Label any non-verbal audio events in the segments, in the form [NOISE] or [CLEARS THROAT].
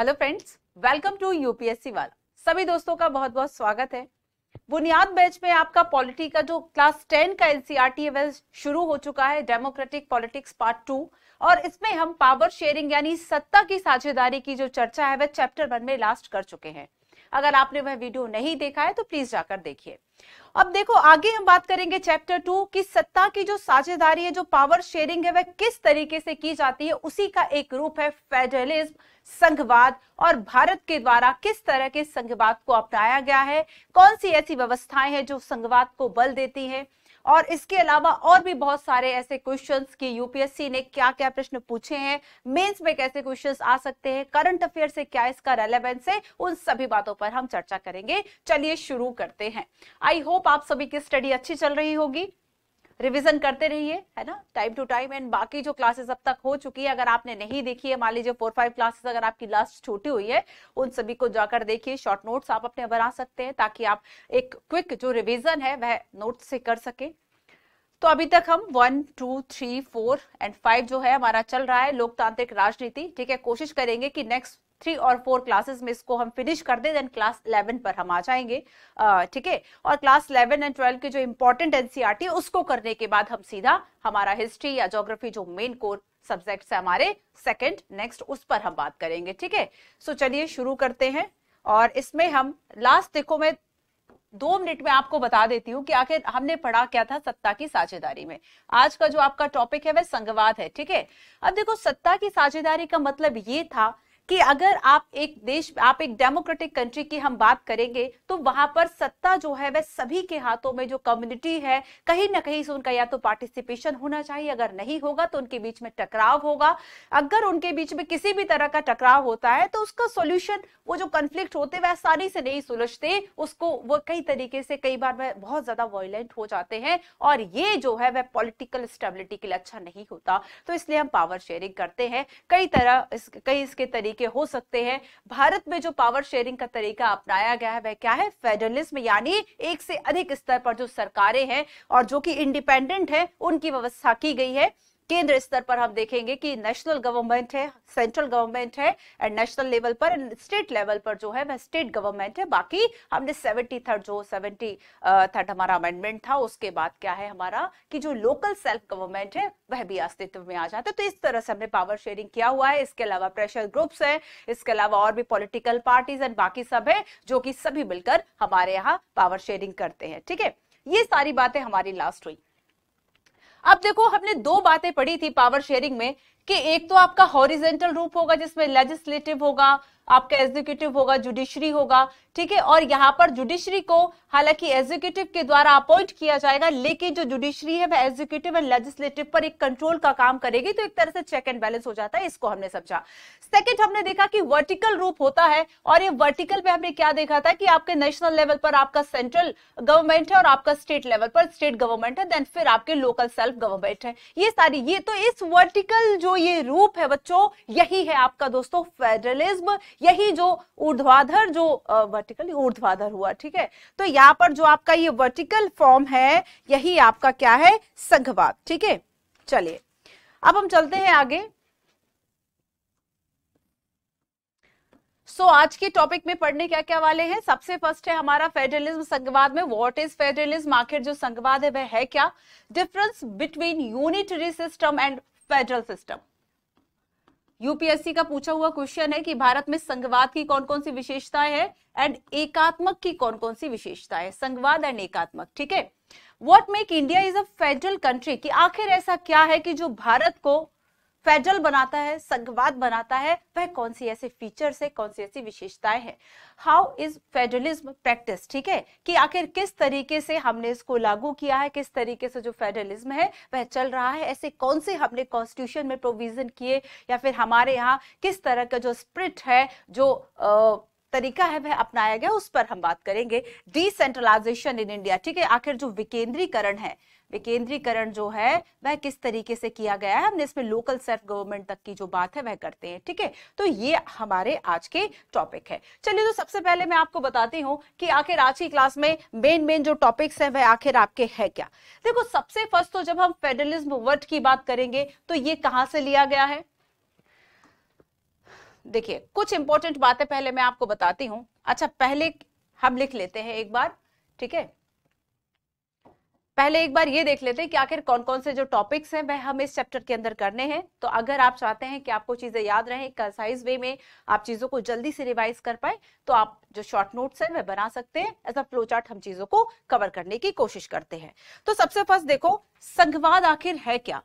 Hello friends welcome to UPSC वाला सभी दोस्तों का बहुत बहुत स्वागत है बुनियाद बैच में आपका पॉलिटी का जो क्लास टेन का आर टी वह शुरू हो चुका है डेमोक्रेटिक पॉलिटिक्स पार्ट टू और इसमें हम पावर शेयरिंग यानी सत्ता की साझेदारी की जो चर्चा है वह चैप्टर वन में लास्ट कर चुके हैं अगर आपने वह वीडियो नहीं देखा है तो प्लीज जाकर देखिए अब देखो आगे हम बात करेंगे चैप्टर टू की सत्ता की जो साझेदारी है जो पावर शेयरिंग है वह किस तरीके से की जाती है उसी का एक रूप है फेडरलिज्म संघवाद और भारत के द्वारा किस तरह के संघवाद को अपनाया गया है कौन सी ऐसी व्यवस्थाएं हैं जो संघवाद को बल देती हैं और इसके अलावा और भी बहुत सारे ऐसे क्वेश्चंस कि यूपीएससी ने क्या क्या प्रश्न पूछे हैं मेंस में कैसे क्वेश्चंस आ सकते हैं करंट अफेयर से क्या इसका रेलेवेंस है उन सभी बातों पर हम चर्चा करेंगे चलिए शुरू करते हैं आई होप आप सभी की स्टडी अच्छी चल रही होगी रिविजन करते रहिए है ना टाइम टू टाइम एंड बाकी जो क्लासेस अब तक हो चुकी है अगर आपने नहीं देखी है मान लीजिए फोर फाइव क्लासेस अगर आपकी लास्ट छोटी हुई है उन सभी को जाकर देखिए शॉर्ट नोट्स आप अपने बना सकते हैं ताकि आप एक क्विक जो रिविजन है वह नोट से कर सके तो अभी तक हम one two three four and five जो है हमारा चल रहा है लोकतांत्रिक राजनीति ठीक है कोशिश करेंगे कि नेक्स्ट थ्री और फोर क्लासेस में इसको हम फिनिश कर दें देन क्लास इलेवन पर हम आ जाएंगे ठीक है और क्लास इलेवन एंड ट्वेल्व के जो इंपॉर्टेंट एनसीआर e उसको करने के बाद हम सीधा हमारा हिस्ट्री या जोग्राफी जो मेन कोर सब्जेक्ट है हमारे सेकंड नेक्स्ट उस पर हम बात करेंगे ठीक है सो चलिए शुरू करते हैं और इसमें हम लास्ट देखो मैं दो मिनट में आपको बता देती हूँ कि आखिर हमने पढ़ा क्या था सत्ता की साझेदारी में आज का जो आपका टॉपिक है वह संघवाद है ठीक है अब देखो सत्ता की साझेदारी का मतलब ये था कि अगर आप एक देश आप एक डेमोक्रेटिक कंट्री की हम बात करेंगे तो वहां पर सत्ता जो है वह सभी के हाथों में जो कम्युनिटी है कहीं ना कहीं से उनका या तो पार्टिसिपेशन होना चाहिए अगर नहीं होगा तो उनके बीच में टकराव होगा अगर उनके बीच में किसी भी तरह का टकराव होता है तो उसका सोल्यूशन वो जो कंफ्लिक्ट होते वह आसानी से नहीं सुलझते उसको वो कई तरीके से कई बार वह बहुत ज्यादा वॉयलेंट हो जाते हैं और ये जो है वह पॉलिटिकल स्टेबिलिटी के लिए अच्छा नहीं होता तो इसलिए हम पावर शेयरिंग करते हैं कई तरह कई इसके तरीके तरीके हो सकते हैं भारत में जो पावर शेयरिंग का तरीका अपनाया गया है वह क्या है फेडरलिज्म यानी एक से अधिक स्तर पर जो सरकारें हैं और जो कि इंडिपेंडेंट है उनकी व्यवस्था की गई है केंद्र स्तर पर हम देखेंगे कि नेशनल गवर्नमेंट है सेंट्रल गवर्नमेंट है एंड नेशनल लेवल पर एंड स्टेट लेवल पर जो है वह स्टेट गवर्नमेंट है बाकी हमने सेवेंटी थर्ड जो सेवेंटी थर्ड हमारा अमेंडमेंट था उसके बाद क्या है हमारा कि जो लोकल सेल्फ गवर्नमेंट है वह भी अस्तित्व में आ जाता है तो इस तरह से हमने पावर शेयरिंग किया हुआ है इसके अलावा प्रेशर ग्रुप्स है इसके अलावा और भी पॉलिटिकल पार्टीज एंड बाकी सब है जो कि सभी मिलकर हमारे यहाँ पावर शेयरिंग करते हैं ठीक है ये सारी बातें हमारी लास्ट हुई अब देखो हमने दो बातें पढ़ी थी पावर शेयरिंग में कि एक तो आपका हॉरिजेंटल रूप होगा जिसमें लेजिस्लेटिव होगा आपका एग्जीक्यूटिव होगा जुडिशरी होगा ठीक है और यहाँ पर जुडिशरी को हालांकि एग्जीक्यूटिव के द्वारा अपॉइंट किया जाएगा लेकिन जो जुडिशरी है वह एग्जीक्यूटिव एंड लेजिस्लेटिव पर एक कंट्रोल का काम करेगी तो एक तरह से चेक एंड बैलेंस हो जाता है इसको हमने समझा सेकेंड हमने देखा कि वर्टिकल रूप होता है और ये वर्टिकल पे हमने क्या देखा था कि आपके नेशनल लेवल पर आपका सेंट्रल गवर्नमेंट है और आपका स्टेट लेवल पर स्टेट गवर्नमेंट है देन फिर आपके लोकल सेल्फ गवर्नमेंट है ये सारी ये तो इस वर्टिकल जो ये रूप है बच्चों यही है आपका दोस्तों फेडरलिज्म यही जो ऊर्ध्वाधर जो वर्टिकल ऊर्ध्वाधर हुआ ठीक है तो यहाँ पर जो आपका ये वर्टिकल फॉर्म है यही आपका क्या है संघवाद ठीक है चलिए अब हम चलते हैं आगे सो so, आज के टॉपिक में पढ़ने क्या क्या वाले हैं सबसे फर्स्ट है हमारा फेडरलिज्म संघवाद में व्हाट इज फेडरलिज्म आखिर जो संघवाद है वह है क्या difference between unitary system and federal system UPSC का पूछा हुआ क्वेश्चन है कि भारत में संघवाद की कौन कौन सी विशेषताएं है एंड एकात्मक की कौन कौन सी विशेषता है संघवाद एंड एकात्मक ठीक है what make India is a federal country कि आखिर ऐसा क्या है कि जो भारत को फेडरल बनाता है संघवाद बनाता है वह कौन सी ऐसे फीचर्स है कौन सी ऐसी विशेषताएं हैं हाउ इज फेडरलिज्म प्रैक्टिस ठीक है कि आखिर किस तरीके से हमने इसको लागू किया है किस तरीके से जो फेडरलिज्म है वह चल रहा है ऐसे कौन से हमने कॉन्स्टिट्यूशन में प्रोविजन किए या फिर हमारे यहाँ किस तरह का जो स्प्रिट है जो आ, तरीका है वह अपनाया गया उस पर हम बात करेंगे डिसेंट्रलाइजेशन इन इंडिया ठीक है आखिर जो विकेंद्रीकरण है विकेंद्रीकरण जो है वह किस तरीके से किया गया है हमने इसमें लोकल सेल्फ गवर्नमेंट तक की जो बात है वह करते हैं ठीक है तो ये हमारे आज के टॉपिक है चलिए तो सबसे पहले मैं आपको बताती हूँ कि आखिर आज की क्लास में मेन मेन जो टॉपिक्स है वह आखिर आपके है क्या देखो सबसे फर्स्ट तो जब हम फेडरलिज्म वर्ड की बात करेंगे तो ये कहां से लिया गया है देखिए कुछ इंपॉर्टेंट बातें पहले मैं आपको बताती हूं अच्छा पहले हम लिख लेते हैं एक बार ठीक है पहले एक बार ये देख लेते हैं कि आखिर कौन कौन से जो टॉपिक्स हैं वह हम इस चैप्टर के अंदर करने हैं तो अगर आप चाहते हैं कि आपको चीजें याद रहे कंसाइज वे में आप चीजों को जल्दी से रिवाइज कर पाए तो आप जो शॉर्ट नोट्स हैं वह बना सकते हैं एज अ फ्लो चार्ट हम चीजों को कवर करने की कोशिश करते हैं तो सबसे फर्स्ट देखो संघवाद आखिर है क्या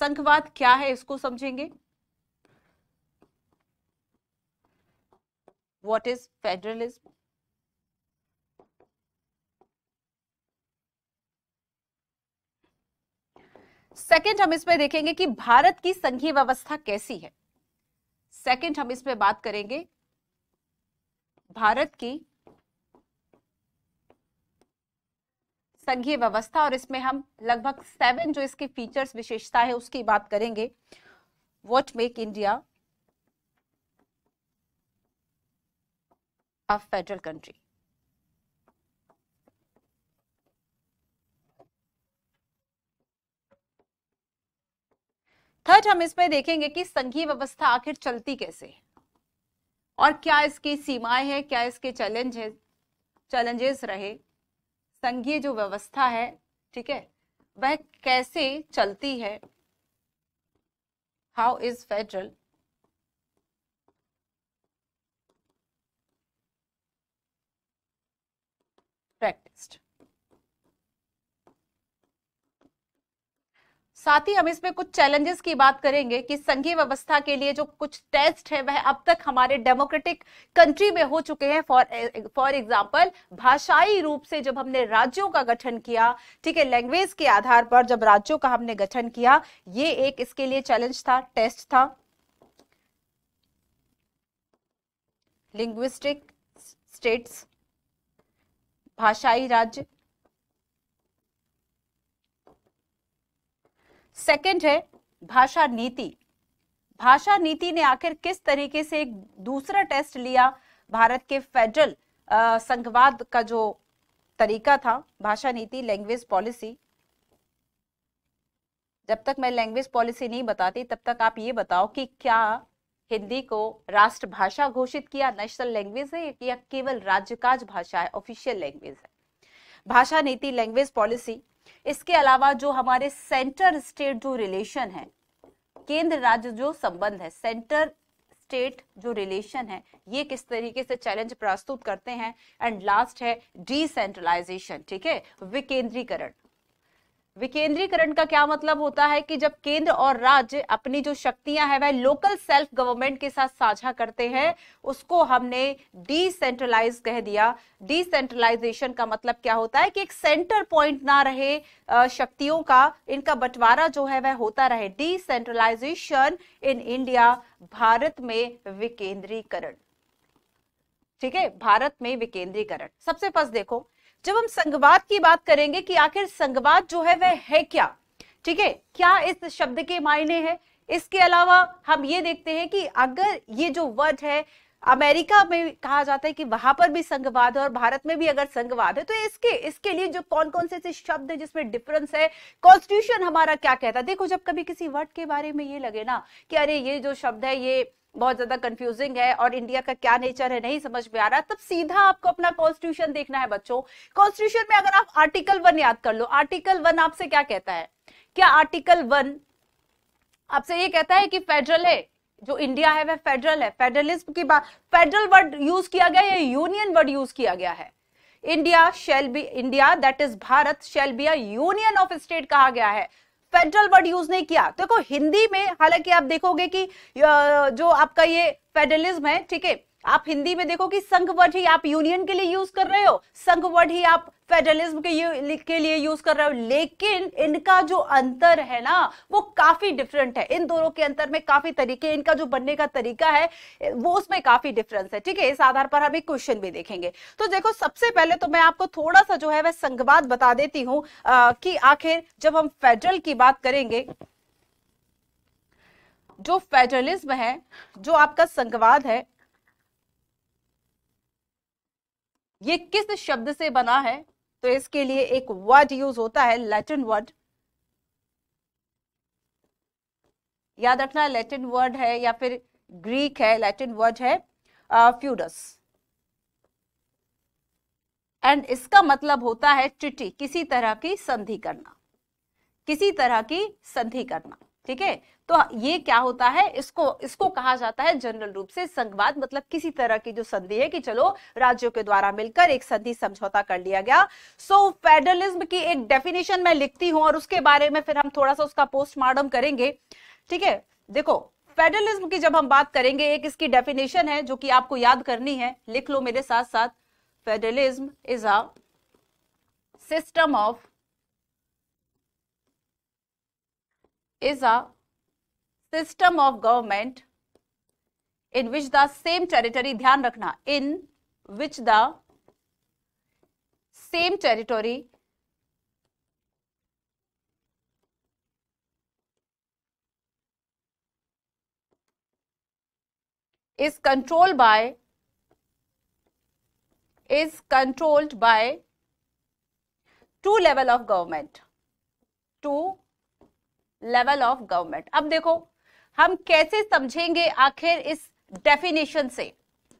संघवाद क्या है इसको समझेंगे वॉट इज फेडरलिज्म सेकंड हम इसमें देखेंगे कि भारत की संघीय व्यवस्था कैसी है सेकंड हम इसमें बात करेंगे भारत की संघीय व्यवस्था और इसमें हम लगभग सेवन जो इसके फीचर्स विशेषता है उसकी बात करेंगे what make India a federal country third हम इसमें देखेंगे कि संघीय व्यवस्था आखिर चलती कैसे है और क्या इसकी सीमाएं है क्या इसके चैलेंज है चैलेंजेस रहे संघीय जो व्यवस्था है ठीक है वह कैसे चलती है हाउ इज फेडरल साथ ही हम इसमें कुछ चैलेंजेस की बात करेंगे कि संघीय व्यवस्था के लिए जो कुछ टेस्ट है वह अब तक हमारे डेमोक्रेटिक कंट्री में हो चुके हैं फॉर फॉर एग्जाम्पल भाषाई रूप से जब हमने राज्यों का गठन किया ठीक है लैंग्वेज के आधार पर जब राज्यों का हमने गठन किया ये एक इसके लिए चैलेंज था टेस्ट था लिंग्विस्टिक स्टेट्स भाषाई राज्य सेकंड है भाषा नीति भाषा नीति ने आखिर किस तरीके से एक दूसरा टेस्ट लिया भारत के फेडरल संघवाद का जो तरीका था भाषा नीति लैंग्वेज पॉलिसी जब तक मैं लैंग्वेज पॉलिसी नहीं बताती तब तक आप ये बताओ कि क्या हिंदी को राष्ट्रभाषा घोषित किया नेशनल लैंग्वेज है या केवल राज्य काज भाषा है ऑफिशियल लैंग्वेज है भाषा नीति लैंग्वेज पॉलिसी इसके अलावा जो हमारे सेंटर स्टेट जो रिलेशन है केंद्र राज्य जो संबंध है सेंटर स्टेट जो रिलेशन है ये किस तरीके से चैलेंज प्रस्तुत करते हैं एंड लास्ट है डिसेंट्रलाइजेशन ठीक है विकेंद्रीकरण विकेंद्रीकरण का क्या मतलब होता है कि जब केंद्र और राज्य अपनी जो शक्तियां हैं वह लोकल सेल्फ गवर्नमेंट के साथ साझा करते हैं उसको हमने डिसेंट्रलाइज कह दिया डिसेंट्रलाइजेशन का मतलब क्या होता है कि एक सेंटर पॉइंट ना रहे शक्तियों का इनका बंटवारा जो है वह होता रहे डिसेंट्रलाइजेशन इन इंडिया भारत में विकेंद्रीकरण ठीक है भारत में विकेंद्रीकरण सबसे फर्स्ट देखो जब हम संघवाद की बात करेंगे कि आखिर संघवाद जो है वह है क्या ठीक है क्या इस शब्द के मायने हैं इसके अलावा हम ये देखते हैं कि अगर ये जो वर्ड है अमेरिका में कहा जाता है कि वहां पर भी संघवाद है और भारत में भी अगर संघवाद है तो इसके इसके लिए जो कौन कौन से ऐसे शब्द है जिसमें डिफरेंस है कॉन्स्टिट्यूशन हमारा क्या कहता है देखो जब कभी किसी वर्ड के बारे में ये लगे ना कि अरे ये जो शब्द है ये बहुत ज्यादा कंफ्यूजिंग है और इंडिया का क्या नेचर है नहीं समझ में आ रहा तब सीधा आपको अपना कॉन्स्टिट्यूशन देखना है बच्चों कॉन्स्टिट्यूशन में अगर आप आर्टिकल वन याद कर लो आर्टिकल वन आपसे क्या कहता है क्या आर्टिकल वन आपसे ये कहता है कि फेडरल है जो इंडिया है वह फेडरल है फेडरलिज्म की बात फेडरल वर्ड यूज किया गया या यूनियन वर्ड यूज किया गया है India shall be India that is Bharat shall be a union of state कहा गया है फेडरल वर्ड यूज नहीं किया देखो तो हिंदी में हालांकि आप देखोगे कि जो आपका ये फेडरलिज्म है ठीक है आप हिंदी में देखो कि संघ वर्ड ही आप यूनियन के लिए यूज कर रहे हो संघ वर्ड ही आप फेडरलिज्म के के लिए यूज कर रहे हो लेकिन इनका जो अंतर है ना वो काफी डिफरेंट है इन दोनों के अंतर में काफी तरीके इनका जो बनने का तरीका है वो उसमें काफी डिफरेंस है ठीक है इस आधार पर हम एक क्वेश्चन भी देखेंगे तो देखो सबसे पहले तो मैं आपको थोड़ा सा जो है वह संघवाद बता देती आ, कि आखिर जब हम फेडरल की बात करेंगे जो फेडरलिज्म है जो आपका संघवाद है ये किस शब्द से बना है तो इसके लिए एक वर्ड यूज होता है लैटिन वर्ड याद रखना लैटिन वर्ड है या फिर ग्रीक है लैटिन वर्ड है फ्यूडस एंड इसका मतलब होता है चिट्ठी किसी तरह की संधि करना किसी तरह की संधि करना ठीक है तो ये क्या होता है इसको इसको कहा जाता है जनरल रूप से संघवाद मतलब किसी तरह की जो संधि है कि चलो राज्यों के द्वारा मिलकर एक संधि समझौता कर लिया गया सो so, फेडरलिज्म की एक डेफिनेशन मैं लिखती हूं और उसके बारे में फिर हम थोड़ा सा उसका पोस्टमार्टम करेंगे ठीक है देखो फेडरलिज्म की जब हम बात करेंगे एक इसकी डेफिनेशन है जो कि आपको याद करनी है लिख लो मेरे साथ साथ federalism is a system of is a system of government in which the same territory ध्यान रखना in which the same territory is controlled by is controlled by two level of government two level of government अब देखो हम कैसे समझेंगे आखिर इस definition से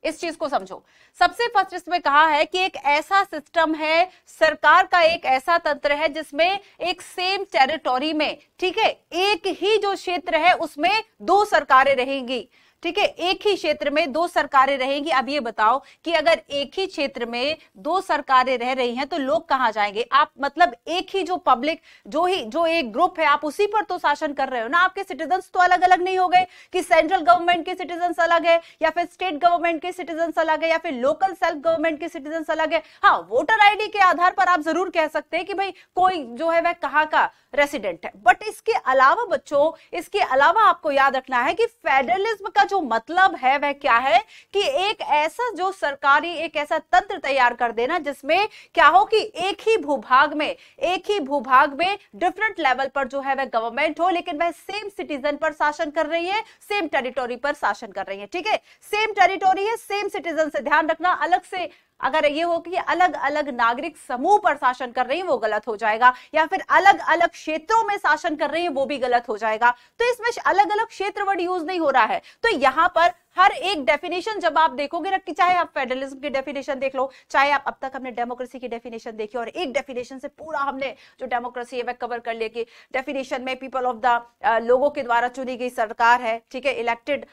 इस चीज को समझो सबसे फर्स्ट इसमें कहा है कि एक ऐसा सिस्टम है सरकार का एक ऐसा तंत्र है जिसमें एक सेम टेरिटोरी में ठीक है एक ही जो क्षेत्र है उसमें दो सरकारें रहेंगी ठीक है एक ही क्षेत्र में दो सरकारें रहेंगी अब ये बताओ कि अगर एक ही क्षेत्र में दो सरकारें रह रही हैं तो लोग कहाँ जाएंगे आप मतलब एक ही जो पब्लिक जो ही जो एक ग्रुप है आप उसी पर तो शासन कर रहे हो ना आपके सिटीजन तो अलग अलग नहीं हो गए कि सेंट्रल गवर्नमेंट के सिटीजन अलग है या फिर स्टेट गवर्नमेंट के सिटीजन अलग है या फिर लोकल सेल्फ गवर्नमेंट के सिटीजन अलग है हाँ वोटर आईडी के आधार पर आप जरूर कह सकते हैं कि भाई कोई जो है वह कहाँ का रेसिडेंट है बट इसके अलावा बच्चों इसके अलावा आपको याद रखना है कि फेडरलिज्म का जो मतलब है वह क्या है कि एक ऐसा जो सरकारी एक ऐसा तंत्र तैयार कर देना जिसमें क्या हो कि एक ही भूभाग में एक ही भूभाग में डिफरेंट लेवल पर जो है वह गवर्नमेंट हो लेकिन वह सेम सिटीजन पर शासन कर रही है सेम टेरिटोरी पर शासन कर रही है ठीक है सेम टेरिटोरी है सेम सिटीजन से ध्यान रखना अलग से अगर ये हो कि अलग अलग नागरिक समूह पर शासन कर रही है वो गलत हो जाएगा या फिर अलग अलग क्षेत्रों में शासन कर रही है वो भी गलत हो जाएगा तो इसमें अलग अलग क्षेत्र वर्ड यूज नहीं हो रहा है तो यहां पर हर एक डेफिनेशन जब आप देखोगे ना कि चाहे आप फेडरलिज्म की डेफिनेशन देख लो चाहे आप अब तक हमने डेमोक्रेसी की डेफिनेशन देखी और एक डेफिनेशन से पूरा हमने जो डेमोक्रेसी है वह कवर कर लिया कि डेफिनेशन में पीपल ऑफ द लोगों के द्वारा चुनी गई सरकार है ठीक है इलेक्टेड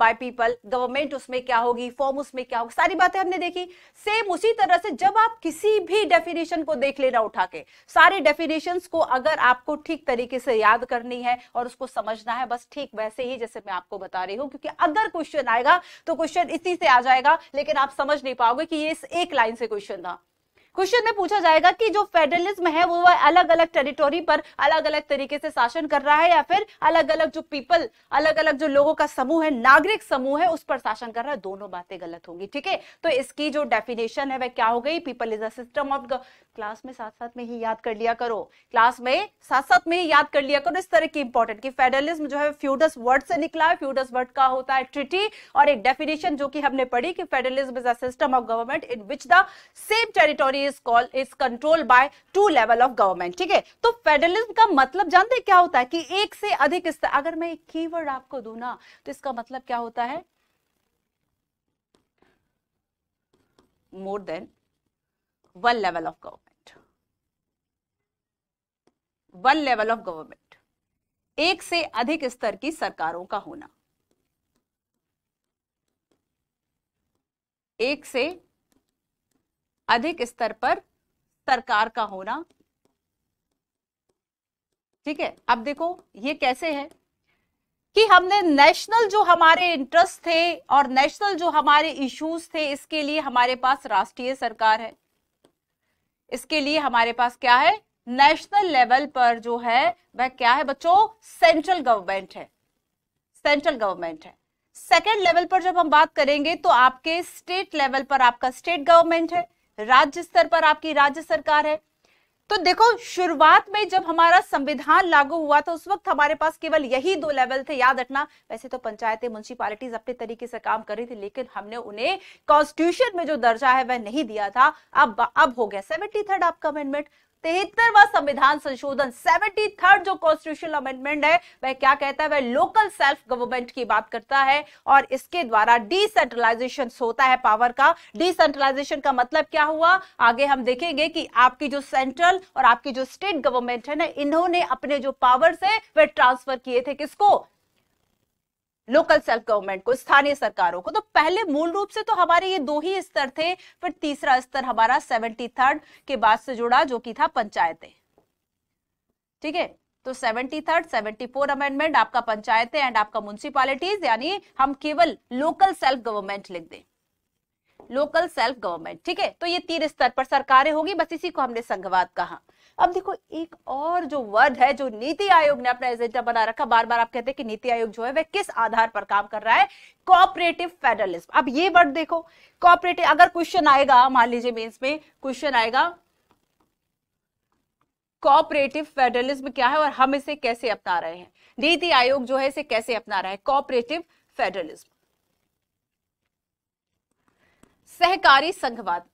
बाय पीपल गवर्नमेंट उसमें क्या होगी फॉर्म उसमें क्या होगी सारी बातें हमने देखी सेम उसी तरह से जब आप किसी भी डेफिनेशन को देख लेना उठा के सारे डेफिनेशन को अगर आपको ठीक तरीके से याद करनी है और उसको समझना है बस ठीक वैसे ही जैसे मैं आपको बता रही हूँ क्योंकि अदर क्वेश्चन क्वेश्चन आएगा तो क्वेश्चन इसी से आ जाएगा लेकिन आप समझ नहीं पाओगे कि ये इस एक लाइन से क्वेश्चन था क्वेश्चन में पूछा जाएगा कि जो फेडरलिज्म है वो अलग अलग टेरिटोरी पर अलग अलग तरीके से शासन कर रहा है या फिर अलग अलग जो पीपल अलग अलग जो लोगों का समूह है नागरिक समूह है उस पर शासन कर रहा है दोनों बातें गलत होंगी ठीक है तो इसकी जो डेफिनेशन है वह क्या हो गई people is a system of class में साथ साथ में ही याद कर लिया करो क्लास में साथ साथ में ही याद कर लिया करो इस तरह की इंपॉर्टेंट कि फेडरलिज्म जो है फ्यूडस वर्ड से निकला है फ्यूडस वर्ड का होता है ट्रिटी और एक डेफिनेशन जो कि हमने पढ़ी कि federalism is a system of government in which the same territory is call is control by two level of government ठीक है तो फेडरलिज्म का मतलब जानते क्या होता है कि एक से अधिक अगर मैं एक की आपको दू ना तो इसका मतलब क्या होता है more than one level of government one level of government एक से अधिक स्तर की सरकारों का होना एक से अधिक स्तर पर सरकार का होना ठीक है अब देखो ये कैसे है कि हमने नेशनल जो हमारे इंटरेस्ट थे और नेशनल जो हमारे इश्यूज थे इसके लिए हमारे पास राष्ट्रीय सरकार है इसके लिए हमारे पास क्या है नेशनल लेवल पर जो है वह क्या है बच्चों सेंट्रल गवर्नमेंट है सेंट्रल गवर्नमेंट है सेकेंड लेवल पर जब हम बात करेंगे तो आपके स्टेट लेवल पर आपका स्टेट गवर्नमेंट है राज्य स्तर पर आपकी राज्य सरकार है तो देखो शुरुआत में जब हमारा संविधान लागू हुआ था उस वक्त हमारे पास केवल यही दो लेवल थे याद रखना वैसे तो पंचायतें म्यूनसिपालिटीज अपने तरीके से काम कर रही थी लेकिन हमने उन्हें कॉन्स्टिट्यूशन में जो दर्जा है वह नहीं दिया था अब अब हो गया सेवेंटी थर्ड आपका अमेंडमेंट तिहत्तरवा संविधान संशोधन सेवेंटी थर्ड जो कॉन्स्टिट्यूशन अमेंडमेंट है वह क्या कहता है वह लोकल सेल्फ गवर्नमेंट की बात करता है और इसके द्वारा डिसेंट्रलाइजेशन होता है पावर का डिसेंट्रलाइजेशन का मतलब क्या हुआ आगे हम देखेंगे कि आपकी जो सेंट्रल और आपकी जो स्टेट गवर्नमेंट है ना इन्होंने अपने जो पावर्स है वह ट्रांसफर किए थे किसको लोकल सेल्फ गवर्नमेंट को स्थानीय सरकारों को तो पहले मूल रूप से तो हमारे ये दो ही स्तर थे फिर तीसरा स्तर हमारा सेवेंटी थर्ड के बाद से जुड़ा जो कि था पंचायतें ठीक है तो seventy third seventy four amendment आपका पंचायतें एंड आपका म्यूनसिपालिटीज यानी हम केवल लोकल सेल्फ गवर्नमेंट लिख दें लोकल सेल्फ गवर्नमेंट ठीक है तो ये तीन स्तर पर सरकारें होगी बस इसी को हमने संघवाद कहा अब देखो एक और जो वर्ड है जो नीति आयोग ने अपना एजेंडा बना रखा बार बार आप कहते हैं कि नीति आयोग जो है वह किस आधार पर काम कर रहा है कॉपरेटिव फेडरलिज्म अब ये वर्ड देखो कॉपरेटिव अगर क्वेश्चन आएगा मान लीजिए मेन्स में क्वेश्चन आएगा कॉपरेटिव फेडरलिज्म क्या है और हम इसे कैसे अपना रहे हैं नीति आयोग जो है इसे कैसे अपना रहा है कॉपरेटिव फेडरलिज्म सहकारी संघवाद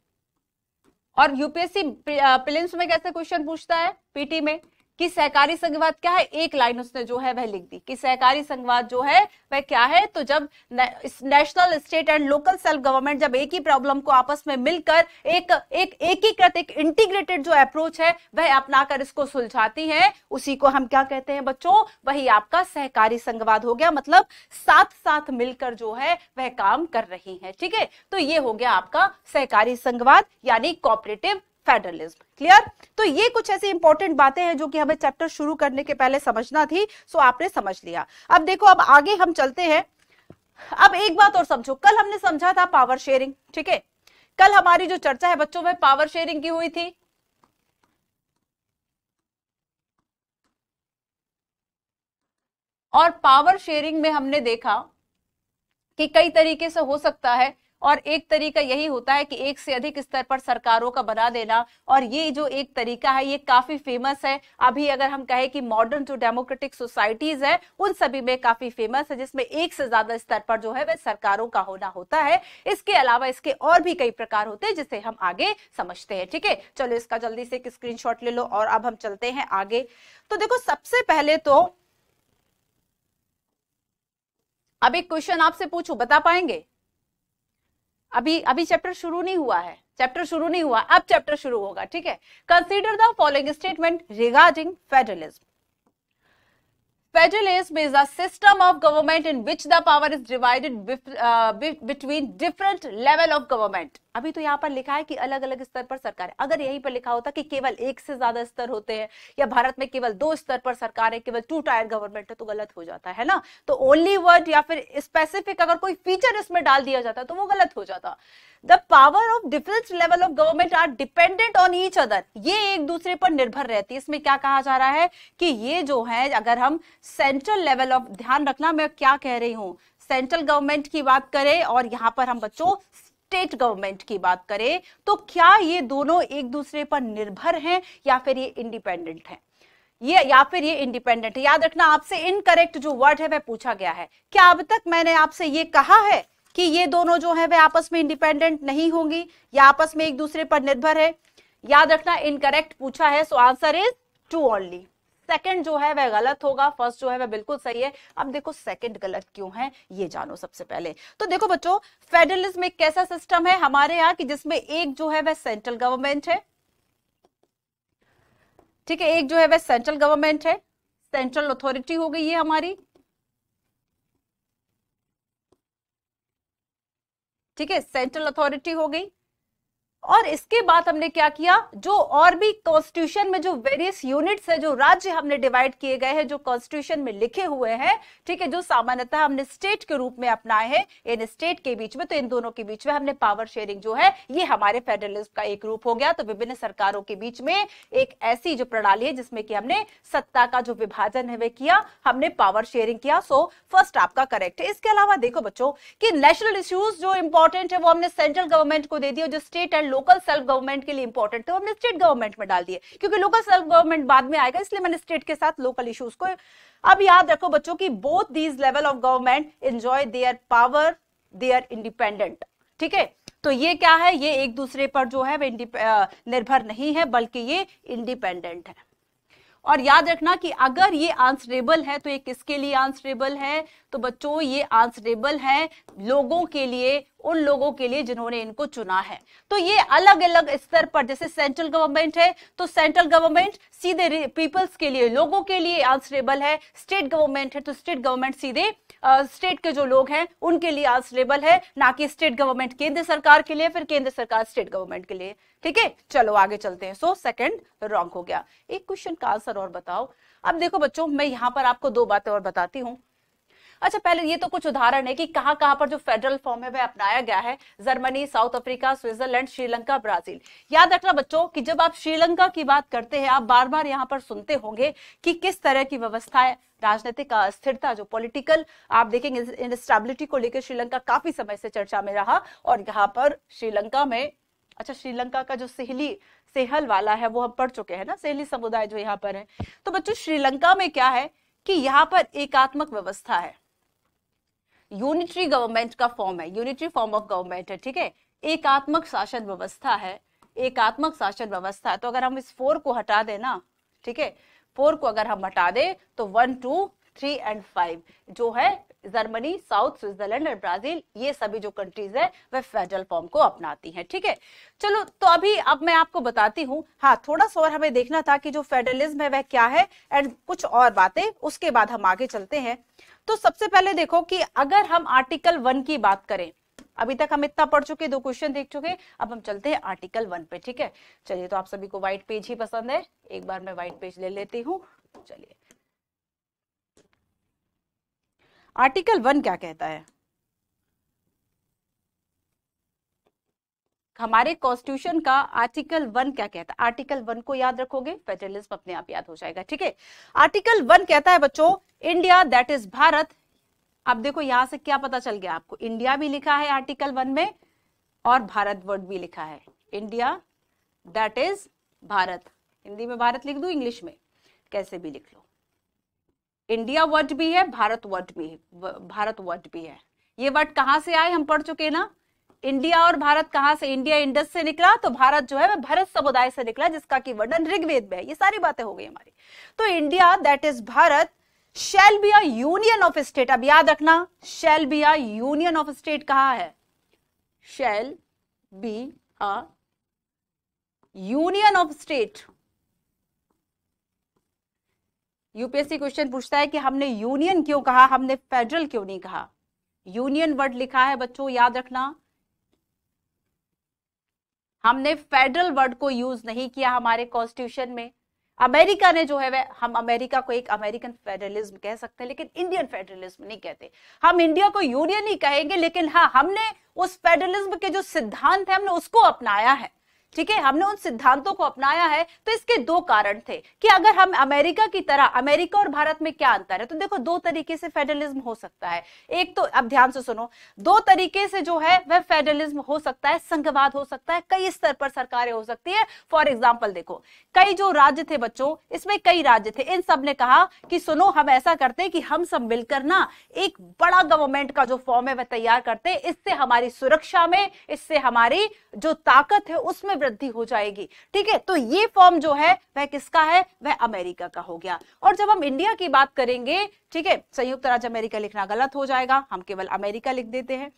और यूपीएससी प्रिलिम्स में कैसे क्वेश्चन पूछता है पीटी में कि सहकारी संघवाद क्या है एक लाइन उसने जो है वह लिख दी कि सहकारी संघवाद जो है वह क्या है तो जब national state and local self government जब एक ही प्रॉब्लम को आपस में मिलकर एक एक एकीकृत एक इंटीग्रेटेड जो अप्रोच है वह अपनाकर इसको सुलझाती है उसी को हम क्या कहते हैं बच्चों वही आपका सहकारी संघवाद हो गया मतलब साथ साथ मिलकर जो है वह काम कर रही है ठीक है तो ये हो गया आपका सहकारी संघवाद यानी कॉपरेटिव फेडरलिज्म क्लियर तो ये कुछ ऐसी इंपॉर्टेंट बातें हैं जो कि हमें चैप्टर शुरू करने के पहले समझना थी सो आपने समझ लिया अब देखो अब आगे हम चलते हैं अब एक बात और समझो कल हमने समझा था पावर शेयरिंग ठीक है कल हमारी जो चर्चा है बच्चों में पावर शेयरिंग की हुई थी और पावर शेयरिंग में हमने देखा कि कई तरीके से हो सकता है और एक तरीका यही होता है कि एक से अधिक स्तर पर सरकारों का बना देना और ये जो एक तरीका है ये काफी फेमस है अभी अगर हम कहें कि मॉडर्न जो डेमोक्रेटिक सोसाइटीज है उन सभी में काफी फेमस है जिसमें एक से ज्यादा स्तर पर जो है वह सरकारों का होना होता है इसके अलावा इसके और भी कई प्रकार होते हैं जिसे हम आगे समझते हैं ठीक है चलो इसका जल्दी से एक स्क्रीन ले लो और अब हम चलते हैं आगे तो देखो सबसे पहले तो अब एक क्वेश्चन आपसे पूछू बता पाएंगे अभी अभी चैप्टर शुरू नहीं हुआ है चैप्टर शुरू नहीं हुआ अब चैप्टर शुरू होगा ठीक है consider the following statement regarding federalism Federalism is a system of government in which the power is divided uh, between different level of government. अभी तो यहाँ पर लिखा है कि अलग अलग स्तर पर सरकार अगर यहीं पर लिखा होता कि केवल एक से ज्यादा स्तर होते हैं या भारत में केवल दो स्तर पर सरकार है केवल टू टायर गवर्नमेंट है तो गलत हो जाता है ना तो ओनली वर्ड या फिर स्पेसिफिक अगर कोई फीचर इसमें डाल दिया जाता तो वो गलत हो जाता the power of different level of government are dependent on each other ये एक दूसरे पर निर्भर रहती है इसमें क्या कहा जा रहा है कि ये जो है अगर हम सेंट्रल लेवल ऑफ ध्यान रखना मैं क्या कह रही हूं सेंट्रल गवर्नमेंट की बात करें और यहाँ पर हम बच्चों स्टेट गवर्नमेंट की बात करें तो क्या ये दोनों एक दूसरे पर निर्भर हैं या फिर ये इंडिपेंडेंट हैं ये या फिर ये इंडिपेंडेंट है याद रखना आपसे इनकरेक्ट जो वर्ड है वह पूछा गया है क्या अब तक मैंने आपसे ये कहा है कि ये दोनों जो है वे आपस में इंडिपेंडेंट नहीं होंगी या आपस में एक दूसरे पर निर्भर है याद रखना इनकरेक्ट पूछा है so answer is two only second जो है वह गलत होगा फर्स्ट जो है वह बिल्कुल सही है अब देखो सेकेंड गलत क्यों है ये जानो सबसे पहले तो देखो बच्चों फेडरलिज्म एक कैसा सिस्टम है हमारे यहाँ की जिसमें एक जो है वह सेंट्रल गवर्नमेंट है ठीक है एक जो है वह सेंट्रल गवर्नमेंट है सेंट्रल अथॉरिटी हो गई है हमारी ठीक है सेंट्रल अथॉरिटी हो गई और इसके बाद हमने क्या किया जो और भी कॉन्स्टिट्यूशन में जो वेरियस यूनिट्स है जो राज्य हमने डिवाइड किए गए हैं जो कॉन्स्टिट्यूशन में लिखे हुए हैं ठीक है जो सामान्यतः हमने स्टेट के रूप में अपनाए हैं इन स्टेट के बीच में तो इन दोनों के बीच में हमने पावर शेयरिंग जो है ये हमारे फेडरलिज्म का एक रूप हो गया तो विभिन्न सरकारों के बीच में एक ऐसी जो प्रणाली है जिसमें कि हमने सत्ता का जो विभाजन है वे किया हमने पावर शेयरिंग किया सो फर्स्ट आपका करेक्ट है इसके अलावा देखो बच्चों की नेशनल इश्यूज जो इंपॉर्टेंट है वो हमने सेंट्रल गवर्नमेंट को दे दिया जो state and local self government के लिए इंपॉर्टेंट थे हमने स्टेट गवर्नमेंट में डाल दिए क्योंकि लोकल सेल्फ गवर्नमेंट बाद में आएगा इसलिए मैंने स्टेट के साथ लोकल इश्यूज को अब याद रखो बच्चों की both these level of government enjoy their power their independent ठीक है तो ये क्या है ये एक दूसरे पर जो है निर्भर नहीं है बल्कि ये इंडिपेंडेंट है और याद रखना कि अगर ये आंसरेबल है तो ये किसके लिए आंसरेबल है तो बच्चों ये आंसरेबल है लोगों के लिए उन लोगों के लिए जिन्होंने इनको चुना है तो ये अलग अलग स्तर पर जैसे सेंट्रल गवर्नमेंट है तो सेंट्रल गवर्नमेंट सीधे पीपल्स के लिए लोगों के लिए आंसरेबल है स्टेट गवर्नमेंट है तो स्टेट गवर्नमेंट सीधे स्टेट uh, के जो लोग हैं उनके लिए आंसरेबल है ना कि स्टेट गवर्नमेंट केंद्र सरकार के लिए फिर केंद्र सरकार स्टेट गवर्नमेंट के लिए ठीक है चलो आगे चलते हैं सो सेकंड रॉन्ग हो गया एक क्वेश्चन का आंसर और बताओ अब देखो बच्चों मैं यहाँ पर आपको दो बातें और बताती हूँ अच्छा पहले ये तो कुछ उदाहरण है कि कहाँ कहां पर जो फेडरल फॉर्म है वह अपनाया गया है Germany South Africa Switzerland Sri Lanka Brazil याद रखना बच्चों कि जब आप श्रीलंका की बात करते हैं आप बार बार यहां पर सुनते होंगे कि किस तरह की व्यवस्था है राजनीतिक अस्थिरता जो पॉलिटिकल आप देखेंगे इनस्टेबिलिटी को लेकर श्रीलंका काफी समय से चर्चा में रहा और यहाँ पर श्रीलंका में अच्छा श्रीलंका का जो सहेली सेहल वाला है वो हम पढ़ चुके हैं ना सहेली समुदाय जो यहाँ पर है तो बच्चों श्रीलंका में क्या है कि यहाँ पर एकात्मक व्यवस्था है यूनिटरी गवर्नमेंट का फॉर्म है यूनिटरी फॉर्म ऑफ गवर्नमेंट है ठीक है एकात्मक शासन व्यवस्था है एकात्मक शासन व्यवस्था है तो अगर हम इस फोर को हटा देना ना ठीक है फोर को अगर हम हटा दे तो one two three and five जो है जर्मनी साउथ स्विट्जरलैंड और ब्राजील ये सभी जो कंट्रीज है वह फेडरल फॉर्म को अपनाती हैं ठीक है चलो तो अभी अब मैं आपको बताती हूँ हाँ थोड़ा सा और हमें देखना था कि जो फेडरलिज्म है वह क्या है एंड कुछ और बातें उसके बाद हम आगे चलते हैं तो सबसे पहले देखो कि अगर हम आर्टिकल वन की बात करें अभी तक हम इतना पढ़ चुके दो क्वेश्चन देख चुके अब हम चलते हैं आर्टिकल वन पे ठीक है चलिए तो आप सभी को व्हाइट पेज ही पसंद है एक बार मैं व्हाइट पेज ले लेती हूँ चलिए आर्टिकल वन क्या कहता है हमारे कॉन्स्टिट्यूशन का आर्टिकल वन क्या कहता है आर्टिकल वन को याद रखोगे फेडरलिज्म अपने आप याद हो जाएगा ठीक है आर्टिकल वन कहता है बच्चों इंडिया दैट इज भारत अब देखो यहां से क्या पता चल गया आपको इंडिया भी लिखा है आर्टिकल वन में और भारत वर्ड भी लिखा है India that is Bharat Hindi में भारत लिख दू इंग्लिश में कैसे भी लिख लो इंडिया वर्ड भी है भारत वर्ड भी है भारत वर्ड भी है ये वर्ड कहां से आए हम पढ़ चुके ना इंडिया और भारत कहां से इंडिया इंडस से निकला तो भारत जो है वह भरत समुदाय से निकला जिसका की वर्णन ऋग्वेद में है ये सारी बातें हो गई हमारी तो India that is Bharat shall be union of state अब याद रखना shall be a union of state कहा है shall be a union of state UPSC question पूछता है कि हमने यूनियन क्यों कहा हमने फेडरल क्यों नहीं कहा यूनियन वर्ड लिखा है बच्चों याद रखना हमने फेडरल वर्ड को यूज नहीं किया हमारे कॉन्स्टिट्यूशन में अमेरिका ने जो है वह हम अमेरिका को एक अमेरिकन फेडरलिज्म कह सकते हैं लेकिन इंडियन फेडरलिज्म नहीं कहते हम इंडिया को यूनियन ही कहेंगे लेकिन हाँ हमने उस फेडरलिज्म के जो सिद्धांत है हमने उसको अपनाया है ठीक है हमने उन सिद्धांतों को अपनाया है तो इसके दो कारण थे कि अगर हम अमेरिका की तरह अमेरिका और भारत में क्या अंतर है तो देखो दो तरीके से फेडरलिज्म हो सकता है एक तो अब ध्यान से सुनो दो तरीके से जो है वह फेडरलिज्म हो सकता है संघवाद हो सकता है कई स्तर पर सरकारें हो सकती है फॉर एग्जाम्पल देखो कई जो राज्य थे बच्चों इसमें कई राज्य थे इन सब ने कहा कि सुनो हम ऐसा करते कि हम सब मिलकर ना एक बड़ा गवर्नमेंट का जो फॉर्म है वह तैयार करते इससे हमारी सुरक्षा में इससे हमारी जो ताकत है उसमें वृद्धि हो जाएगी ठीक है तो ये फॉर्म जो है वह किसका है वह अमेरिका का हो गया और जब हम इंडिया की बात करेंगे ठीक है संयुक्त राज्य अमेरिका लिखना गलत हो जाएगा हम केवल अमेरिका लिख देते हैं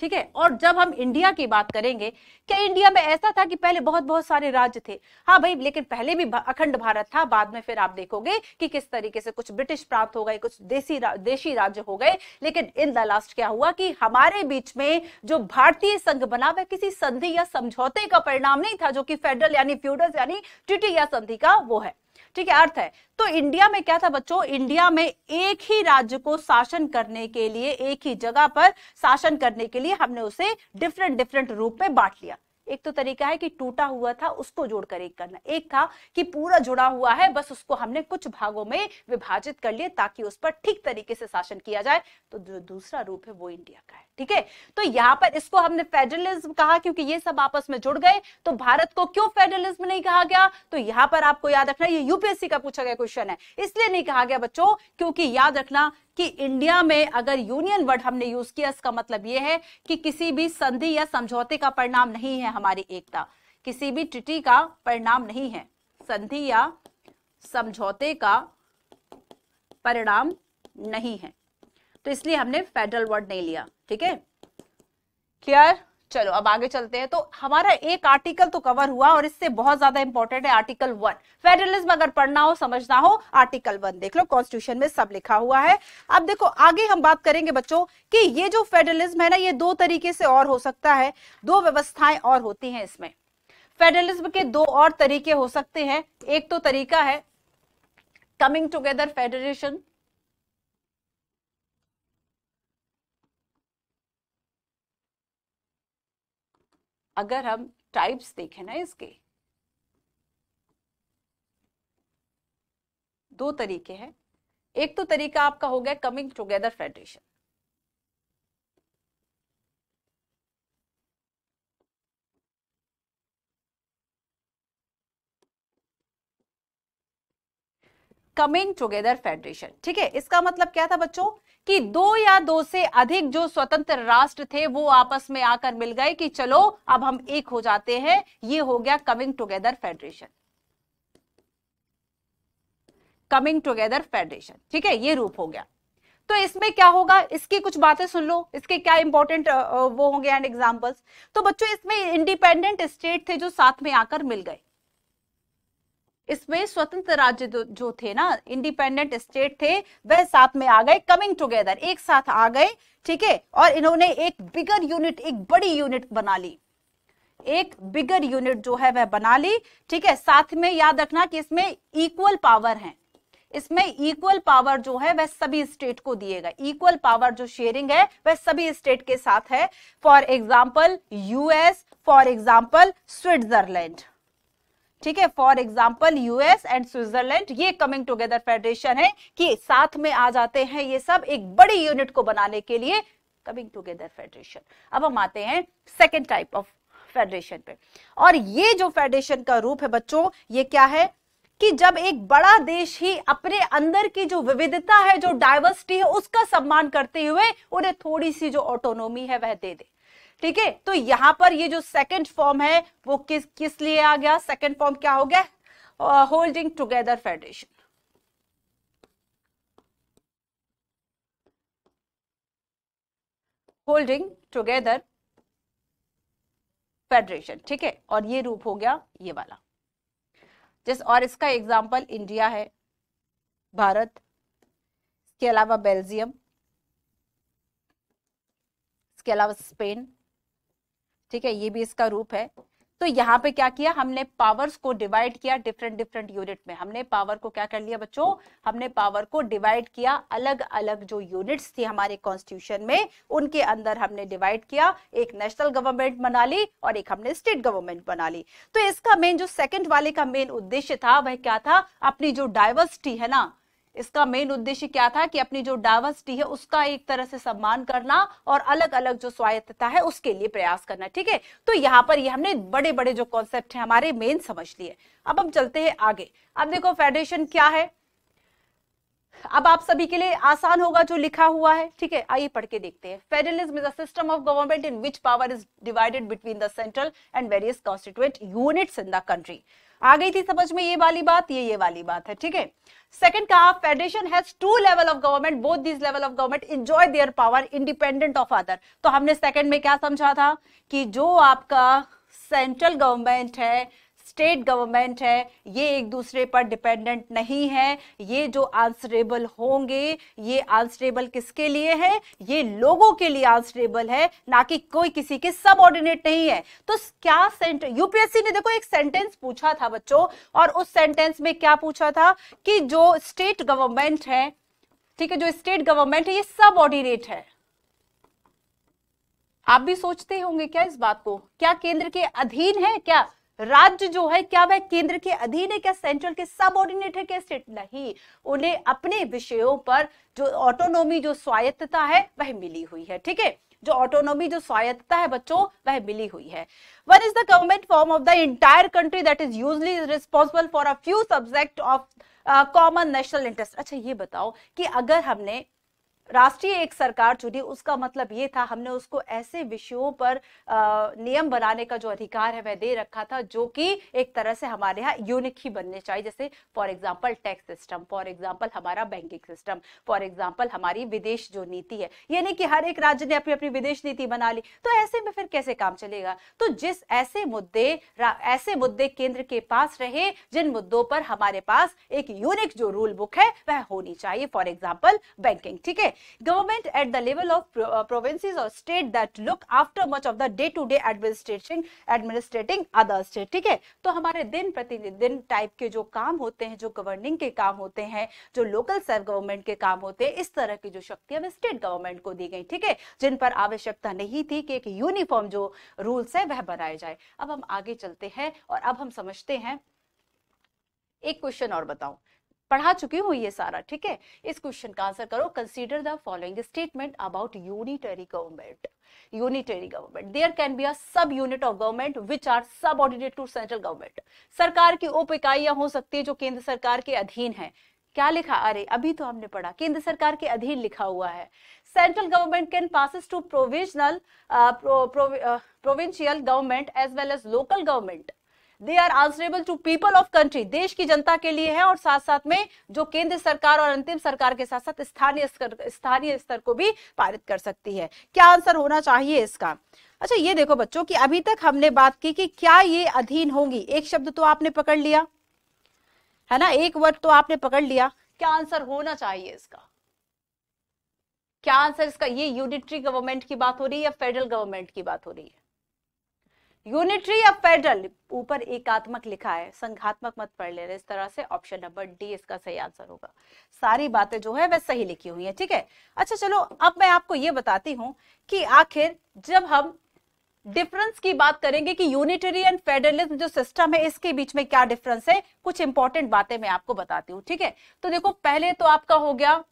ठीक है और जब हम इंडिया की बात करेंगे क्या इंडिया में ऐसा था कि पहले बहुत बहुत सारे राज्य थे हाँ भाई लेकिन पहले भी अखंड भारत था बाद में फिर आप देखोगे कि किस तरीके से कुछ ब्रिटिश प्राप्त हो गए कुछ देसी रा, देशी राज्य हो गए लेकिन इन द लास्ट क्या हुआ कि हमारे बीच में जो भारतीय संघ बना वह किसी संधि या समझौते का परिणाम नहीं था जो कि फेडरल यानी फ्यूडल यानी ट्रिटी या संधि का वो है ठीक है अर्थ है तो इंडिया में क्या था बच्चों इंडिया में एक ही राज्य को शासन करने के लिए एक ही जगह पर शासन करने के लिए हमने उसे डिफरेंट डिफरेंट रूप में बांट लिया एक तो तरीका है कि टूटा हुआ था उसको जोड़कर एक करना एक था कि पूरा जुड़ा हुआ है बस उसको हमने कुछ भागों में विभाजित कर लिए ताकि उस पर ठीक तरीके से शासन किया जाए तो जो दूसरा रूप है वो इंडिया का है ठीक है तो यहाँ पर इसको हमने फेडरलिज्म कहा क्योंकि ये सब आपस में जुड़ गए तो भारत को क्यों फेडरलिज्म नहीं कहा गया तो यहाँ पर आपको याद रखना ये यूपीएससी का पूछा गया क्वेश्चन है इसलिए नहीं कहा गया बच्चों क्योंकि याद रखना कि इंडिया में अगर यूनियन वर्ड हमने यूज किया इसका मतलब यह है कि किसी भी संधि या समझौते का परिणाम नहीं है हमारी एकता किसी भी ट्रिटी का परिणाम नहीं है संधि या समझौते का परिणाम नहीं है तो इसलिए हमने फेडरल वर्ड नहीं लिया ठीक है क्लियर चलो अब आगे चलते हैं तो हमारा एक आर्टिकल तो कवर हुआ और इससे बहुत ज्यादा इंपॉर्टेंट है आर्टिकल वन फेडरलिज्म अगर पढ़ना हो समझना हो आर्टिकल वन देख लो कॉन्स्टिट्यूशन में सब लिखा हुआ है अब देखो आगे हम बात करेंगे बच्चों कि ये जो फेडरलिज्म है ना ये दो तरीके से और हो सकता है दो व्यवस्थाएं और होती है इसमें फेडरलिज्म के दो और तरीके हो सकते हैं एक तो तरीका है कमिंग टूगेदर फेडरेशन अगर हम टाइप्स देखें ना इसके दो तरीके हैं एक तो तरीका आपका हो गया coming together federation coming together federation ठीक है इसका मतलब क्या था बच्चों कि दो या दो से अधिक जो स्वतंत्र राष्ट्र थे वो आपस में आकर मिल गए कि चलो अब हम एक हो जाते हैं ये हो गया coming together federation coming together federation ठीक है ये रूप हो गया तो इसमें क्या होगा इसकी कुछ बातें सुन लो इसके क्या इंपॉर्टेंट वो होंगे एंड एग्जांपल्स तो बच्चों इसमें इंडिपेंडेंट स्टेट थे जो साथ में आकर मिल गए इसमें स्वतंत्र राज्य जो थे ना इंडिपेंडेंट स्टेट थे वह साथ में आ गए कमिंग टुगेदर एक साथ आ गए ठीक है और इन्होंने एक बिगर यूनिट एक बड़ी यूनिट बना ली एक बिगर यूनिट जो है वह बना ली ठीक है साथ में याद रखना कि इसमें इक्वल पावर है इसमें इक्वल पावर जो है वह सभी स्टेट को दिए गए इक्वल पावर जो शेयरिंग है वह सभी स्टेट के साथ है for example US for example Switzerland ठीक है for example US and Switzerland ये कमिंग टूगेदर फेडरेशन है कि साथ में आ जाते हैं ये सब एक बड़ी यूनिट को बनाने के लिए कमिंग टूगेदर फेडरेशन अब हम आते हैं सेकेंड टाइप ऑफ फेडरेशन पे और ये जो फेडरेशन का रूप है बच्चों ये क्या है कि जब एक बड़ा देश ही अपने अंदर की जो विविधता है जो डायवर्सिटी है उसका सम्मान करते हुए उन्हें थोड़ी सी जो ऑटोनोमी है वह दे दे ठीक है तो यहां पर ये जो सेकंड फॉर्म है वो किस किस लिए आ गया सेकंड फॉर्म क्या हो गया holding together federation holding together federation ठीक है और ये रूप हो गया ये वाला जिस और इसका एग्जाम्पल इंडिया है भारत इसके अलावा बेल्जियम इसके अलावा स्पेन ठीक है ये भी इसका रूप है तो यहाँ पे क्या किया हमने पावर्स को डिवाइड किया डिफरेंट डिफरेंट यूनिट में हमने पावर को क्या कर लिया बच्चों हमने पावर को डिवाइड किया अलग अलग जो यूनिट्स थी हमारे कॉन्स्टिट्यूशन में उनके अंदर हमने डिवाइड किया एक नेशनल गवर्नमेंट बना ली और एक हमने स्टेट गवर्नमेंट बना ली तो इसका मेन जो सेकेंड वाले का मेन उद्देश्य था वह क्या था अपनी जो डायवर्सिटी है ना इसका मेन उद्देश्य क्या था कि अपनी जो डाइवर्सिटी है उसका एक तरह से सम्मान करना और अलग अलग जो स्वायत्तता है उसके लिए प्रयास करना ठीक है तो यहाँ पर ये हमने बड़े बड़े जो कॉन्सेप्ट है हमारे मेन समझ लिए अब हम चलते हैं आगे अब देखो फेडरेशन क्या है अब आप सभी के लिए आसान होगा जो लिखा हुआ है ठीक है आइए पढ़ के देखते हैं federalism is a system of government in which power is divided between the central and various constituent units in the country आ गई थी समझ में ये वाली बात ये ये वाली बात है ठीक है सेकंड कहा federation has two level of government both this level of government enjoy their power independent of other तो हमने सेकंड में क्या समझा था कि जो आपका सेंट्रल गवर्नमेंट है स्टेट गवर्नमेंट है ये एक दूसरे पर डिपेंडेंट नहीं है ये जो आंसरेबल होंगे ये आंसरेबल किसके लिए है ये लोगों के लिए आंसरेबल है ना कि कोई किसी के सब नहीं है तो क्या सेंटर यूपीएससी ने देखो एक सेंटेंस पूछा था बच्चों और उस सेंटेंस में क्या पूछा था कि जो स्टेट गवर्नमेंट है ठीक है जो स्टेट गवर्नमेंट है ये सब है आप भी सोचते होंगे क्या इस बात को क्या केंद्र के अधीन है क्या राज्य जो है क्या वह केंद्र के अधीन है क्या सेंट्रल के सबऑर्डिनेट है क्या स्टेट नहीं उन्हें अपने विषयों पर जो ऑटोनोमी जो स्वायत्तता है वह मिली हुई है ठीक है जो ऑटोनोमी जो स्वायत्तता है बच्चों वह मिली हुई है one is the government form of the entire country that is usually responsible for a few subject of common national interest अच्छा ये बताओ कि अगर हमने राष्ट्रीय एक सरकार चुनी उसका मतलब ये था हमने उसको ऐसे विषयों पर नियम बनाने का जो अधिकार है वह दे रखा था जो कि एक तरह से हमारे यहाँ यूनिक ही बनने चाहिए जैसे for example tax system for example हमारा बैंकिंग सिस्टम फॉर एग्जाम्पल हमारी विदेश जो नीति है यानी कि हर एक राज्य ने अपनी अपनी विदेश नीति बना ली तो ऐसे में फिर कैसे काम चलेगा तो जिस ऐसे मुद्दे ऐसे मुद्दे केंद्र के पास रहे जिन मुद्दों पर हमारे पास एक यूनिक जो रूल बुक है वह होनी चाहिए फॉर एग्जाम्पल बैंकिंग ठीक है Government at the level of pro uh, provinces or state that look after much of the day to day administration administrating other state ठीक है तो हमारे दिन प्रतिदिन टाइप के जो काम होते हैं जो गवर्निंग के काम होते हैं जो लोकल सेल्फ गवर्नमेंट के काम होते हैं इस तरह की जो शक्तियां हमें स्टेट गवर्नमेंट को दी गई ठीक है जिन पर आवश्यकता नहीं थी कि एक यूनिफॉर्म जो रूल्स है वह बनाए जाए अब हम आगे चलते हैं और अब हम समझते हैं एक क्वेश्चन और बताऊं पढ़ा चुकी हूँ ये सारा ठीक है इस क्वेश्चन का आंसर करो consider the following statement about unitary government unitary government there can be a sub unit of government which are subordinate to central government सरकार की उप इकाइयां हो सकती है जो केंद्र सरकार के अधीन है क्या लिखा अरे अभी तो हमने पढ़ा केंद्र सरकार के अधीन लिखा हुआ है central government can passes to provisional provincial government as well as local government they are answerable to people of country देश की जनता के लिए है और साथ साथ में जो केंद्र सरकार और अंतिम सरकार के साथ साथ स्थानीय स्थानीय स्तर को भी पारित कर सकती है क्या आंसर होना चाहिए इसका अच्छा ये देखो बच्चों कि अभी तक हमने बात की कि क्या ये अधीन होंगी एक शब्द तो आपने पकड़ लिया है ना एक वर्ड तो आपने पकड़ लिया क्या आंसर होना चाहिए इसका क्या आंसर इसका ये यूनिटरी गवर्नमेंट की बात हो रही है या फेडरल गवर्नमेंट की बात हो रही है यूनिट्री या फेडरल ऊपर एकात्मक लिखा है संघात्मक मत पढ़ ले रहे इस तरह से ऑप्शन नंबर डी इसका सही आंसर होगा सारी बातें जो है वह सही लिखी हुई है ठीक है अच्छा चलो अब मैं आपको ये बताती हूँ कि आखिर जब हम डिफरेंस की बात करेंगे कि यूनिटरी एंड फेडरलिज्म जो सिस्टम है इसके बीच में क्या डिफरेंस है कुछ इंपॉर्टेंट बातें मैं आपको बताती हूँ ठीक है तो देखो पहले तो आपका हो गया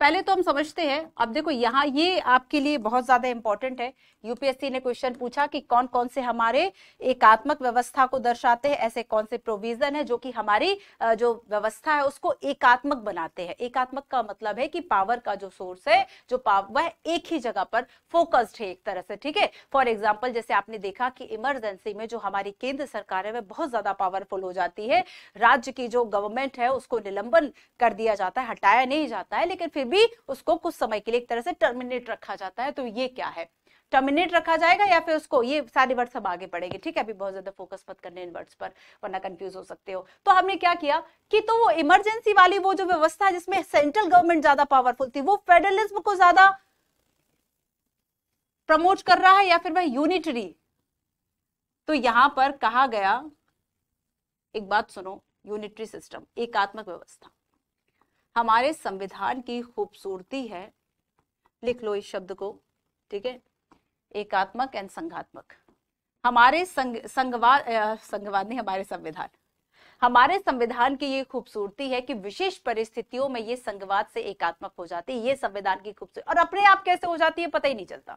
पहले तो हम समझते हैं अब देखो यहाँ ये आपके लिए बहुत ज्यादा इंपॉर्टेंट है यूपीएससी ने क्वेश्चन पूछा कि कौन कौन से हमारे एकात्मक व्यवस्था को दर्शाते हैं ऐसे कौन से प्रोविजन है जो कि हमारी जो व्यवस्था है उसको एकात्मक बनाते हैं एकात्मक का मतलब है कि पावर का जो सोर्स है जो पावर वह एक ही जगह पर फोकस्ड है एक तरह से ठीक है फॉर एग्जाम्पल जैसे आपने देखा कि इमरजेंसी में जो हमारी केंद्र सरकार है वह बहुत ज्यादा पावरफुल हो जाती है राज्य की जो गवर्नमेंट है उसको निलंबन कर दिया जाता है हटाया नहीं जाता है लेकिन फिर भी उसको कुछ समय के लिए एक तरह से टर्मिनेट रखा जाता है तो ये क्या है टर्मिनेट रखा जाएगा या फिर उसको ये सारे वर्ड सब आगे बढ़ेंगे ठीक है अभी बहुत ज्यादा फोकस मत करने इन वर्ड्स पर वरना कंफ्यूज हो सकते हो तो हमने क्या किया कि तो वो इमरजेंसी वाली वो जो व्यवस्था है जिसमें सेंट्रल गवर्नमेंट ज्यादा पावरफुल थी वो फेडरलिज्म को ज्यादा प्रमोट कर रहा है या फिर वह यूनिटरी तो यहां पर कहा गया एक बात सुनो यूनिटरी सिस्टम एकात्मक व्यवस्था हमारे संविधान की खूबसूरती है लिख लो इस शब्द को ठीक है एकात्मक एंड संघात्मक हमारे संघवाद संघवाद नहीं हमारे संविधान हमारे संविधान की ये खूबसूरती है कि विशेष परिस्थितियों में ये संघवाद से एकात्मक हो जाती है ये संविधान की खूबसूरती और अपने आप कैसे हो जाती है पता ही नहीं चलता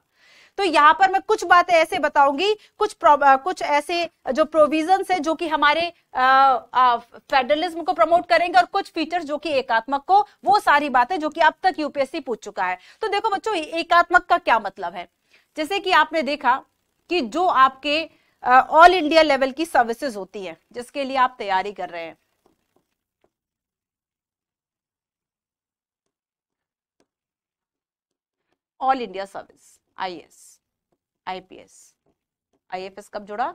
तो यहाँ पर मैं कुछ बातें ऐसे बताऊंगी कुछ कुछ ऐसे जो प्रोविजन है जो कि हमारे फेडरलिज्म को प्रमोट करेंगे और कुछ फीचर्स जो कि एकात्मक को वो सारी बातें जो कि अब तक यूपीएससी पूछ चुका है तो देखो बच्चों एकात्मक का क्या मतलब है जैसे कि आपने देखा कि जो आपके ऑल इंडिया लेवल की सर्विसेज होती है जिसके लिए आप तैयारी कर रहे हैं all India service IAS IPS IFS कब जुड़ा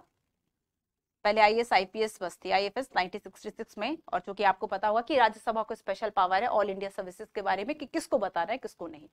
पहले I S I P S बस थी आई एफ एस नाइनटीन में और चूंकि आपको पता होगा कि राज्यसभा को स्पेशल पावर है ऑल इंडिया सर्विसेज के बारे में कि किसको बताना है किसको नहीं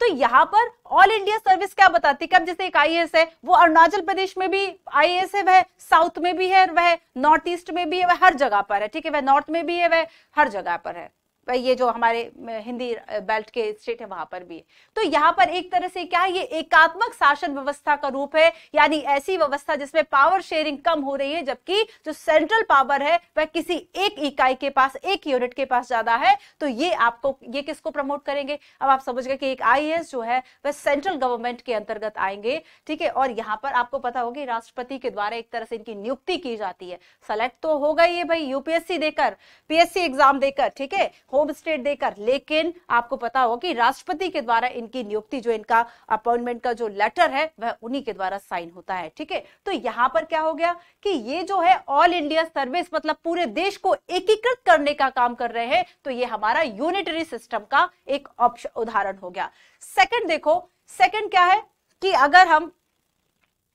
तो यहाँ पर ऑल इंडिया सर्विस क्या बताती है अब जैसे एक आई है वो अरुणाचल प्रदेश में भी आई है वह साउथ में भी है वह नॉर्थ ईस्ट में भी है वह हर जगह पर है ठीक है वह नॉर्थ में भी है वह हर जगह पर है ये जो हमारे हिंदी बेल्ट के स्टेट है वहां पर भी तो यहाँ पर एक तरह से क्या ये एकात्मक शासन व्यवस्था का रूप है यानी ऐसी व्यवस्था जिसमें पावर शेयरिंग कम हो रही है जबकि जो सेंट्रल पावर है वह किसी एक इकाई के पास एक यूनिट के पास ज्यादा है तो ये आपको ये किसको प्रमोट करेंगे अब आप समझ गए कि एक आई जो है वह सेंट्रल गवर्नमेंट के अंतर्गत आएंगे ठीक है और यहाँ पर आपको पता होगी राष्ट्रपति के द्वारा एक तरह से इनकी नियुक्ति की जाती है सेलेक्ट तो होगा ये भाई यूपीएससी देकर पीएससी एग्जाम देकर ठीक है होम स्टे देकर लेकिन आपको पता हो कि राष्ट्रपति के द्वारा इनकी नियुक्ति जो इनका अपॉइंटमेंट का जो लेटर है वह उन्हीं के द्वारा साइन होता है ठीक है तो यहां पर क्या हो गया कि ये जो है ऑल इंडिया सर्विस मतलब पूरे देश को एकीकृत करने का काम कर रहे हैं तो ये हमारा यूनिटरी सिस्टम का एक ऑप्शन उदाहरण हो गया सेकंड देखो सेकंड क्या है कि अगर हम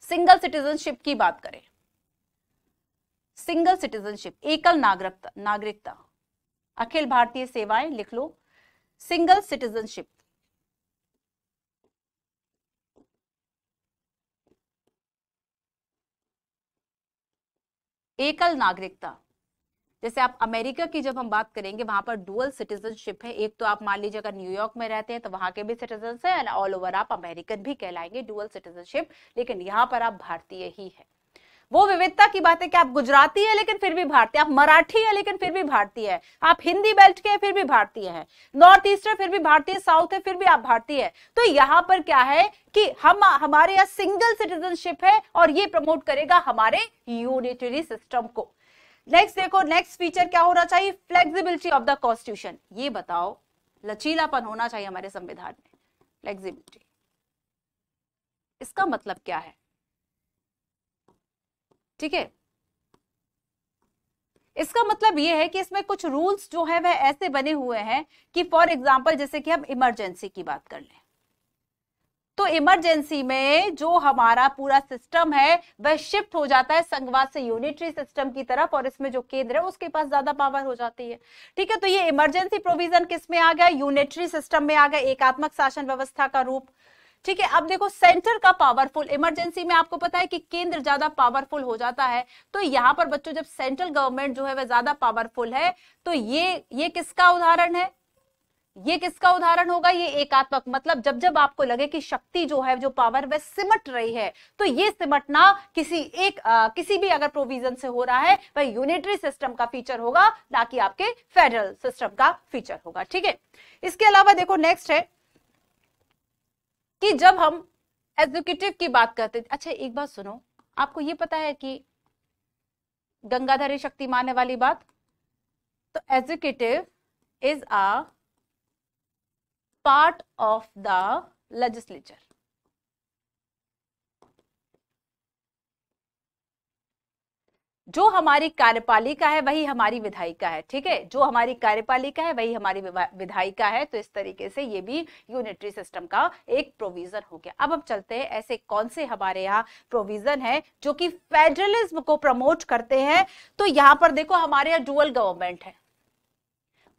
सिंगल सिटीजनशिप की बात करें सिंगल सिटीजनशिप एकल नागरिकता नागरिकता अखिल भारतीय सेवाएं लिख लो सिंगल सिटीजनशिप एकल नागरिकता जैसे आप अमेरिका की जब हम बात करेंगे वहां पर डुअल सिटीजनशिप है एक तो आप मान लीजिए अगर न्यूयॉर्क में रहते हैं तो वहां के भी सिटीजन है एंड ऑल ओवर आप अमेरिकन भी कहलाएंगे डुअल सिटीजनशिप लेकिन यहाँ पर आप भारतीय ही है वो विविधता की बात है कि आप गुजराती है लेकिन फिर भी भारतीय आप मराठी है लेकिन फिर भी भारतीय है आप हिंदी बेल्ट के हैं फिर भी भारतीय है नॉर्थ ईस्ट है फिर भी भारतीय साउथ है फिर भी आप भारतीय है तो यहाँ पर क्या है कि हम हमारे यहाँ सिंगल सिटीजनशिप है और ये प्रमोट करेगा हमारे यूनिटरी सिस्टम को नेक्स्ट देखो नेक्स्ट फीचर क्या होना चाहिए फ्लेक्सिबिलिटी ऑफ द कॉन्स्टिट्यूशन ये बताओ लचीलापन होना चाहिए हमारे संविधान में फ्लेक्सिबिलिटी इसका मतलब क्या है ठीक है इसका मतलब ये है कि इसमें कुछ रूल्स जो है वह ऐसे बने हुए हैं कि फॉर एग्जाम्पल जैसे कि हम इमरजेंसी की बात कर लें तो इमरजेंसी में जो हमारा पूरा सिस्टम है वह शिफ्ट हो जाता है संघवाद से यूनिटरी सिस्टम की तरफ और इसमें जो केंद्र है उसके पास ज्यादा पावर हो जाती है ठीक है तो ये इमरजेंसी प्रोविजन किसमें आ गया यूनिटरी सिस्टम में आ गया एकात्मक शासन व्यवस्था का रूप ठीक है अब देखो सेंटर का पावरफुल इमरजेंसी में आपको पता है कि केंद्र ज्यादा पावरफुल हो जाता है तो यहां पर बच्चों जब सेंट्रल गवर्नमेंट जो है वह ज्यादा पावरफुल है तो ये ये किसका उदाहरण है ये किसका उदाहरण होगा ये एकात्मक मतलब जब जब आपको लगे कि शक्ति जो है जो पावर वह सिमट रही है तो ये सिमटना किसी एक आ, किसी भी अगर प्रोविजन से हो रहा है वह यूनिटरी सिस्टम का फीचर होगा ना कि आपके फेडरल सिस्टम का फीचर होगा ठीक है इसके अलावा देखो नेक्स्ट है कि जब हम एग्जीक्यूटिव की बात करते अच्छा एक बात सुनो आपको ये पता है कि गंगाधरी शक्ति मानने वाली बात तो executive is a part of the legislature जो हमारी कार्यपालिका है वही हमारी विधायिका है ठीक है जो हमारी कार्यपालिका है वही हमारी विधायिका है तो इस तरीके से ये भी यूनिटरी सिस्टम का एक प्रोविजन हो गया अब हम चलते हैं ऐसे कौन से हमारे यहाँ प्रोविजन है जो कि फेडरलिज्म को प्रमोट करते हैं तो यहां पर देखो हमारे यहाँ डुअल गवर्नमेंट है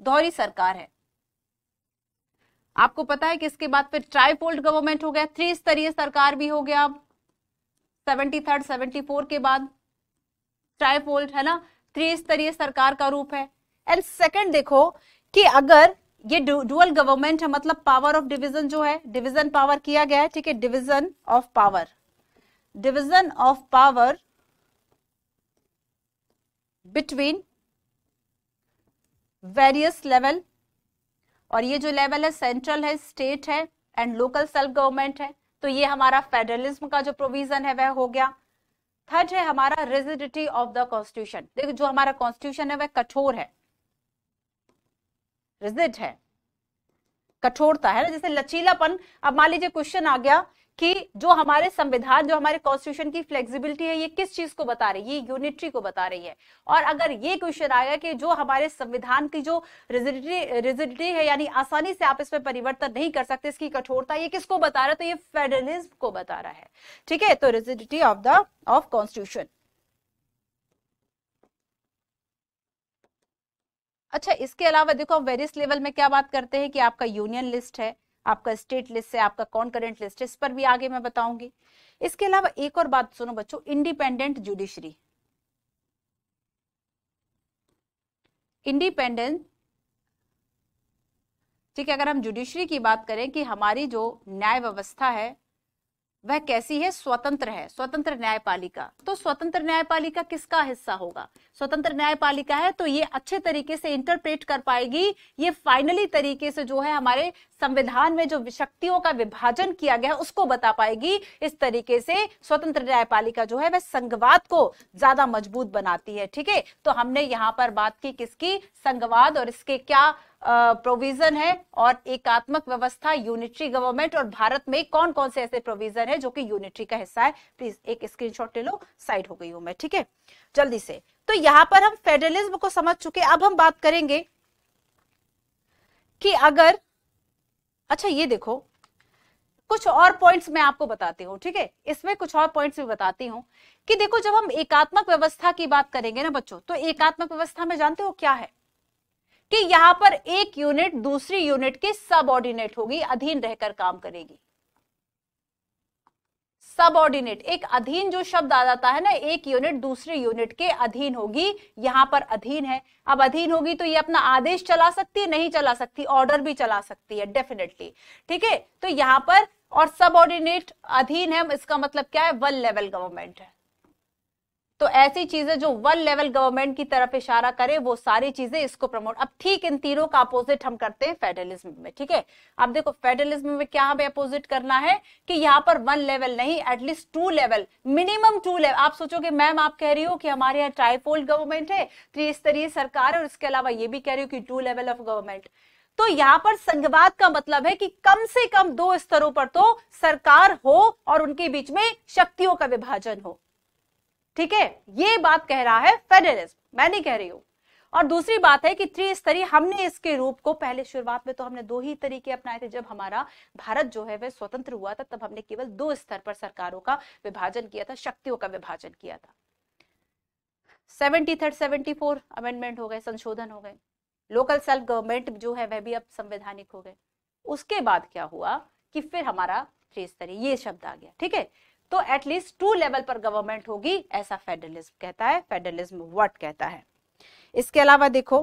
दोहरी सरकार है आपको पता है कि इसके बाद फिर ट्राईपोल्ड गवर्नमेंट हो गया थ्री स्तरीय सरकार भी हो गया सेवेंटी थर्ड सेवेंटी फोर के बाद ट्राइपोल्ड है ना त्रिस्तरीय सरकार का रूप है एंड सेकंड देखो कि अगर ये डुअल गवर्नमेंट है मतलब पावर ऑफ डिवीजन जो है डिवीजन पावर किया गया है ठीक है division of power division of power between various level और ये जो लेवल है सेंट्रल है स्टेट है एंड लोकल सेल्फ गवर्नमेंट है तो ये हमारा फेडरलिज्म का जो प्रोविजन है वह हो गया थर्ड है हमारा रिजिडिटी ऑफ द कॉन्स्टिट्यूशन देखो जो हमारा कॉन्स्टिट्यूशन है वह कठोर है रिजिड है कठोरता है ना जैसे लचीलापन अब मान लीजिए क्वेश्चन आ गया कि जो हमारे संविधान जो हमारे कॉन्स्टिट्यूशन की फ्लेक्सिबिलिटी है ये किस चीज को बता रही है ये यूनिट्री को बता रही है और अगर ये क्वेश्चन आएगा कि जो हमारे संविधान की जो रिजिडिटी है यानी आसानी से आप इसमें परिवर्तन नहीं कर सकते इसकी कठोरता ये किसको बता रहा है तो ये फेडरलिज्म को बता रहा है ठीक है तो rigidity of the of constitution अच्छा इसके अलावा देखो हम वेरियस लेवल में क्या बात करते हैं कि आपका यूनियन लिस्ट है आपका स्टेट लिस्ट है आपका कौन करेंट लिस्ट है इस पर भी आगे मैं बताऊंगी इसके अलावा एक और बात सुनो बच्चों इंडिपेंडेंट जुडिशरी इंडिपेंडेंट ठीक है अगर हम जुडिशरी की बात करें कि हमारी जो न्याय व्यवस्था है वह कैसी है स्वतंत्र है स्वतंत्र न्यायपालिका तो स्वतंत्र न्यायपालिका किसका हिस्सा होगा स्वतंत्र न्यायपालिका है तो ये अच्छे तरीके से इंटरप्रेट कर पाएगी ये फाइनली तरीके से जो है हमारे संविधान में जो शक्तियों का विभाजन किया गया है उसको बता पाएगी इस तरीके से स्वतंत्र न्यायपालिका जो है वह संघवाद को ज्यादा मजबूत बनाती है ठीक है तो हमने यहाँ पर बात की किसकी संघवाद और इसके क्या प्रोविजन है और एकात्मक व्यवस्था यूनिटरी गवर्नमेंट और भारत में कौन कौन से ऐसे प्रोविजन है जो कि यूनिटरी का हिस्सा है प्लीज एक स्क्रीनशॉट ले लो साइड हो गई हूं मैं ठीक है जल्दी से तो यहाँ पर हम फेडरलिज्म को समझ चुके अब हम बात करेंगे कि अगर अच्छा ये देखो कुछ और पॉइंट्स मैं आपको बताती हूँ ठीक है इसमें कुछ और पॉइंट्स भी बताती हूँ कि देखो जब हम एकात्मक व्यवस्था की बात करेंगे ना बच्चों तो एकात्मक व्यवस्था में जानते हो क्या है कि यहां पर एक यूनिट दूसरी यूनिट के सबऑर्डिनेट होगी अधीन रहकर काम करेगी सबऑर्डिनेट एक अधीन जो शब्द आ जाता है ना एक यूनिट दूसरी यूनिट के अधीन होगी यहां पर अधीन है अब अधीन होगी तो ये अपना आदेश चला सकती है नहीं चला सकती ऑर्डर भी चला सकती है डेफिनेटली ठीक है तो यहां पर और सबऑर्डिनेट अधीन है इसका मतलब क्या है वन लेवल गवर्नमेंट है तो ऐसी चीजें जो वन लेवल गवर्नमेंट की तरफ इशारा करे वो सारी चीजें इसको प्रमोट अब ठीक इन तीनों का अपोजिट हम करते हैं फेडरलिज्म में ठीक है अब देखो फेडरलिज्म में क्या हमें अपोजिट करना है कि यहाँ पर वन लेवल नहीं at least two level minimum two level आप सोचोगे मैम आप कह रही हो कि हमारे यहाँ ट्राईफोल्ड गवर्नमेंट है त्रिस्तरीय सरकार है और इसके अलावा ये भी कह रही हो कि टू लेवल ऑफ गवर्नमेंट तो यहाँ पर संघवाद का मतलब है कि कम से कम दो स्तरों पर तो सरकार हो और उनके बीच में शक्तियों का विभाजन हो ठीक है ये बात कह रहा है फेडरलिज्म मैं नहीं कह रही हूँ और दूसरी बात है कि त्रिस्तरीय हमने इसके रूप को पहले शुरुआत में तो हमने दो ही तरीके अपनाए थे जब हमारा भारत जो है वह स्वतंत्र हुआ था तब हमने केवल दो स्तर पर सरकारों का विभाजन किया था शक्तियों का विभाजन किया था seventy third seventy four amendment हो गए संशोधन हो गए लोकल सेल्फ गवर्नमेंट जो है वह भी अब संवैधानिक हो गए उसके बाद क्या हुआ कि फिर हमारा त्रिस्तरीय ये शब्द आ गया ठीक है तो एटलीस्ट टू लेवल पर गवर्नमेंट होगी ऐसा फेडरलिज्म कहता है फेडरलिज्म व्हाट कहता है इसके अलावा देखो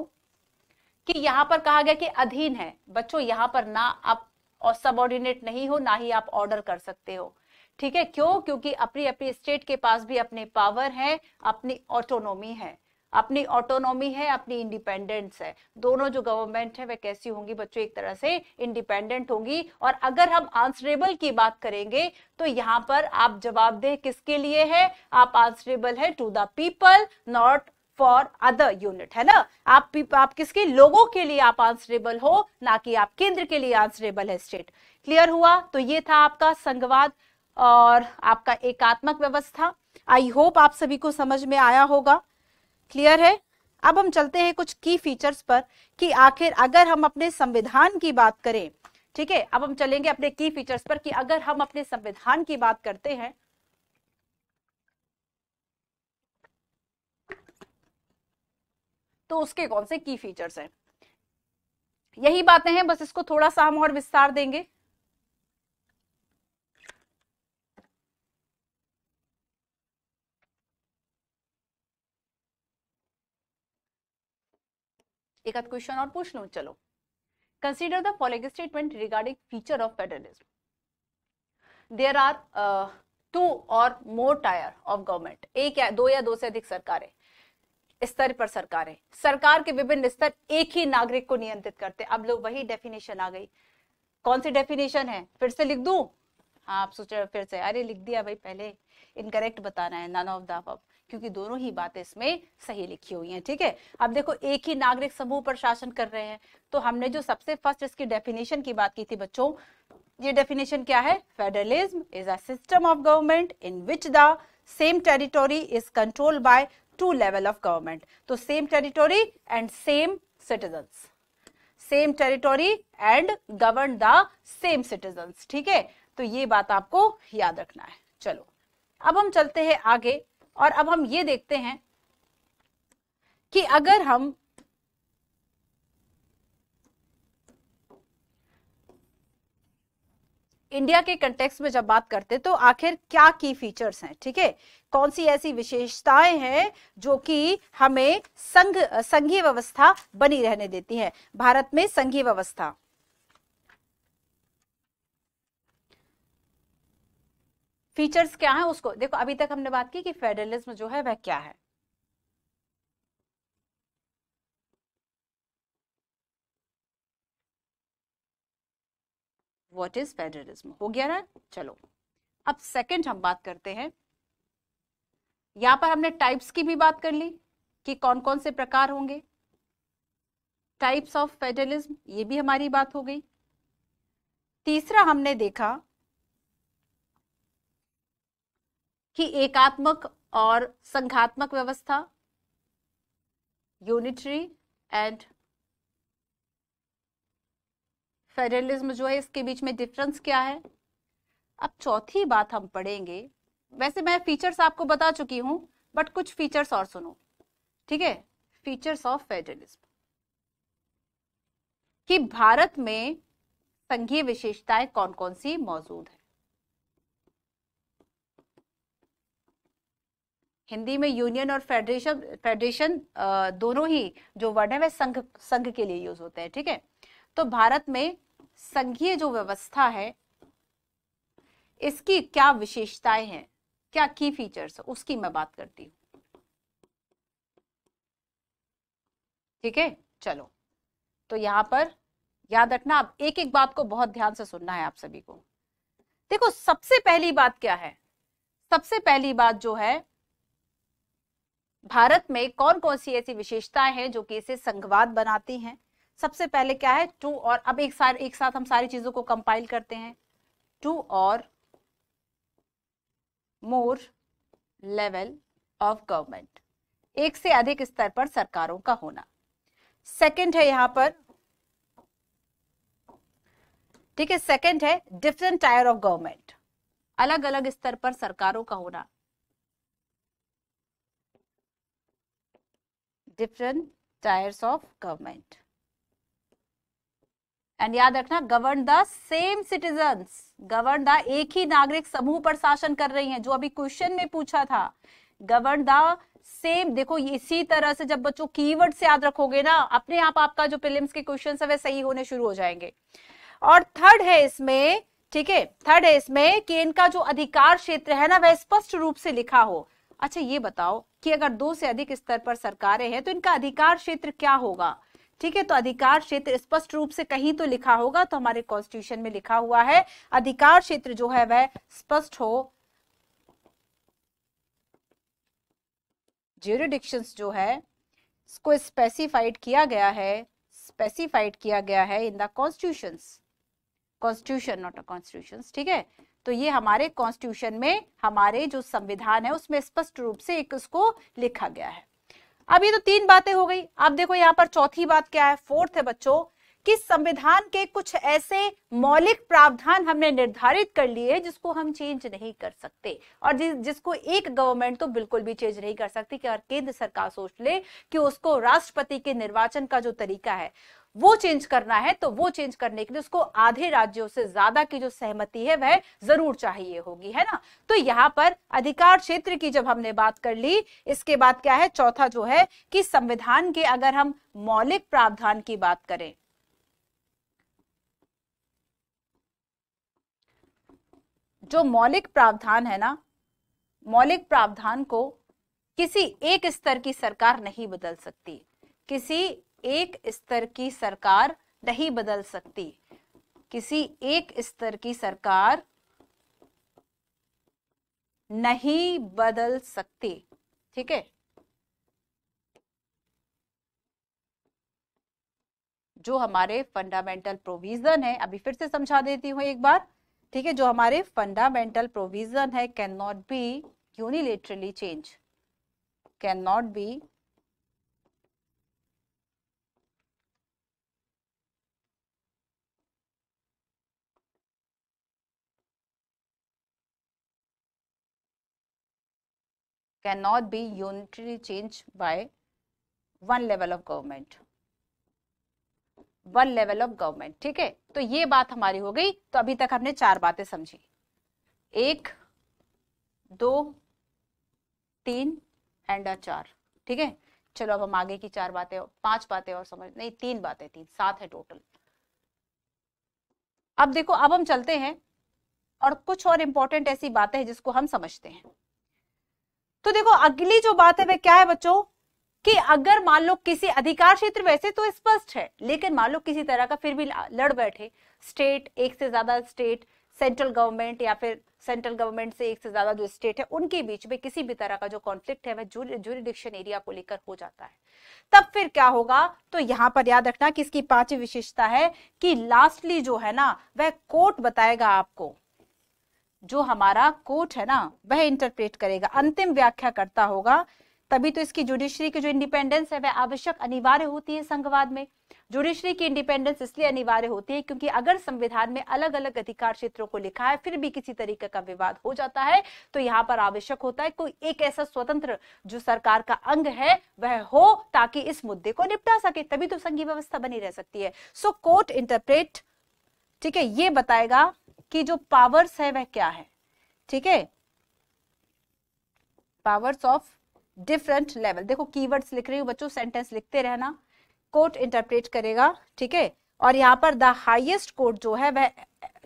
कि यहां पर कहा गया कि अधीन है बच्चों यहां पर ना आप और सबॉर्डिनेट नहीं हो ना ही आप ऑर्डर कर सकते हो ठीक है क्यों क्योंकि अपनी अपनी स्टेट के पास भी अपने पावर है अपनी ऑटोनोमी है अपनी ऑटोनॉमी है अपनी इंडिपेंडेंस है दोनों जो गवर्नमेंट है वह कैसी होंगी बच्चों एक तरह से इंडिपेंडेंट होंगी और अगर हम आंसरेबल की बात करेंगे तो यहाँ पर आप जवाबदेह किसके लिए है आप आंसरेबल है to the people not for other unit है ना आप आप किसके लोगों के लिए आप आंसरेबल हो ना कि आप केंद्र के लिए आंसरेबल है स्टेट क्लियर हुआ तो ये था आपका संघवाद और आपका एकात्मक व्यवस्था आई होप आप सभी को समझ में आया होगा क्लियर है अब हम चलते हैं कुछ की फीचर्स पर कि आखिर अगर हम अपने संविधान की बात करें ठीक है अब हम चलेंगे अपने की फीचर्स पर कि अगर हम अपने संविधान की बात करते हैं तो उसके कौन से की फीचर्स हैं यही बातें हैं बस इसको थोड़ा सा हम और विस्तार देंगे एक आध क्वेश्चन और पूछ लू चलो consider the following statement regarding feature of federalism there are two or more tyre of government एक या दो या दो से अधिक सरकारें स्तर पर सरकारें सरकार के विभिन्न स्तर एक ही नागरिक को नियंत्रित करते अब लोग वही डेफिनेशन आ गई कौन सी डेफिनेशन है फिर से लिख दू हाँ आप सोच रहे हो फिर से अरे लिख दिया भाई पहले इनकरेक्ट बताना है नन ऑफ द अबव क्योंकि दोनों ही बातें इसमें सही लिखी हुई हैं ठीक है अब देखो एक ही नागरिक समूह पर शासन कर रहे हैं तो हमने जो सबसे फर्स्ट इसकी डेफिनेशन की बात की थी बच्चों ये डेफिनेशन क्या है federalism is a system of government in which the same territory is control by two level of government तो same territory and same citizen same territory and govern the same citizen ठीक है तो ये बात आपको याद रखना है चलो अब हम चलते हैं आगे और अब हम ये देखते हैं कि अगर हम इंडिया के कंटेक्स में जब बात करते तो आखिर क्या की फीचर्स हैं ठीक है कौन सी ऐसी विशेषताएं हैं जो कि हमें संघ संघीय व्यवस्था बनी रहने देती है भारत में संघीय व्यवस्था फीचर्स क्या है उसको देखो अभी तक हमने बात की कि फेडरलिज्म जो है वह क्या है वॉट इज फेडरलिज्म हो गया ना चलो अब सेकंड हम बात करते हैं यहां पर हमने टाइप्स की भी बात कर ली कि कौन कौन से प्रकार होंगे टाइप्स ऑफ फेडरलिज्म ये भी हमारी बात हो गई तीसरा हमने देखा कि एकात्मक और संघात्मक व्यवस्था यूनिटरी एंड फेडरलिज्म जो है इसके बीच में डिफरेंस क्या है अब चौथी बात हम पढ़ेंगे वैसे मैं फीचर्स आपको बता चुकी हूं बट कुछ फीचर्स और सुनो ठीक है फीचर्स ऑफ फेडरलिज्म कि भारत में संघीय विशेषताएं कौन कौन सी मौजूद है हिंदी में यूनियन और फेडरेशन फेडरेशन दोनों ही जो वर्ड है वह संघ संघ के लिए यूज होते हैं ठीक है थीके? तो भारत में संघीय जो व्यवस्था है इसकी क्या विशेषताएं हैं क्या की फीचर्स उसकी मैं बात करती हूं ठीक है चलो तो यहां पर याद रखना आप एक एक बात को बहुत ध्यान से सुनना है आप सभी को देखो सबसे पहली बात क्या है सबसे पहली बात जो है भारत में कौन कौन सी ऐसी विशेषताएं हैं जो कि इसे संघवाद बनाती हैं सबसे पहले क्या है टू और अब एक साथ एक साथ हम सारी चीजों को कंपाइल करते हैं to or more level of government एक से अधिक स्तर पर सरकारों का होना सेकंड है यहां पर ठीक है सेकंड है डिफरेंट टायर ऑफ गवर्नमेंट अलग अलग स्तर पर सरकारों का होना different tiers of government. And याद रखना govern the same citizen govern the एक ही नागरिक समूह पर शासन कर रही है जो अभी क्वेश्चन में पूछा था गवर्न द सेम देखो इसी तरह से जब बच्चों कीवर्ड से याद रखोगे ना अपने आप आपका जो प्रिलिम्स के क्वेश्चन है वह सही होने शुरू हो जाएंगे और थर्ड है इसमें ठीक है थर्ड है इसमें कि इनका जो अधिकार क्षेत्र है ना वह स्पष्ट रूप से लिखा हो अच्छा ये बताओ कि अगर दो से अधिक स्तर पर सरकारें हैं तो इनका अधिकार क्षेत्र क्या होगा ठीक है तो अधिकार क्षेत्र स्पष्ट रूप से कहीं तो लिखा होगा तो हमारे कॉन्स्टिट्यूशन में लिखा हुआ है अधिकार क्षेत्र जो है वह स्पष्ट हो ज्यूरिडिक्शंस जो है इसको स्पेसिफाइड किया गया है स्पेसिफाइड किया गया है in the constitution constitution not a constitution ठीक है तो ये हमारे कॉन्स्टिट्यूशन में हमारे जो संविधान है उसमें स्पष्ट रूप से एक उसको लिखा गया है अब ये तो तीन बातें हो गई अब देखो यहाँ पर चौथी बात क्या है फोर्थ है बच्चों कि संविधान के कुछ ऐसे मौलिक प्रावधान हमने निर्धारित कर लिए हैं जिसको हम चेंज नहीं कर सकते और जिस जिसको एक गवर्नमेंट तो बिल्कुल भी चेंज नहीं कर सकती कि केंद्र सरकार सोच ले कि उसको राष्ट्रपति के निर्वाचन का जो तरीका है वो चेंज करना है तो वो चेंज करने के लिए उसको आधे राज्यों से ज्यादा की जो सहमति है वह जरूर चाहिए होगी है ना तो यहाँ पर अधिकार क्षेत्र की जब हमने बात कर ली इसके बाद क्या है चौथा जो है कि संविधान के अगर हम मौलिक प्रावधान की बात करें जो मौलिक प्रावधान है ना मौलिक प्रावधान को किसी एक स्तर की सरकार नहीं बदल सकती किसी एक स्तर की सरकार नहीं बदल सकती किसी एक स्तर की सरकार नहीं बदल सकती ठीक है जो हमारे फंडामेंटल प्रोविजन है अभी फिर से समझा देती हूं एक बार ठीक है जो हमारे फंडामेंटल प्रोविजन है can not be unilaterally change can not be cannot be unitary changed by one level of government one level of government ठीक है तो ये बात हमारी हो गई तो अभी तक हमने चार बातें समझी एक दो तीन एंड अ चार ठीक है चलो अब हम आगे की चार बातें पांच बातें और समझ नहीं तीन बातें तीन सात है टोटल अब देखो अब हम चलते हैं और कुछ और इंपॉर्टेंट ऐसी बातें हैं जिसको हम समझते हैं तो देखो अगली जो बात है वह क्या है बच्चों कि अगर मान लो किसी अधिकार क्षेत्र वैसे तो स्पष्ट है लेकिन मान लो किसी तरह का फिर भी लड़ बैठे स्टेट एक से ज्यादा स्टेट सेंट्रल गवर्नमेंट या फिर सेंट्रल गवर्नमेंट से एक से ज्यादा जो स्टेट है उनके बीच में किसी भी तरह का जो कॉन्फ्लिक्ट है वह जूरिडिक्शन एरिया को लेकर हो जाता है तब फिर क्या होगा तो यहाँ पर याद रखना कि इसकी पांचवी विशेषता है कि लास्टली जो है ना वह कोर्ट बताएगा आपको जो हमारा कोर्ट है ना वह इंटरप्रेट करेगा अंतिम व्याख्या करता होगा तभी तो इसकी जुडिशरी की जो इंडिपेंडेंस है वह आवश्यक अनिवार्य होती है संघवाद में जुडिशरी की इंडिपेंडेंस इसलिए अनिवार्य होती है क्योंकि अगर संविधान में अलग अलग अधिकार क्षेत्रों को लिखा है फिर भी किसी तरीके का विवाद हो जाता है तो यहाँ पर आवश्यक होता है कोई एक ऐसा स्वतंत्र जो सरकार का अंग है वह हो ताकि इस मुद्दे को निपटा सके तभी तो संघीय व्यवस्था बनी रह सकती है सो कोर्ट इंटरप्रेट ठीक है ये बताएगा की जो पावर्स है वह क्या है ठीक है पावर्स ऑफ डिफरेंट लेवल देखो कीवर्ड्स लिख रही हूँ बच्चों सेंटेंस लिखते रहना कोर्ट इंटरप्रेट करेगा ठीक है और यहाँ पर द हाइएस्ट कोर्ट जो है वह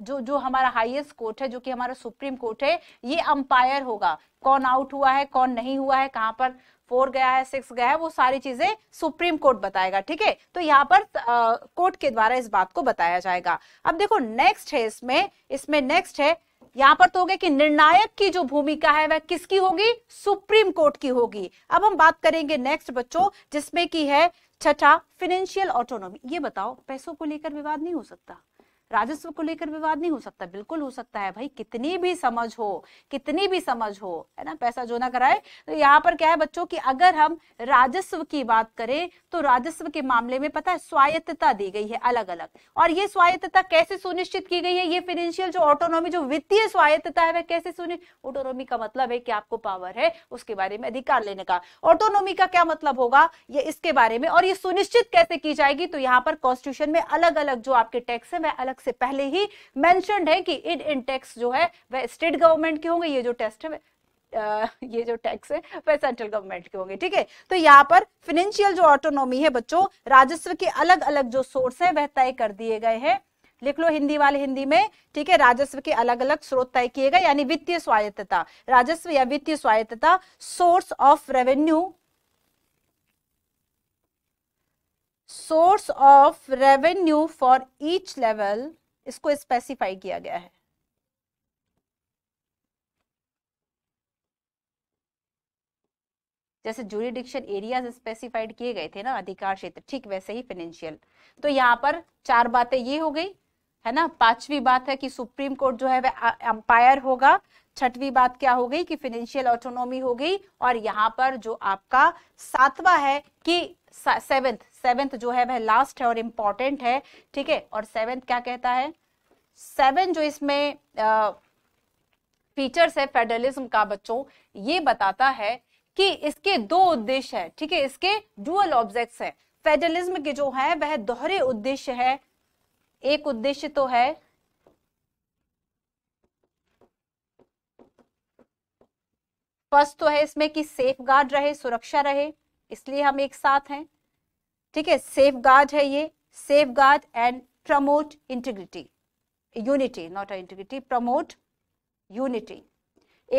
जो जो हमारा हाईएस्ट कोर्ट है जो कि हमारा सुप्रीम कोर्ट है ये अंपायर होगा कौन आउट हुआ है कौन नहीं हुआ है कहाँ पर फोर गया है सिक्स गया है वो सारी चीजें सुप्रीम कोर्ट बताएगा ठीक है तो यहाँ पर कोर्ट के द्वारा इस बात को बताया जाएगा अब देखो नेक्स्ट है इसमें इसमें नेक्स्ट है यहाँ पर तो हो गया कि निर्णायक की जो भूमिका है वह किसकी होगी सुप्रीम कोर्ट की होगी अब हम बात करेंगे नेक्स्ट बच्चों जिसमें की है छठा फिनेंशियल ऑटोनॉमी ये बताओ पैसों को लेकर विवाद नहीं हो सकता राजस्व को लेकर विवाद नहीं हो सकता बिल्कुल हो सकता है भाई कितनी भी समझ हो कितनी भी समझ हो है ना पैसा जो ना कराए तो यहाँ पर क्या है बच्चों की अगर हम राजस्व की बात करें तो राजस्व के मामले में पता है स्वायत्तता दी गई है अलग अलग और ये स्वायत्तता कैसे सुनिश्चित की गई है ये फिनेंशियल जो ऑटोनॉमी जो वित्तीय स्वायत्तता है वह कैसे सुनिश्चित ऑटोनॉमी का मतलब है कि आपको पावर है उसके बारे में अधिकार लेने का ऑटोनॉमी का क्या मतलब होगा ये इसके बारे में और ये सुनिश्चित कैसे की जाएगी तो यहाँ पर कॉन्स्टिट्यूशन में अलग अलग जो आपके टैक्स है वह अलग बैठक से पहले ही मैं है कि इन टैक्स जो है वह स्टेट गवर्नमेंट के होंगे ये जो टेस्ट है आ, ये जो टैक्स है वह सेंट्रल गवर्नमेंट के होंगे ठीक है तो यहाँ पर फिनेंशियल जो ऑटोनॉमी है बच्चों राजस्व के अलग अलग जो सोर्स है वह तय कर दिए गए हैं लिख लो हिंदी वाले हिंदी में ठीक है राजस्व के अलग अलग स्रोत तय किए गए यानी वित्तीय स्वायत्तता राजस्व या वित्तीय स्वायत्तता source of revenue source of revenue for each level इसको स्पेसिफाई किया गया है जैसे जुरिडिक्शन एरियाज स्पेसिफाइड किए गए थे ना अधिकार क्षेत्र ठीक वैसे ही फाइनेंशियल तो यहां पर चार बातें ये हो गई है ना पांचवी बात है कि सुप्रीम कोर्ट जो है वह अंपायर होगा छठवीं बात क्या हो गई कि फाइनेंशियल ऑटोनॉमी हो गई और यहां पर जो आपका सातवा है कि सेवेंथ सेवेंथ जो है वह लास्ट है और इम्पॉर्टेंट है ठीक है और सेवेंथ क्या कहता है सेवन जो इसमें फीचर्स है फेडरलिज्म का बच्चों ये बताता है कि इसके दो उद्देश्य है ठीक है इसके डुअल ऑब्जेक्ट्स है फेडरलिज्म के जो है वह दोहरे उद्देश्य है एक उद्देश्य तो है फर्स्ट तो है इसमें कि सेफ गार्ड रहे सुरक्षा रहे इसलिए हम एक साथ हैं ठीक है सेफ गार्ड है ये safeguard and promote integrity unity not integrity promote unity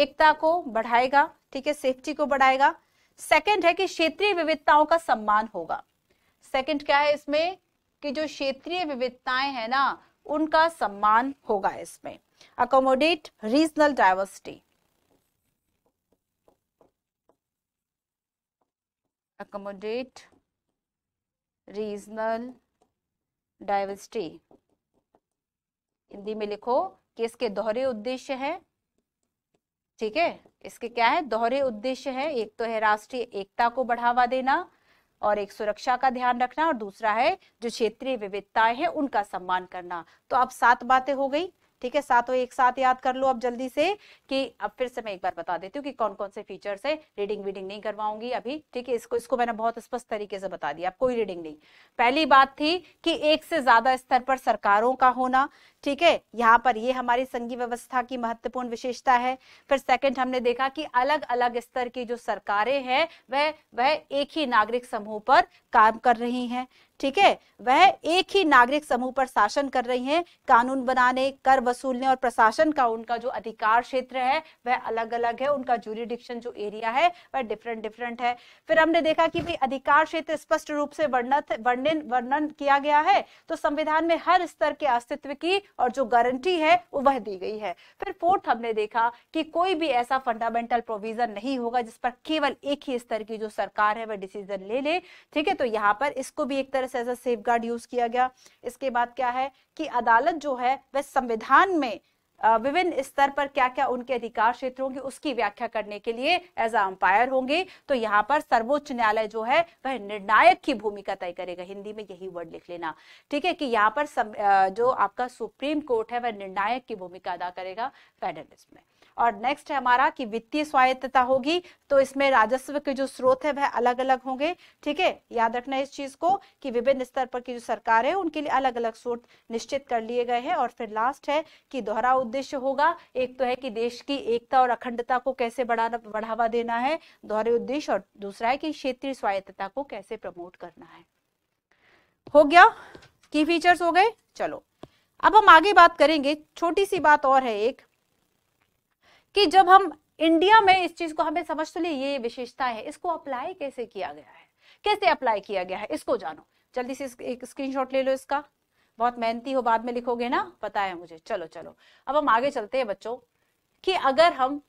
एकता को बढ़ाएगा ठीक है सेफ्टी को बढ़ाएगा सेकंड है कि क्षेत्रीय विविधताओं का सम्मान होगा सेकंड क्या है इसमें कि जो क्षेत्रीय विविधताएं है ना उनका सम्मान होगा इसमें accommodate regional diversity accommodate regional diversity Hindi में लिखो कि इसके दोहरे उद्देश्य हैं ठीक है इसके क्या है दोहरे उद्देश्य है एक तो है राष्ट्रीय एकता को बढ़ावा देना और एक सुरक्षा का ध्यान रखना और दूसरा है जो क्षेत्रीय विविधताएं हैं उनका सम्मान करना तो अब सात बातें हो गई ठीक है सातों एक साथ याद कर लो अब जल्दी से कि अब फिर से मैं एक बार बता देती हूँ कि कौन कौन से फीचर्स है रीडिंग वीडिंग नहीं करवाऊंगी अभी ठीक है इसको इसको मैंने बहुत स्पष्ट तरीके से बता दिया कोई रीडिंग नहीं पहली बात थी कि एक से ज्यादा स्तर पर सरकारों का होना ठीक है यहाँ पर ये हमारी संघीय व्यवस्था की महत्वपूर्ण विशेषता है फिर सेकंड हमने देखा कि अलग अलग स्तर की जो सरकारें हैं वह वह एक ही नागरिक समूह पर काम कर रही हैं ठीक है वह एक ही नागरिक समूह पर शासन कर रही हैं कानून बनाने कर वसूलने और प्रशासन का उनका जो अधिकार क्षेत्र है वह अलग अलग है उनका जूरिडिक्शन जो एरिया है वह डिफरेंट डिफरेंट है फिर हमने देखा कि भाई अधिकार क्षेत्र स्पष्ट रूप से वर्णित वर्णन वर्णन किया गया है तो संविधान में हर स्तर के अस्तित्व की और जो गारंटी है वह दी गई है फिर फोर्थ हमने देखा कि कोई भी ऐसा फंडामेंटल प्रोविजन नहीं होगा जिस पर केवल एक ही स्तर की जो सरकार है वह डिसीजन ले ले ठीक है तो यहाँ पर इसको भी एक तरह as as a safe use किया गया इसके बाद क्या है कि अदालत जो है वह संविधान में विभिन्न स्तर पर क्या क्या उनके अधिकार क्षेत्र होंगे उसकी व्याख्या करने के लिए एज अ अंपायर होंगे तो यहाँ पर सर्वोच्च न्यायालय जो है वह निर्णायक की भूमिका तय करेगा हिंदी में यही वर्ड लिख लेना ठीक है कि यहाँ पर सब, जो आपका सुप्रीम कोर्ट है वह निर्णायक की भूमिका अदा करेगा पैनलिस्ट में और नेक्स्ट है हमारा कि वित्तीय स्वायत्तता होगी तो इसमें राजस्व के जो स्रोत है वह अलग अलग होंगे ठीक है याद रखना इस चीज को कि विभिन्न स्तर पर की जो सरकार है उनके लिए अलग अलग स्रोत निश्चित कर लिए गए हैं और फिर लास्ट है कि दोहरा उद्देश्य होगा एक तो है कि देश की एकता और अखंडता को कैसे बढ़ाना बढ़ावा देना है दोहरे उद्देश्य और दूसरा है कि क्षेत्रीय स्वायत्तता को कैसे प्रमोट करना है हो गया की फीचर्स हो गए चलो अब हम आगे बात करेंगे छोटी सी बात और है एक कि जब हम इंडिया में इस चीज को हमें समझ तो लिए ये विशेषता है इसको अप्लाई कैसे किया गया है कैसे अप्लाई किया गया है इसको जानो जल्दी से एक स्क्रीनशॉट ले लो इसका बहुत मेहनती हो बाद में लिखोगे ना पता है मुझे चलो चलो अब हम आगे चलते हैं बच्चों कि अगर हम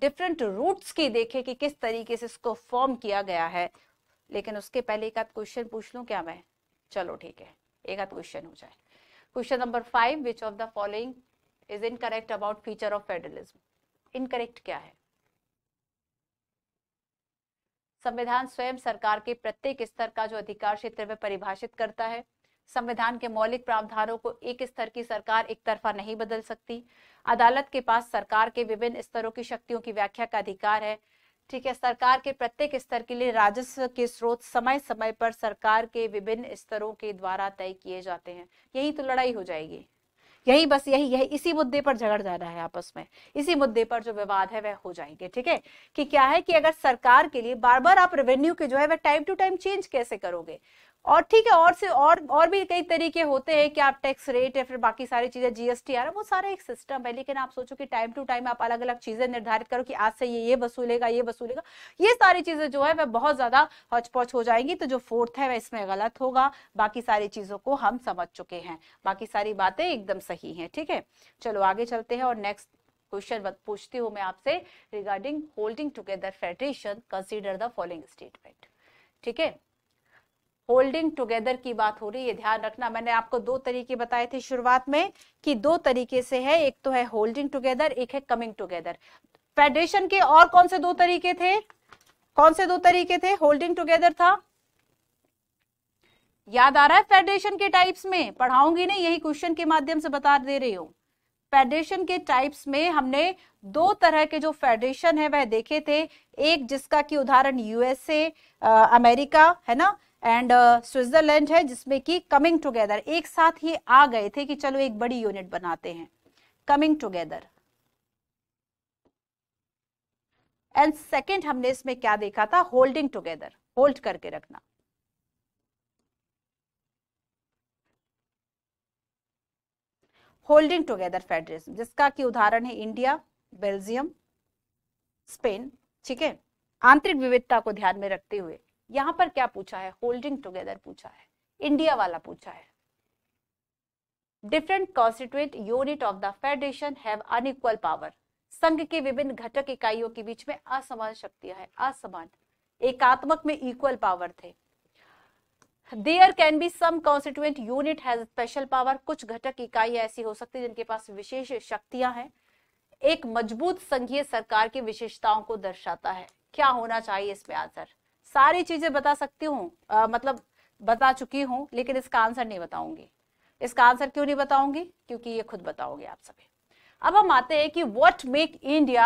डिफरेंट रूट्स की देखें कि किस तरीके से इसको फॉर्म किया गया है लेकिन उसके पहले एक आध क्वेश्चन पूछ लूं क्या मैं चलो ठीक है एक आध क्वेश्चन हो जाए question number five which of the following is incorrect about feature of federalism incorrect क्या है संविधान स्वयं सरकार के प्रत्येक स्तर का जो अधिकार क्षेत्र में परिभाषित करता है संविधान के मौलिक प्रावधानों को एक स्तर की सरकार एक तरफा नहीं बदल सकती अदालत के पास सरकार के विभिन्न स्तरों की शक्तियों की व्याख्या का अधिकार है ठीक है सरकार के प्रत्येक स्तर के लिए राजस्व के स्रोत समय समय पर सरकार के विभिन्न स्तरों के द्वारा तय किए जाते हैं यही तो लड़ाई हो जाएगी यही बस यही यही इसी मुद्दे पर झगड़ जाना है आपस में इसी मुद्दे पर जो विवाद है वह हो जाएंगे ठीक है कि क्या है कि अगर सरकार के लिए बार बार आप रेवेन्यू के जो है वह टाइम टू टाइम चेंज कैसे करोगे और ठीक है और से और और भी कई तरीके होते हैं कि आप टैक्स रेट या फिर बाकी सारी चीजें जीएसटी आ रहा है वो सारा एक सिस्टम है लेकिन आप सोचो कि टाइम टू टाइम आप अलग अलग चीजें निर्धारित करो कि आज से ये ये वसूलेगा ये वसूलेगा ये सारी चीजें जो है वह बहुत ज्यादा हचपच हो जाएंगी तो जो फोर्थ है वह इसमें गलत होगा बाकी सारी चीजों को हम समझ चुके हैं बाकी सारी बातें एकदम सही है ठीक है चलो आगे चलते हैं और नेक्स्ट क्वेश्चन पूछती हूँ मैं आपसे regarding holding together federation consider the following statement ठीक है होल्डिंग टुगेदर की बात हो रही है ध्यान रखना मैंने आपको दो तरीके बताए थे शुरुआत में कि दो तरीके से है एक तो है होल्डिंग टुगेदर एक है कमिंग टुगेदर फेडरेशन के और कौन से दो तरीके थे कौन से दो तरीके थे होल्डिंग टुगेदर था याद आ रहा है फेडरेशन के टाइप्स में पढ़ाऊंगी नहीं यही क्वेश्चन के माध्यम से बता दे रही हूं फेडरेशन के टाइप्स में हमने दो तरह के जो फेडरेशन है वह देखे थे एक जिसका कि उदाहरण यूएसए अमेरिका है ना एंड स्विट्जरलैंड uh, है जिसमें कि कमिंग टुगेदर एक साथ ही आ गए थे कि चलो एक बड़ी यूनिट बनाते हैं कमिंग टुगेदर एंड सेकेंड हमने इसमें क्या देखा था होल्डिंग टुगेदर होल्ड करके रखना होल्डिंग टुगेदर फेडरिज्म जिसका कि उदाहरण है इंडिया बेल्जियम स्पेन ठीक है आंतरिक विविधता को ध्यान में रखते हुए यहाँ पर क्या पूछा है होल्डिंग टुगेदर पूछा है इंडिया वाला पूछा है different constituent unit of the federation have unequal power संघ के विभिन्न घटक इकाइयों के बीच में असमान शक्तियां हैं असमान एकात्मक में इक्वल पावर थे there can be some constituent unit has special power कुछ घटक इकाई ऐसी हो सकती है जिनके पास विशेष शक्तियां हैं एक मजबूत संघीय सरकार की विशेषताओं को दर्शाता है क्या होना चाहिए इसमें आंसर सारी चीजें बता सकती हूँ मतलब बता चुकी हूँ लेकिन इसका आंसर नहीं बताऊंगी इसका आंसर क्यों नहीं बताऊंगी क्योंकि ये खुद बताओगे आप सभी अब हम आते हैं कि what make India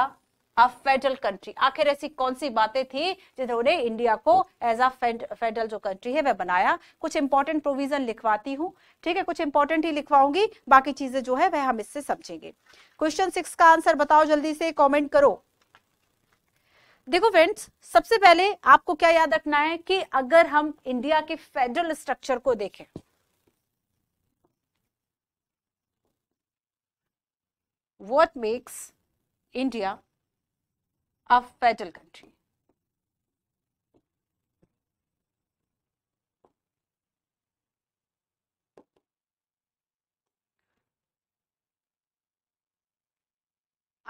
a federal country आखिर ऐसी कौन सी बातें थी जिन्होंने इंडिया को एज अ फेडरल जो कंट्री है वह बनाया कुछ इंपॉर्टेंट प्रोविजन लिखवाती हूँ ठीक है कुछ इंपॉर्टेंट ही लिखवाऊंगी बाकी चीजें जो है वह हम इससे समझेंगे क्वेश्चन सिक्स का आंसर बताओ जल्दी से कॉमेंट करो देखो फ्रेंड्स सबसे पहले आपको क्या याद रखना है कि अगर हम इंडिया के फेडरल स्ट्रक्चर को देखें what makes India a federal country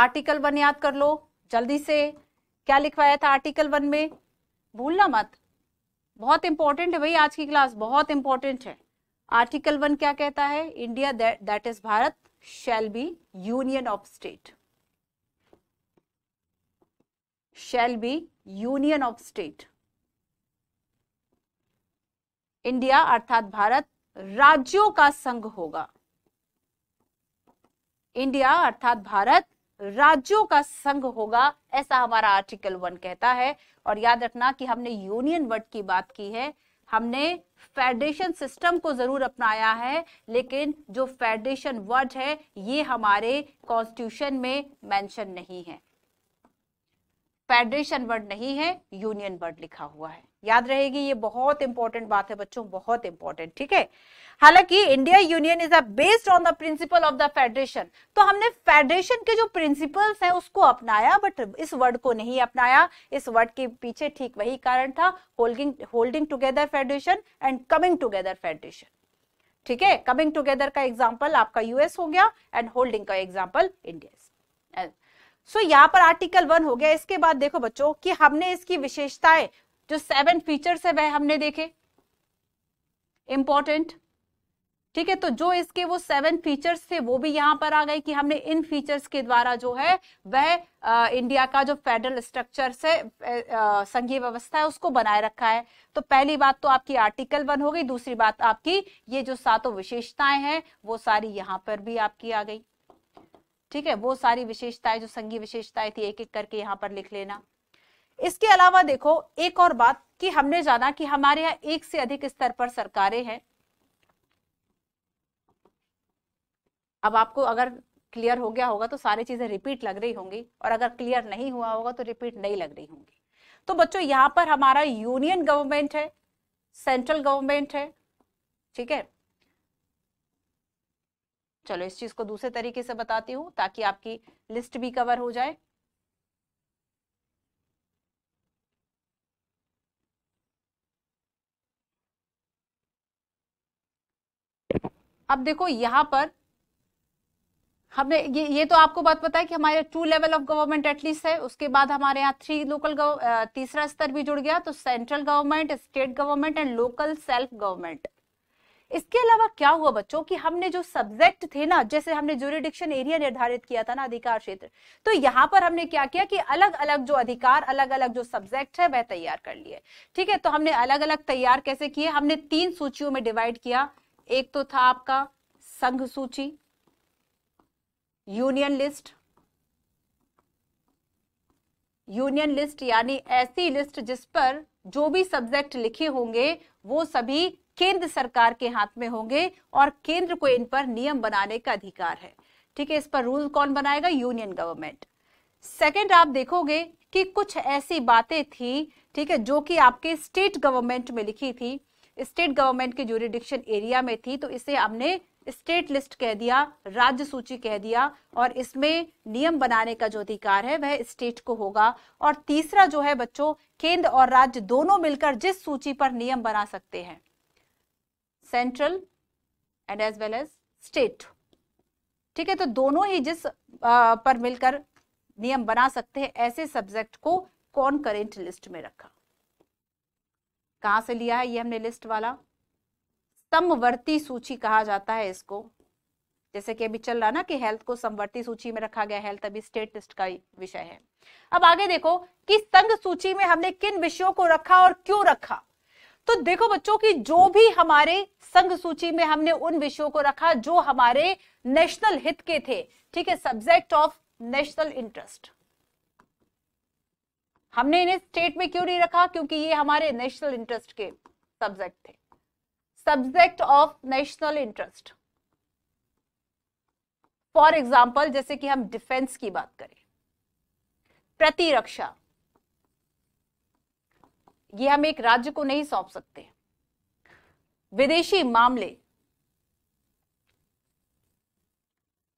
article one याद कर लो जल्दी से क्या लिखवाया था आर्टिकल वन में भूलना मत बहुत इंपॉर्टेंट है भाई आज की क्लास बहुत इंपॉर्टेंट है आर्टिकल वन क्या कहता है India that is Bharat shall be union of state shall be union of state India अर्थात भारत राज्यों का संघ होगा इंडिया अर्थात भारत राज्यों का संघ होगा ऐसा हमारा आर्टिकल वन कहता है और याद रखना कि हमने यूनियन वर्ड की बात की है हमने फेडरेशन सिस्टम को जरूर अपनाया है लेकिन जो फेडरेशन वर्ड है ये हमारे कॉन्स्टिट्यूशन में मेंशन नहीं है फेडरेशन वर्ड नहीं है यूनियन वर्ड लिखा हुआ है याद रहेगी ये बहुत इंपॉर्टेंट बात है बच्चों बहुत इंपॉर्टेंट ठीक है हालांकि India union is a based on the principle of the federation तो हमने फेडरेशन के जो प्रिंसिपल्स हैं उसको अपनाया बट इस वर्ड को नहीं अपनाया इस वर्ड के पीछे ठीक वही कारण था holding holding together federation and coming together federation ठीक है कमिंग टुगेदर का एग्जाम्पल आपका यूएस हो गया एंड होल्डिंग का एग्जाम्पल इंडिया सो so, यहाँ पर आर्टिकल वन हो गया इसके बाद देखो बच्चों कि हमने इसकी विशेषताएं जो सेवन फीचर्स है वह हमने देखे इंपॉर्टेंट ठीक है तो जो इसके वो सेवन फीचर्स थे वो भी यहाँ पर आ गए कि हमने इन फीचर्स के द्वारा जो है वह इंडिया का जो फेडरल स्ट्रक्चर से संघीय व्यवस्था है उसको बनाए रखा है तो पहली बात तो आपकी आर्टिकल वन हो गई दूसरी बात आपकी ये जो सातों विशेषताएं हैं वो सारी यहाँ पर भी आपकी आ गई ठीक है वो सारी विशेषताएं जो संघीय विशेषताएं थी एक एक करके यहाँ पर लिख लेना इसके अलावा देखो एक और बात कि हमने जाना कि हमारे यहाँ एक से अधिक स्तर पर सरकारें हैं अब आपको अगर क्लियर हो गया होगा तो सारी चीज़ें रिपीट लग रही होंगी और अगर क्लियर नहीं हुआ होगा तो रिपीट नहीं लग रही होंगी तो बच्चों यहाँ पर हमारा यूनियन गवर्नमेंट है सेंट्रल गवर्नमेंट है ठीक है चलो इस चीज को दूसरे तरीके से बताती हूँ ताकि आपकी लिस्ट भी कवर हो जाए अब देखो यहां पर हमने ये ये तो आपको बात पता है कि हमारे two level of government at least है उसके बाद हमारे यहाँ थ्री लोकल तीसरा स्तर भी जुड़ गया तो central government state government and local self government इसके अलावा क्या हुआ बच्चों कि हमने जो सब्जेक्ट थे ना जैसे हमने ज्यूरिडिक्शन एरिया निर्धारित किया था ना अधिकार क्षेत्र तो यहाँ पर हमने क्या किया कि अलग अलग जो अधिकार अलग अलग जो सब्जेक्ट है वह तैयार कर लिए ठीक है तो हमने अलग अलग तैयार कैसे किए हमने तीन सूचियों में डिवाइड किया एक तो था आपका संघ सूची यूनियन लिस्ट यूनियन लिस्ट यानी ऐसी लिस्ट जिस पर जो भी सब्जेक्ट लिखे होंगे वो सभी केंद्र सरकार के हाथ में होंगे और केंद्र को इन पर नियम बनाने का अधिकार है ठीक है इस पर रूल कौन बनाएगा यूनियन गवर्नमेंट सेकंड आप देखोगे कि कुछ ऐसी बातें थी ठीक है जो कि आपके स्टेट गवर्नमेंट में लिखी थी स्टेट गवर्नमेंट के ज्यूरिडिक्शन एरिया में थी तो इसे हमने स्टेट लिस्ट कह दिया राज्य सूची कह दिया और इसमें नियम बनाने का जो अधिकार है वह स्टेट को होगा और तीसरा जो है बच्चों केंद्र और राज्य दोनों मिलकर जिस सूची पर नियम बना सकते हैं central and as well as state ठीक है तो दोनों ही जिस पर मिलकर नियम बना सकते हैं ऐसे सब्जेक्ट को कौन करेंट लिस्ट में रखा कहां से लिया है ये हमने लिस्ट वाला समवर्ती सूची कहा जाता है इसको जैसे कि अभी चल रहा ना कि हेल्थ को समवर्ती सूची में रखा गया हेल्थ अभी स्टेट लिस्ट का विषय है अब आगे देखो कि संघ सूची में हमने किन विषयों को रखा और क्यों रखा तो देखो बच्चों की जो भी हमारे संघ सूची में हमने उन विषयों को रखा जो हमारे नेशनल हित के थे ठीक है सब्जेक्ट ऑफ नेशनल इंटरेस्ट हमने इन्हें स्टेट में क्यों नहीं रखा क्योंकि ये हमारे नेशनल इंटरेस्ट के सब्जेक्ट थे subject of national interest for example जैसे कि हम डिफेंस की बात करें प्रतिरक्षा ये हम एक राज्य को नहीं सौंप सकते विदेशी मामले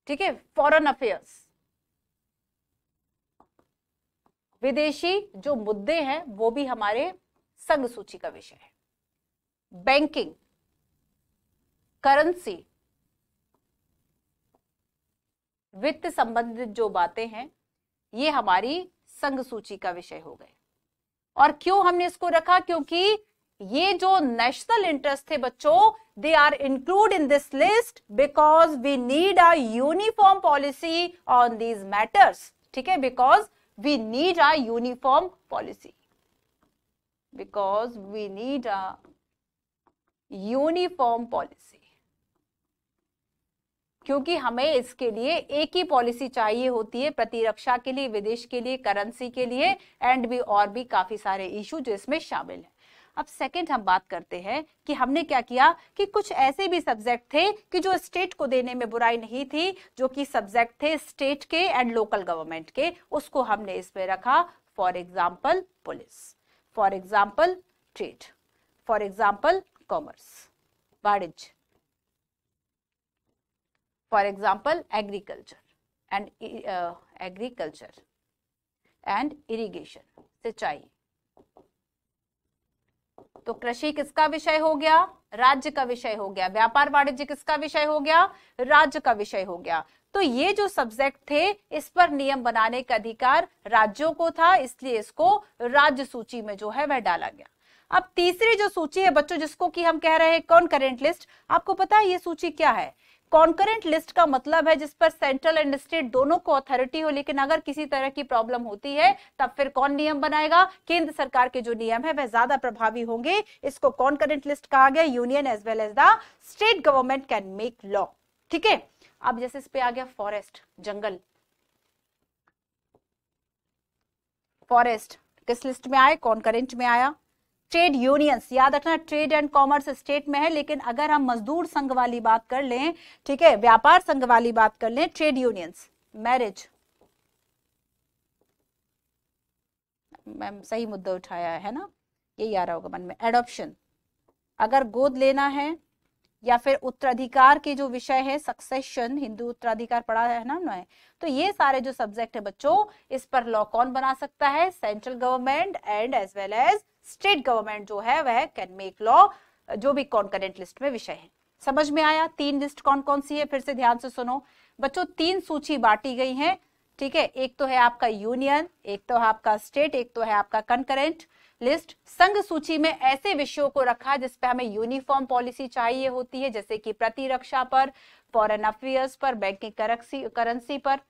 ठीक है फॉरन अफेयर्स विदेशी जो मुद्दे हैं वो भी हमारे संघ सूची का विषय है बैंकिंग करेंसी वित्त संबंधित जो बातें हैं ये हमारी संघ सूची का विषय हो गए और क्यों हमने इसको रखा क्योंकि ये जो नेशनल इंटरेस्ट थे बच्चों they are include in this list because we need a uniform policy on these matters ठीक है because we need a uniform policy because we need a uniform policy क्योंकि हमें इसके लिए एक ही पॉलिसी चाहिए होती है प्रतिरक्षा के लिए विदेश के लिए करेंसी के लिए एंड भी और भी काफी सारे इशू जो इसमें शामिल है अब सेकंड हम बात करते हैं कि हमने क्या किया कि कुछ ऐसे भी सब्जेक्ट थे कि जो स्टेट को देने में बुराई नहीं थी जो कि सब्जेक्ट थे स्टेट के एंड लोकल गवर्नमेंट के उसको हमने इसमें रखा for example police for example trade for example commerce वाणिज्य for example agriculture and uh, agriculture and irrigation सिंचाई तो कृषि किसका विषय हो गया राज्य का विषय हो गया व्यापार वाणिज्य किसका विषय हो गया राज्य का विषय हो गया तो ये जो सब्जेक्ट थे इस पर नियम बनाने का अधिकार राज्यों को था इसलिए इसको राज्य सूची में जो है वह डाला गया अब तीसरी जो सूची है बच्चों जिसको कि हम कह रहे हैं कौन करेंट लिस्ट आपको पता है ये सूची क्या है कॉन्करेंट लिस्ट का मतलब है जिस पर सेंट्रल एंड स्टेट दोनों को अथॉरिटी हो लेकिन अगर किसी तरह की प्रॉब्लम होती है तब फिर कौन नियम बनाएगा केंद्र सरकार के जो नियम है वह ज्यादा प्रभावी होंगे इसको कॉन्करेंट लिस्ट कहा गया union as well as the state government can make law ठीक है अब जैसे इस पे आ गया फॉरेस्ट जंगल फॉरेस्ट किस लिस्ट में आए कॉन्करेंट में आया ट्रेड यूनियंस याद रखना ट्रेड एंड कॉमर्स स्टेट में है लेकिन अगर हम मजदूर संघ वाली बात कर लें ठीक है व्यापार संघ वाली बात कर लें ट्रेड यूनियंस मैरिज मैम सही मुद्दा उठाया है ना यही आ रहा होगा मन में एडोप्शन अगर गोद लेना है या फिर उत्तराधिकार के जो विषय है सक्सेशन हिंदू उत्तराधिकार पढ़ा है ना मैं तो ये सारे जो सब्जेक्ट है बच्चों इस पर लॉ कौन बना सकता है central government and as well as state government जो है वह कैन मेक लॉ जो भी कॉन्करेंट लिस्ट में विषय है समझ में आया तीन लिस्ट कौन कौन सी है फिर से ध्यान से सुनो बच्चों तीन सूची बांटी गई है ठीक है एक तो है आपका यूनियन तो एक तो है आपका स्टेट एक तो है आपका कंकरेंट लिस्ट संघ सूची में ऐसे विषयों को रखा है जिसपे हमें यूनिफॉर्म पॉलिसी चाहिए होती है जैसे कि प्रतिरक्षा पर फॉरन अफेयर्स पर बैंकिंग करेंसी पर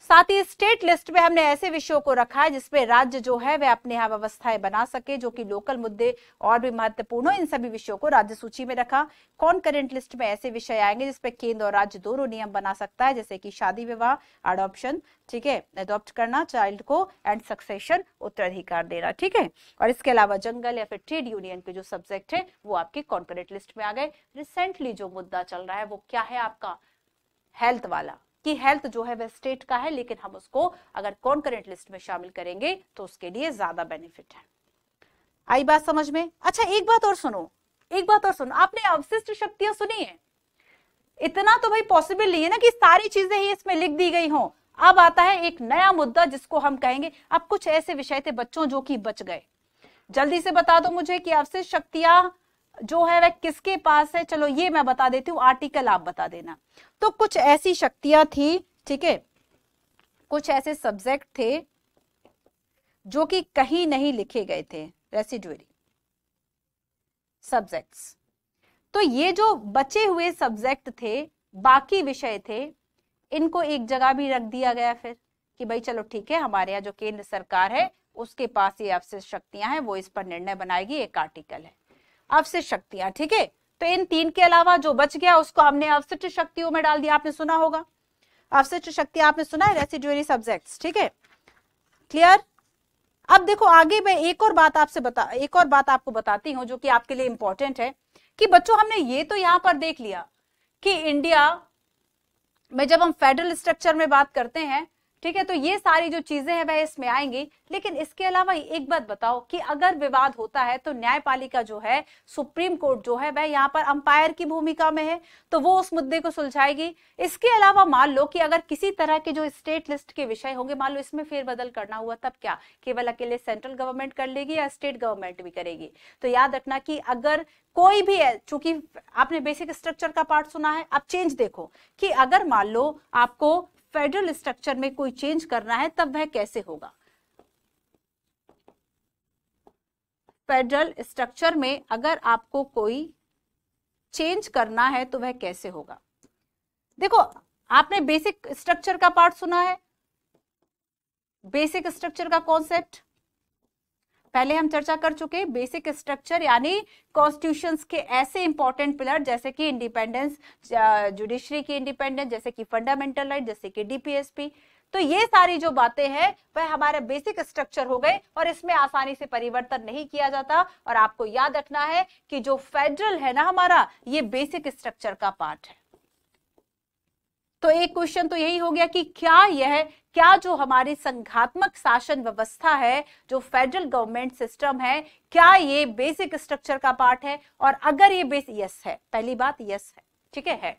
साथ ही स्टेट लिस्ट में हमने ऐसे विषयों को रखा है जिसमें राज्य जो है वह अपने यहाँ व्यवस्थाएं बना सके जो कि लोकल मुद्दे और भी महत्वपूर्ण हो इन सभी विषयों को राज्य सूची में रखा कौन करेंट लिस्ट में ऐसे विषय आएंगे जिसपे केंद्र और राज्य दोनों नियम बना सकता है जैसे कि शादी विवाह अडोप्शन ठीक है अडोप्ट करना चाइल्ड को एंड सक्सेशन उत्तराधिकार देना ठीक है और इसके अलावा जंगल या फिर ट्रेड यूनियन के जो सब्जेक्ट है वो आपके कॉन्करेंट लिस्ट में आ गए रिसेंटली जो मुद्दा चल रहा है वो क्या है आपका हेल्थ वाला कि हेल्थ जो है वह स्टेट का है लेकिन हम उसको अगर कॉन्करेंट लिस्ट में शामिल करेंगे तो उसके लिए ज्यादा बेनिफिट है आई बात समझ में अच्छा एक बात और सुनो एक बात और सुनो आपने अवशिष्ट शक्तियां सुनी है इतना तो भाई पॉसिबल नहीं है ना कि सारी चीजें ही इसमें लिख दी गई हो अब आता है एक नया मुद्दा जिसको हम कहेंगे अब कुछ ऐसे विषय थे बच्चों जो कि बच गए जल्दी से बता दो मुझे कि अवशिष्ट शक्तियां जो है वह किसके पास है चलो ये मैं बता देती हूँ आर्टिकल आप बता देना तो कुछ ऐसी शक्तियां थी ठीक है कुछ ऐसे सब्जेक्ट थे जो कि कहीं नहीं लिखे गए थे रेसिडुअरी सब्जेक्ट्स तो ये जो बचे हुए सब्जेक्ट थे बाकी विषय थे इनको एक जगह भी रख दिया गया फिर कि भाई चलो ठीक है हमारे यहाँ जो केंद्र सरकार है उसके पास ये अवशिष्ट शक्तियां हैं वो इस पर निर्णय बनाएगी एक आर्टिकल है अवशिष्ट शक्तियां ठीक है तो इन तीन के अलावा जो बच गया उसको हमने अवशिष्ट शक्तियों में डाल दिया आपने सुना होगा अवशिष्ट शक्ति आपने सुना है सब्जेक्ट्स ठीक है क्लियर अब देखो आगे मैं एक और बात आपसे बता एक और बात आपको बताती हूँ जो कि आपके लिए इंपॉर्टेंट है कि बच्चों हमने ये तो यहाँ पर देख लिया कि इंडिया में जब हम फेडरल स्ट्रक्चर में बात करते हैं ठीक है तो ये सारी जो चीजें हैं वह इसमें आएंगी लेकिन इसके अलावा एक बात बताओ कि अगर विवाद होता है तो न्यायपालिका जो है सुप्रीम कोर्ट जो है वह यहाँ पर अंपायर की भूमिका में है तो वो उस मुद्दे को सुलझाएगी इसके अलावा मान लो कि अगर किसी तरह के जो स्टेट लिस्ट के विषय होंगे मान लो इसमें फेरबदल करना हुआ तब क्या केवल अकेले सेंट्रल गवर्नमेंट कर लेगी या स्टेट गवर्नमेंट भी करेगी तो याद रखना की अगर कोई भी है चूंकि आपने बेसिक स्ट्रक्चर का पार्ट सुना है अब चेंज देखो कि अगर मान लो आपको फेडरल स्ट्रक्चर में कोई चेंज करना है तब वह कैसे होगा फेडरल स्ट्रक्चर में अगर आपको कोई चेंज करना है तो वह कैसे होगा देखो आपने बेसिक स्ट्रक्चर का पार्ट सुना है बेसिक स्ट्रक्चर का कॉन्सेप्ट पहले हम चर्चा कर चुके बेसिक स्ट्रक्चर यानी कॉन्स्टिट्यूशन के ऐसे इंपॉर्टेंट पिलर जैसे कि इंडिपेंडेंस जुडिशरी की इंडिपेंडेंस जैसे कि फंडामेंटल राइट जैसे कि डीपीएसपी तो ये सारी जो बातें हैं वह हमारे बेसिक स्ट्रक्चर हो गए और इसमें आसानी से परिवर्तन नहीं किया जाता और आपको याद रखना है कि जो फेडरल है ना हमारा ये बेसिक स्ट्रक्चर का पार्ट है तो एक क्वेश्चन तो यही हो गया कि क्या यह क्या जो हमारे संघात्मक शासन व्यवस्था है जो फेडरल गवर्नमेंट सिस्टम है क्या ये बेसिक स्ट्रक्चर का पार्ट है और अगर ये बेस यस है पहली बात यस है ठीक है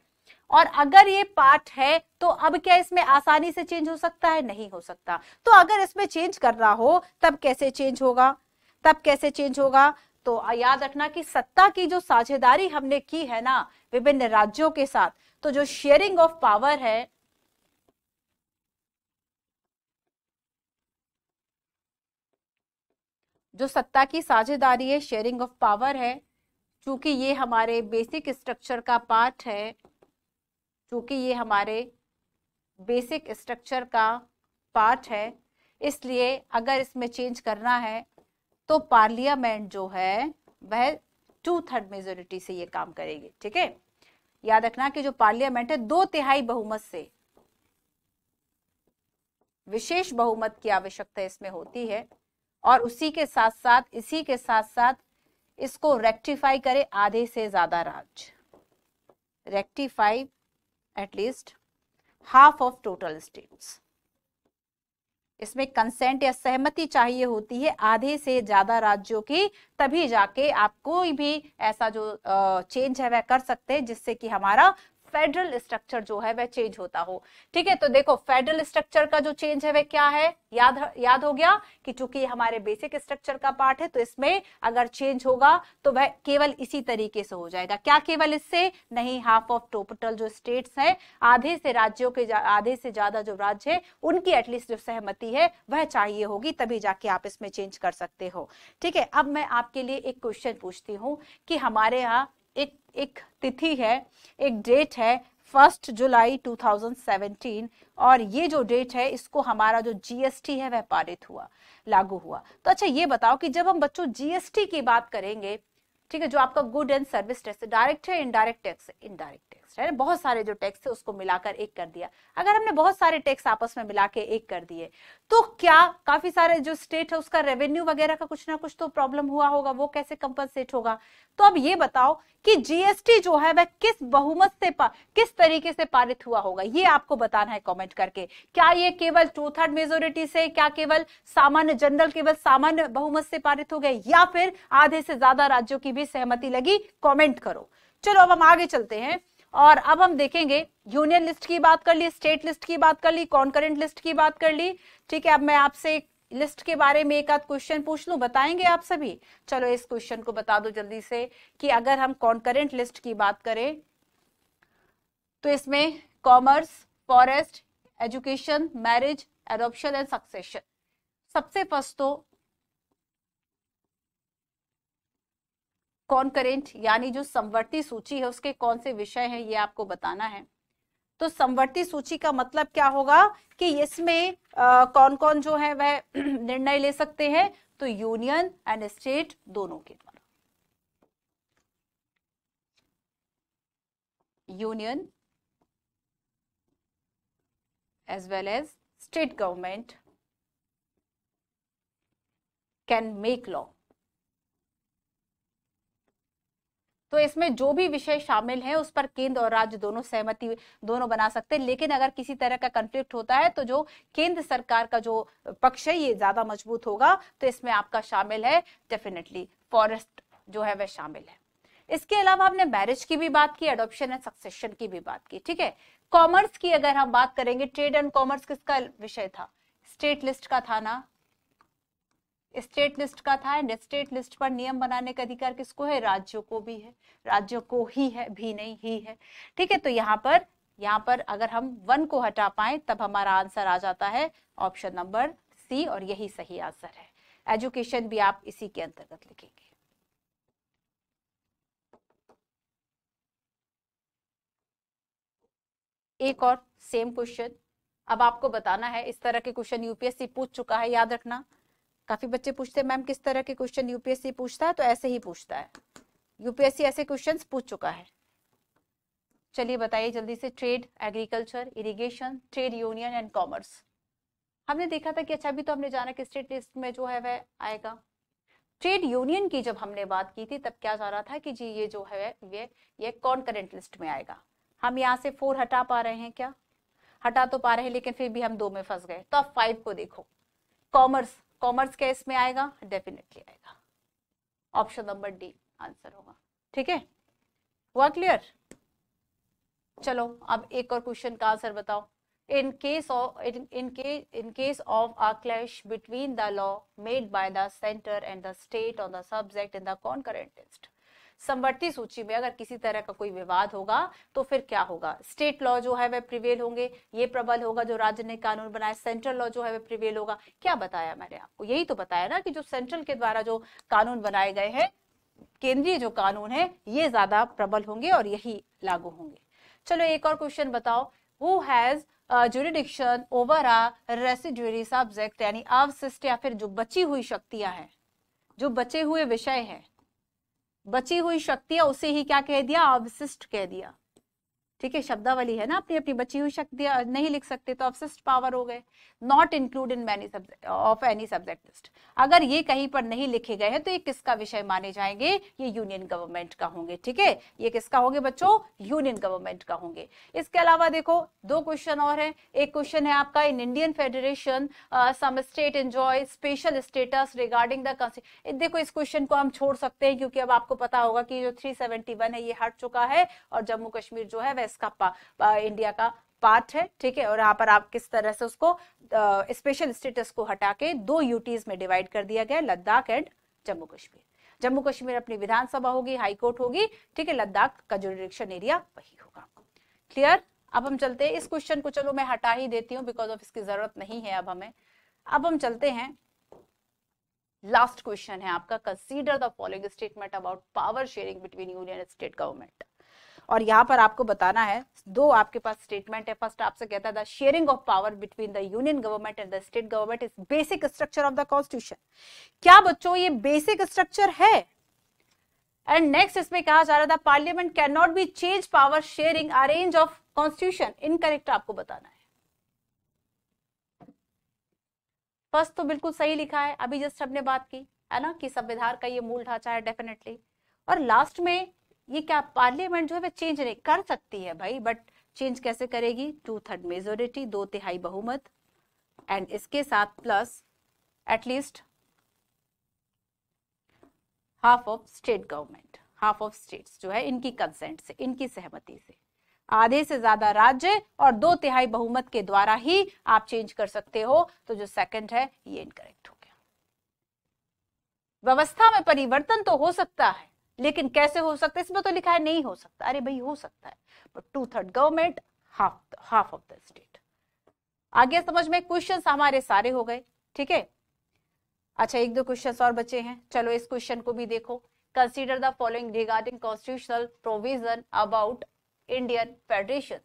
और अगर ये पार्ट है तो अब क्या इसमें आसानी से चेंज हो सकता है नहीं हो सकता तो अगर इसमें चेंज कर रहा हो तब कैसे चेंज होगा तब कैसे चेंज होगा तो याद रखना कि सत्ता की जो साझेदारी हमने की है ना विभिन्न राज्यों के साथ तो जो शेयरिंग ऑफ पावर है जो सत्ता की साझेदारी है शेयरिंग ऑफ पावर है चूंकि ये हमारे बेसिक स्ट्रक्चर का पार्ट है चूंकि ये हमारे बेसिक स्ट्रक्चर का पार्ट है इसलिए अगर इसमें चेंज करना है तो पार्लियामेंट जो है वह टू थर्ड मेजोरिटी से ये काम करेगी ठीक है याद रखना कि जो पार्लियामेंट है दो तिहाई बहुमत से विशेष बहुमत की आवश्यकता इसमें होती है और उसी के साथ साथ इसी के साथ साथ इसको रेक्टिफाई करे आधे से ज्यादा राज्य rectify at least half of total states इसमें कंसेंट या सहमति चाहिए होती है आधे से ज्यादा राज्यों की तभी जाके आप कोई भी ऐसा जो चेंज है वह कर सकते हैं जिससे कि हमारा फेडरल स्ट्रक्चर जो है वह चेंज होता हो ठीक है तो देखो फेडरल स्ट्रक्चर का जो चेंज है वह क्या है याद याद हो गया कि चूंकि हमारे बेसिक स्ट्रक्चर का पार्ट है तो इसमें अगर चेंज होगा तो वह केवल इसी तरीके से हो जाएगा क्या केवल इससे नहीं हाफ ऑफ टोटल जो स्टेट्स हैं आधे से राज्यों के आधे से ज्यादा जो राज्य है उनकी एटलीस्ट जो सहमति है वह चाहिए होगी तभी जाके आप इसमें चेंज कर सकते हो ठीक है अब मैं आपके लिए एक क्वेश्चन पूछती हूँ कि हमारे यहाँ एक तिथि है एक डेट है फर्स्ट जुलाई 2017 और ये जो डेट है इसको हमारा जो जीएसटी है वह पारित हुआ लागू हुआ तो अच्छा ये बताओ कि जब हम बच्चों जीएसटी की बात करेंगे ठीक है जो आपका good and service tax direct है इनडायरेक्ट टैक्स है इनडायरेक्ट टैक्स है बहुत सारे जो टैक्स थे उसको मिलाकर एक कर दिया अगर हमने बहुत सारे टैक्स आपस में मिला के एक कर दिए तो क्या काफी सारे जो स्टेट है उसका रेवेन्यू वगैरह का कुछ ना कुछ तो प्रॉब्लम हुआ होगा वो कैसे कंपनसेट होगा तो अब ये बताओ कि जीएसटी जो है वह किस बहुमत से पा, किस तरीके से पारित हुआ होगा ये आपको बताना है कमेंट करके क्या ये केवल टू थर्ड मेजोरिटी से क्या केवल सामान्य जनरल केवल सामान्य बहुमत से पारित हो गए या फिर आधे से ज्यादा राज्यों की भी सहमति लगी कमेंट करो चलो अब हम आगे चलते हैं और अब हम देखेंगे यूनियन लिस्ट की बात कर ली स्टेट लिस्ट की बात कर ली कॉन्करेंट लिस्ट की बात कर ली ठीक है अब मैं आपसे लिस्ट के बारे में एक आध क्वेश्चन पूछ लू बताएंगे आप सभी चलो इस क्वेश्चन को बता दो जल्दी से कि अगर हम कॉन्करेंट लिस्ट की बात करें तो इसमें commerce forest education marriage adoption and succession सबसे फर्स्ट तो कॉन्करेंट यानी जो समवर्ती सूची है उसके कौन से विषय हैं ये आपको बताना है तो समवर्ती सूची का मतलब क्या होगा कि इसमें कौन कौन जो है वह [CLEARS THROAT] निर्णय ले सकते हैं तो यूनियन एंड स्टेट दोनों के द्वारा union as well as state government can make law तो इसमें जो भी विषय शामिल है उस पर केंद्र और राज्य दोनों सहमति दोनों बना सकते हैं लेकिन अगर किसी तरह का कंफ्लिक्ट होता है तो जो केंद्र सरकार का जो पक्ष है ये ज्यादा मजबूत होगा तो इसमें आपका शामिल है डेफिनेटली फॉरेस्ट जो है वह शामिल है इसके अलावा हमने मैरिज की भी बात की एडोप्शन एंड सक्सेशन की भी बात की ठीक है कॉमर्स की अगर हम बात करेंगे ट्रेड एंड कॉमर्स किसका विषय था स्टेट लिस्ट का था ना स्टेट लिस्ट का था एंड स्टेट लिस्ट पर नियम बनाने का अधिकार किसको है राज्यों को भी है राज्यों को ही है भी नहीं ही है ठीक है तो यहाँ पर यहाँ पर अगर हम वन को हटा पाए तब हमारा आंसर आ जाता है ऑप्शन नंबर सी और यही सही आंसर है एजुकेशन भी आप इसी के अंतर्गत लिखेंगे एक और सेम क्वेश्चन अब आपको बताना है इस तरह के क्वेश्चन यूपीएससी पूछ चुका है याद रखना काफी बच्चे पूछते हैं मैम किस तरह के क्वेश्चन यूपीएससी पूछता है तो ऐसे ही पूछता है यूपीएससी ऐसे क्वेश्चन पूछ चुका है चलिए बताइए जल्दी से trade agriculture irrigation trade union and commerce हमने देखा था कि अच्छा भी तो हमने जाना कि स्टेट लिस्ट में जो है वह आएगा ट्रेड यूनियन की जब हमने बात की थी तब क्या जा रहा था कि जी ये जो है ये ये कौन करेंट लिस्ट में आएगा हम यहाँ से फोर हटा पा रहे हैं क्या हटा तो पा रहे हैं लेकिन फिर भी हम दो में फंस गए तो अब फाइव को देखो कॉमर्स कॉमर्स के इसमें आएगा डेफिनेटली आएगा ऑप्शन नंबर डी आंसर होगा ठीक है हुआ क्लियर चलो अब एक और क्वेश्चन का आंसर बताओ in case of in in case of a clash between the law made by the centre and the state on the subject in the concurrent test समवर्ती सूची में अगर किसी तरह का कोई विवाद होगा तो फिर क्या होगा स्टेट लॉ जो है वह प्रिवेल होंगे ये प्रबल होगा जो राज्य ने कानून बनाया सेंट्रल लॉ जो है वह प्रिवेल होगा क्या बताया मैंने आपको यही तो बताया ना कि जो सेंट्रल के द्वारा जो कानून बनाए गए हैं केंद्रीय जो कानून है ये ज्यादा प्रबल होंगे और यही लागू होंगे चलो एक और क्वेश्चन बताओ who has jurisdiction over a residuary subject यानी अवशिष्ट या फिर जो बची हुई शक्तियां हैं जो बचे हुए विषय हैं बची हुई शक्तियां उसे ही क्या कह दिया अवशिष्ट कह दिया ठीक है शब्दावली है ना अपनी अपनी बची हुई शक्ति नहीं लिख सकते तो अवशिष्ट पावर हो गए not include in many of any subject list अगर ये कहीं पर नहीं लिखे गए हैं तो ये किसका विषय माने जाएंगे ये यूनियन गवर्नमेंट का होंगे ठीक है ये किसका होंगे बच्चों यूनियन गवर्नमेंट का होंगे इसके अलावा देखो दो क्वेश्चन और है एक क्वेश्चन है आपका in Indian federation some state enjoy special status regarding the देखो इस क्वेश्चन को हम छोड़ सकते हैं क्योंकि अब आपको पता होगा कि जो वन है ये हट चुका है और जम्मू कश्मीर जो है यूएस का पा, इंडिया का पार्ट है ठीक है और यहाँ पर आप किस तरह से उसको स्पेशल स्टेटस को हटा के दो यूटीज में डिवाइड कर दिया गया लद्दाख एंड जम्मू कश्मीर जम्मू कश्मीर अपनी विधानसभा होगी हाईकोर्ट होगी ठीक है लद्दाख का जो डिरेक्शन एरिया वही होगा क्लियर अब हम चलते हैं इस क्वेश्चन को चलो मैं हटा ही देती हूँ बिकॉज ऑफ इसकी जरूरत नहीं है अब हमें अब हम चलते हैं लास्ट क्वेश्चन है आपका consider the following statement about power sharing between union state government और यहाँ पर आपको बताना है दो आपके पास स्टेटमेंट है फर्स्ट आपसे कहता है sharing of power between the union government and the state government is basic structure of the constitution क्या बच्चों ये बेसिक स्ट्रक्चर है एंड नेक्स्ट इसमें कहा जा रहा था parliament can not be change power sharing arrange of constitution incorrect आपको बताना है फर्स्ट तो बिल्कुल सही लिखा है अभी जस्ट हमने बात की है ना कि संविधान का ये मूल ढांचा है डेफिनेटली और लास्ट में ये क्या पार्लियामेंट जो है वह चेंज नहीं कर सकती है भाई बट चेंज कैसे करेगी टू थर्ड मेजोरिटी दो तिहाई बहुमत एंड इसके साथ plus at least half of state government half of states जो है इनकी कंसेंट से इनकी सहमति से आधे से ज्यादा राज्य और दो तिहाई बहुमत के द्वारा ही आप चेंज कर सकते हो तो जो सेकंड है ये इनकरेक्ट हो गया व्यवस्था में परिवर्तन तो हो सकता है लेकिन कैसे हो सकता है इसमें तो लिखा है नहीं हो सकता अरे भाई हो सकता है but two third government half half of the state आगे समझ में क्वेश्चन हमारे सारे हो गए ठीक है अच्छा एक दो क्वेश्चन और बचे हैं चलो इस क्वेश्चन को भी देखो consider the following regarding constitutional provision about Indian federation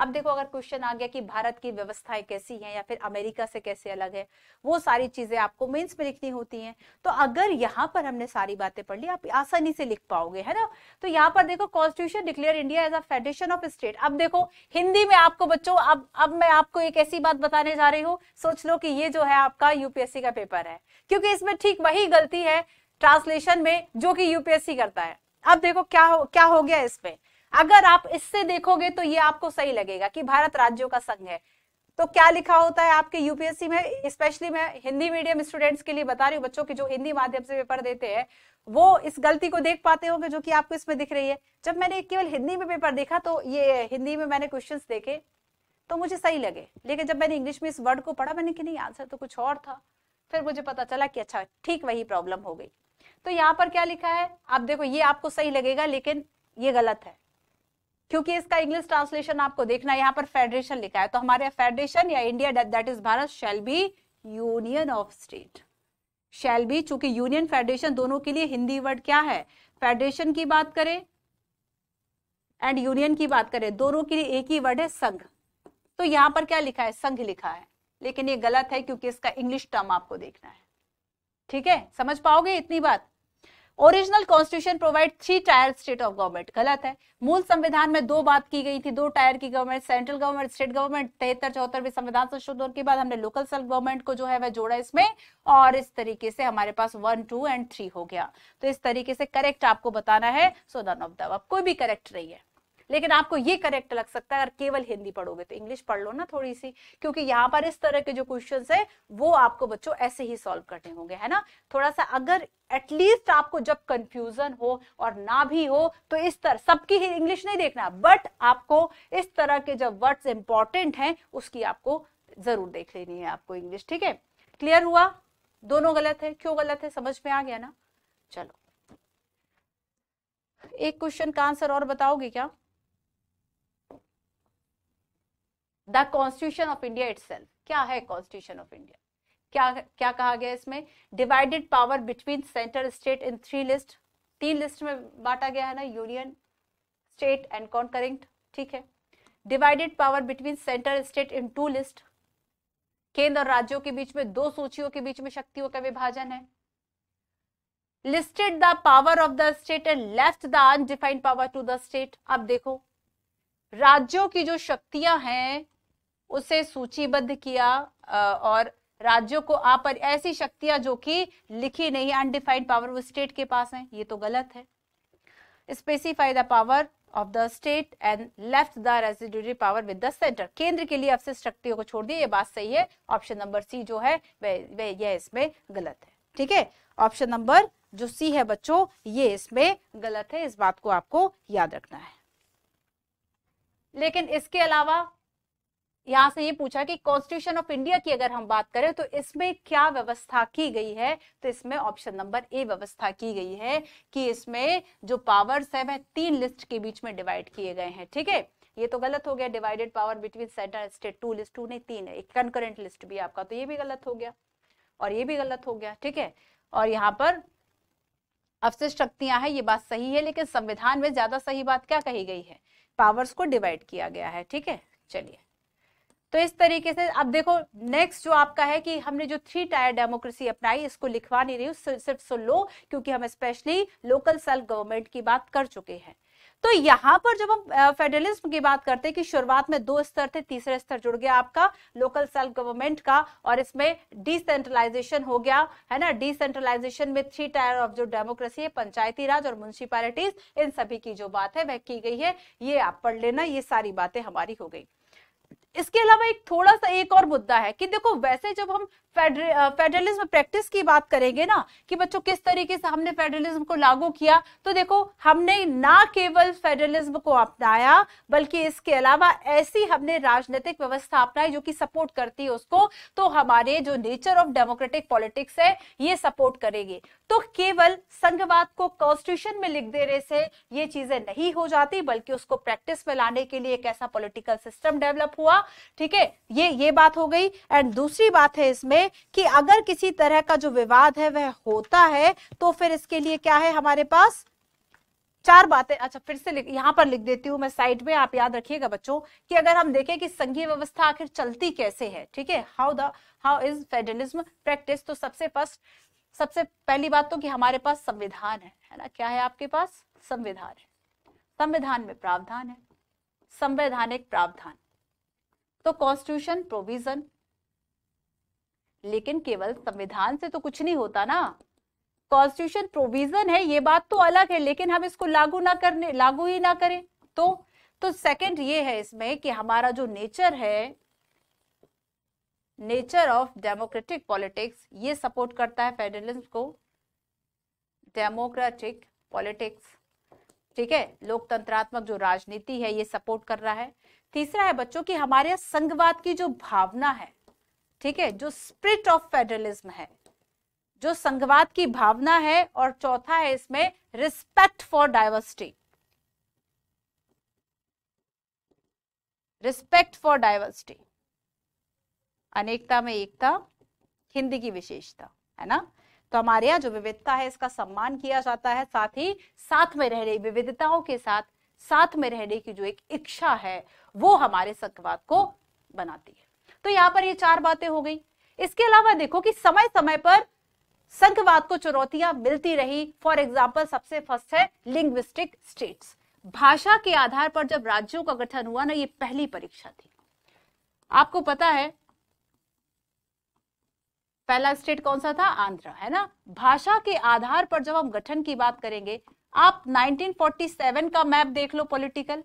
अब देखो अगर क्वेश्चन आ गया कि भारत की व्यवस्थाएं कैसी हैं या फिर अमेरिका से कैसे अलग है वो सारी चीजें आपको मेंस में लिखनी होती हैं तो अगर यहाँ पर हमने सारी बातें पढ़ ली आप आसानी से लिख पाओगे है ना तो यहाँ पर देखो constitution declare India as a federation of state अब देखो हिंदी में आपको बच्चों अब अब मैं आपको एक ऐसी बात बताने जा रही हूँ सोच लो कि ये जो है आपका यूपीएससी का पेपर है क्योंकि इसमें ठीक वही गलती है ट्रांसलेशन में जो कि यूपीएससी करता है अब देखो क्या हो क्या हो गया इसमें अगर आप इससे देखोगे तो ये आपको सही लगेगा कि भारत राज्यों का संघ है तो क्या लिखा होता है आपके यूपीएससी में स्पेशली मैं हिंदी मीडियम स्टूडेंट्स के लिए बता रही हूँ बच्चों की जो हिंदी माध्यम से पेपर देते हैं वो इस गलती को देख पाते होंगे जो कि आपको इसमें दिख रही है जब मैंने केवल हिंदी में पेपर देखा तो ये हिंदी में मैंने क्वेश्चन देखे तो मुझे सही लगे लेकिन जब मैंने इंग्लिश में इस वर्ड को पढ़ा मैंने कि नहीं आंसर तो कुछ और था फिर मुझे पता चला कि अच्छा ठीक वही प्रॉब्लम हो गई तो यहाँ पर क्या लिखा है आप देखो ये आपको सही लगेगा लेकिन ये गलत है क्योंकि इसका इंग्लिश ट्रांसलेशन आपको देखना है यहाँ पर फेडरेशन लिखा है तो हमारे फेडरेशन या India that is Bharat shall be union of state shall be चूंकि यूनियन फेडरेशन दोनों के लिए हिंदी वर्ड क्या है फेडरेशन की बात करें एंड यूनियन की बात करें दोनों के लिए एक ही वर्ड है संघ तो यहाँ पर क्या लिखा है संघ लिखा है लेकिन ये गलत है क्योंकि इसका इंग्लिश टर्म आपको देखना है ठीक है समझ पाओगे इतनी बात original constitution provide three tier state of government गलत है मूल संविधान में दो बात की गई थी दो टायर की government central government state government तिहत्तर भी संविधान संशोधन के बाद हमने लोकल सेल्फ गवर्नमेंट को जो है वह जोड़ा इसमें और इस तरीके से हमारे पास वन टू एंड थ्री हो गया तो इस तरीके से करेक्ट आपको बताना है सो नन ऑफ दब कोई भी करेक्ट नहीं है लेकिन आपको ये करेक्ट लग सकता है अगर केवल हिंदी पढ़ोगे तो इंग्लिश पढ़ लो ना थोड़ी सी क्योंकि यहाँ पर इस तरह के जो क्वेश्चन है वो आपको बच्चों ऐसे ही सॉल्व करने होंगे है ना थोड़ा सा अगर एटलीस्ट आपको जब कंफ्यूजन हो और ना भी हो तो इस तरह सबकी ही इंग्लिश नहीं देखना बट आपको इस तरह के जब वर्ड्स इंपॉर्टेंट हैं उसकी आपको जरूर देख लेनी है आपको इंग्लिश ठीक है क्लियर हुआ दोनों गलत है क्यों गलत है समझ में आ गया ना चलो एक क्वेश्चन का आंसर और बताओगे क्या the constitution of India itself क्या है कॉन्स्टिट्यूशन ऑफ इंडिया क्या क्या कहा गया इसमें divided power between centre state in three list तीन लिस्ट में बांटा गया है ना यूनियन स्टेट एंड कॉन्करेंट ठीक है divided power between centre state in two list केंद्र और राज्यों के बीच में दो सूचियों के बीच में शक्तियों का विभाजन है listed the power of the state and left the undefined power to the state अब देखो राज्यों की जो शक्तियां हैं उसे सूचीबद्ध किया और राज्यों को आप पर ऐसी शक्तियां जो कि लिखी नहीं अनडिफाइंड पावर वो स्टेट के पास है ये तो गलत है specify the power of the state and left the residuary power with the centre केंद्र के लिए अवशिष्ट शक्तियों को छोड़ दिया ये बात सही है ऑप्शन नंबर सी जो है वे, वे, यह इसमें गलत है ठीक है ऑप्शन नंबर जो सी है बच्चों ये इसमें गलत है इस बात को आपको याद रखना है लेकिन इसके अलावा यहाँ से ये पूछा कि कॉन्स्टिट्यूशन ऑफ इंडिया की अगर हम बात करें तो इसमें क्या व्यवस्था की गई है तो इसमें ऑप्शन नंबर ए व्यवस्था की गई है कि इसमें जो पावर्स है वह तीन लिस्ट के बीच में डिवाइड किए गए हैं ठीक है ये तो गलत हो गया divided power between centre state two list two नहीं तीन है एक कंकरेंट लिस्ट भी आपका तो ये भी गलत हो गया और ये भी गलत हो गया ठीक है और यहाँ पर अवशिष्ट शक्तियां हैं ये बात सही है लेकिन संविधान में ज्यादा सही बात क्या कही गई है पावर्स को डिवाइड किया गया है ठीक है चलिए तो इस तरीके से अब देखो नेक्स्ट जो आपका है कि हमने जो थ्री टायर डेमोक्रेसी अपनाई इसको लिखवा नहीं रही हूँ सिर्फ सुन लो क्योंकि हम स्पेशली लोकल सेल्फ गवर्नमेंट की बात कर चुके हैं तो यहाँ पर जब हम फेडरलिज्म की बात करते हैं कि शुरुआत में दो स्तर थे तीसरे स्तर जुड़ गया आपका लोकल सेल्फ गवर्नमेंट का और इसमें डिसेंट्रलाइजेशन हो गया है ना डिसेंट्रलाइजेशन में थ्री टायर ऑफ जो डेमोक्रेसी है पंचायती राज और म्यूनसिपैलिटीज इन सभी की जो बात है वह की गई है ये आप पढ़ लेना ये सारी बातें हमारी हो गई इसके अलावा एक थोड़ा सा एक और मुद्दा है कि देखो वैसे जब हम फेडरलिज्म प्रैक्टिस की बात करेंगे ना कि बच्चों किस तरीके से हमने फेडरलिज्म को लागू किया तो देखो हमने ना केवल फेडरलिज्म को अपनाया बल्कि इसके अलावा ऐसी हमने राजनीतिक व्यवस्था अपनाई जो कि सपोर्ट करती है उसको तो हमारे जो नेचर ऑफ डेमोक्रेटिक पॉलिटिक्स है ये सपोर्ट करेगी तो केवल संघवाद को कॉन्स्टिट्यूशन में लिख देने से ये चीजें नहीं हो जाती बल्कि उसको प्रैक्टिस में लाने के लिए एक ऐसा पॉलिटिकल सिस्टम डेवलप हुआ ठीक है ये ये बात हो गई एंड दूसरी बात है इसमें है कि अगर किसी तरह का जो विवाद है वह होता है तो फिर इसके लिए क्या है हमारे पास चार बातें अच्छा फिर से यहाँ पर लिख देती हूँ मैं साइड में आप याद रखिएगा बच्चों कि अगर हम देखें कि संघीय व्यवस्था आखिर चलती कैसे है ठीक है how the how is federalism practice तो सबसे फर्स्ट सबसे पहली बात तो कि हमारे पास संविधान है है ना क्या है आपके पास संविधान है संविधान में प्रावधान है संवैधानिक प्रावधान तो कॉन्स्टिट्यूशन प्रोविजन लेकिन केवल संविधान से तो कुछ नहीं होता ना कॉन्स्टिट्यूशन प्रोविजन है ये बात तो अलग है लेकिन हम इसको लागू ना करने लागू ही ना करें तो तो सेकंड ये है इसमें कि हमारा जो नेचर है नेचर ऑफ डेमोक्रेटिक पॉलिटिक्स ये सपोर्ट करता है फेडरलिज्म को डेमोक्रेटिक पॉलिटिक्स ठीक है लोकतंत्रात्मक जो राजनीति है ये सपोर्ट कर रहा है तीसरा है बच्चों की हमारे संघवाद की जो भावना है ठीक है जो स्प्रिट ऑफ फेडरलिज्म है जो संघवाद की भावना है और चौथा है इसमें respect for diversity respect for diversity अनेकता में एकता हिंदी की विशेषता है ना तो हमारे यहाँ जो विविधता है इसका सम्मान किया जाता है साथ ही साथ में रह रही विविधताओं के साथ साथ में रहने की जो एक इच्छा है वो हमारे संघवाद को बनाती है तो यहाँ पर ये चार बातें हो गई इसके अलावा देखो कि समय समय पर संघवाद को चुनौतियां मिलती रही फॉर एग्जाम्पल सबसे फर्स्ट है लिंग्विस्टिक स्टेट्स भाषा के आधार पर जब राज्यों का गठन हुआ ना ये पहली परीक्षा थी आपको पता है पहला स्टेट कौन सा था आंध्र है ना भाषा के आधार पर जब हम गठन की बात करेंगे आप 1947 का मैप देख लो पॉलिटिकल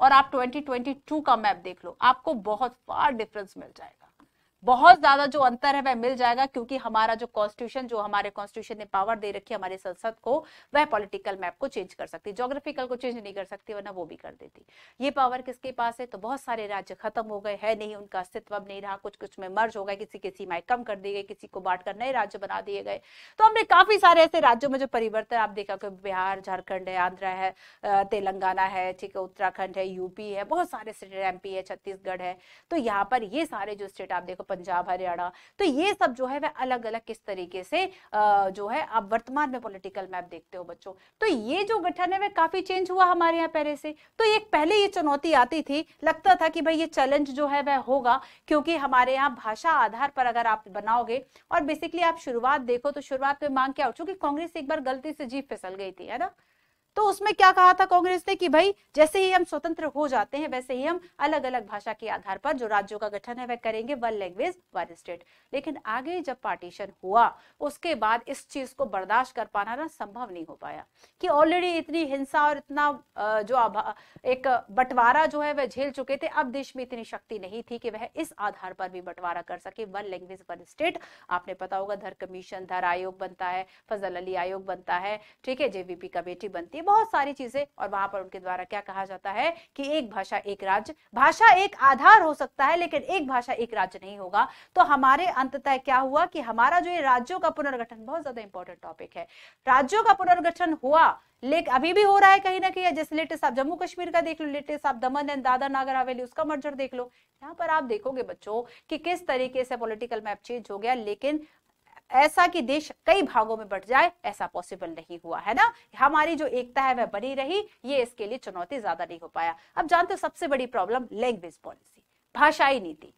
और आप 2022 का मैप देख लो आपको बहुत फार डिफरेंस मिल जाएगा बहुत ज्यादा जो अंतर है वह मिल जाएगा क्योंकि हमारा जो कॉन्स्टिट्यूशन जो हमारे कॉन्स्टिट्यूशन ने पावर दे रखी है हमारे संसद को वह पॉलिटिकल मैप को चेंज कर सकती है जोग्राफिकल को चेंज नहीं कर सकती वरना वो भी कर देती ये पावर किसके पास है तो बहुत सारे राज्य खत्म हो गए है नहीं उनका अस्तित्व अब नहीं रहा कुछ कुछ में मर्ज हो गए किसी की सीमाएं कम कर दी गई किसी को बांट नए राज्य बना दिए गए तो हमने काफी सारे ऐसे राज्यों में जो परिवर्तन आप देखा कि बिहार झारखंड है आंध्र है तेलंगाना है ठीक है उत्तराखंड है यूपी है बहुत सारे स्टेट एमपी है छत्तीसगढ़ है तो यहाँ पर ये सारे जो स्टेट आप देखो पंजाब हरियाणा तो ये सब जो है वह अलग अलग किस तरीके से जो है आप वर्तमान में पॉलिटिकल मैप देखते हो बच्चों तो ये जो गठन है वह काफी चेंज हुआ हमारे यहाँ पहले से तो एक पहले ये चुनौती आती थी लगता था कि भाई ये चैलेंज जो है वह होगा क्योंकि हमारे यहाँ भाषा आधार पर अगर आप बनाओगे और बेसिकली आप शुरुआत देखो तो शुरुआत में मांग क्या हो चूंकि कांग्रेस एक बार गलती से जीप फिसल गई थी है ना तो उसमें क्या कहा था कांग्रेस ने कि भाई जैसे ही हम स्वतंत्र हो जाते हैं वैसे ही हम अलग अलग भाषा के आधार पर जो राज्यों का गठन है वह करेंगे वन लैंग्वेज वन स्टेट लेकिन आगे जब पार्टीशन हुआ उसके बाद इस चीज को बर्दाश्त कर पाना ना संभव नहीं हो पाया कि ऑलरेडी इतनी हिंसा और इतना जो एक बंटवारा जो है वह झेल चुके थे अब देश में इतनी शक्ति नहीं थी कि वह इस आधार पर भी बंटवारा कर सके वन लैंग्वेज वन स्टेट आपने पता होगा धर कमीशन धर आयोग बनता है फजल अली आयोग बनता है ठीक है जेवीपी कमेटी बनती है बहुत सारी चीजें और वहां पर उनके द्वारा क्या कहा जाता है कि एक भाषा एक राज्य भाषा एक आधार हो सकता है लेकिन एक भाषा एक राज्य नहीं होगा तो हमारे अंततः क्या हुआ कि हमारा जो ये राज्यों का पुनर्गठन बहुत ज्यादा इंपॉर्टेंट टॉपिक है राज्यों का पुनर्गठन हुआ लेकिन अभी भी हो रहा है कहीं ना कहीं जैसे लेटेस्ट आप जम्मू कश्मीर का देख लो लेटेस्ट आप दमन एंड दादा नागर हवेली उसका मर्जर देख लो यहाँ पर आप देखोगे बच्चों कि किस तरीके से पॉलिटिकल मैप चेंज हो गया लेकिन ऐसा कि देश कई भागों में बट जाए ऐसा पॉसिबल नहीं हुआ है ना हमारी जो एकता है वह बनी रही ये इसके लिए चुनौती ज्यादा नहीं हो पाया अब जानते हो सबसे बड़ी प्रॉब्लम लैंग्वेज पॉलिसी भाषाई नीति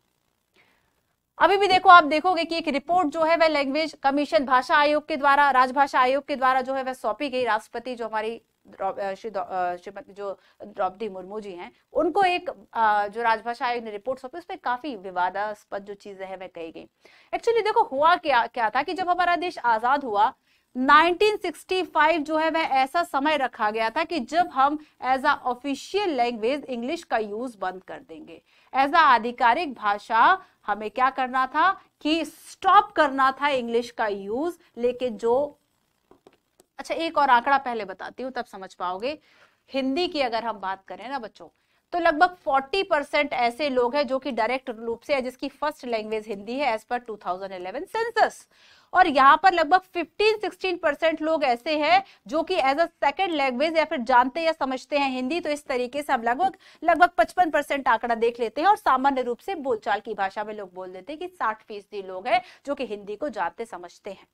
अभी भी देखो आप देखोगे कि एक रिपोर्ट जो है वह लैंग्वेज कमीशन भाषा आयोग के द्वारा राजभाषा आयोग के द्वारा जो है वह सौंपी गई राष्ट्रपति जो हमारी Uh, uh, श्रीमती जो द्रौपदी मुर्मू जी हैं उनको एक uh, जो राजभाषा आयोग ने रिपोर्ट सौंपी उस पर काफी विवादास्पद जो चीजें हैं वह कही गई एक्चुअली देखो हुआ क्या क्या था कि जब हमारा देश आजाद हुआ 1965 जो है वह ऐसा समय रखा गया था कि जब हम as a official language English का यूज बंद कर देंगे एज अ आधिकारिक भाषा हमें क्या करना था कि स्टॉप करना था इंग्लिश का यूज लेकिन जो अच्छा एक और आंकड़ा पहले बताती हूँ तब समझ पाओगे हिंदी की अगर हम बात करें ना बच्चों तो लगभग 40 परसेंट ऐसे लोग हैं जो कि डायरेक्ट रूप से है जिसकी फर्स्ट लैंग्वेज हिंदी है एज पर 2011 सेंसस और यहाँ पर लगभग 15-16 परसेंट लोग ऐसे हैं जो कि एज अ सेकेंड लैंग्वेज या फिर जानते या समझते हैं हिंदी तो इस तरीके से हम लगभग लगभग 55 परसेंट आंकड़ा देख लेते हैं और सामान्य रूप से बोलचाल की भाषा में लोग बोल देते हैं कि साठ फीसदी लोग हैं जो कि हिंदी को जानते समझते हैं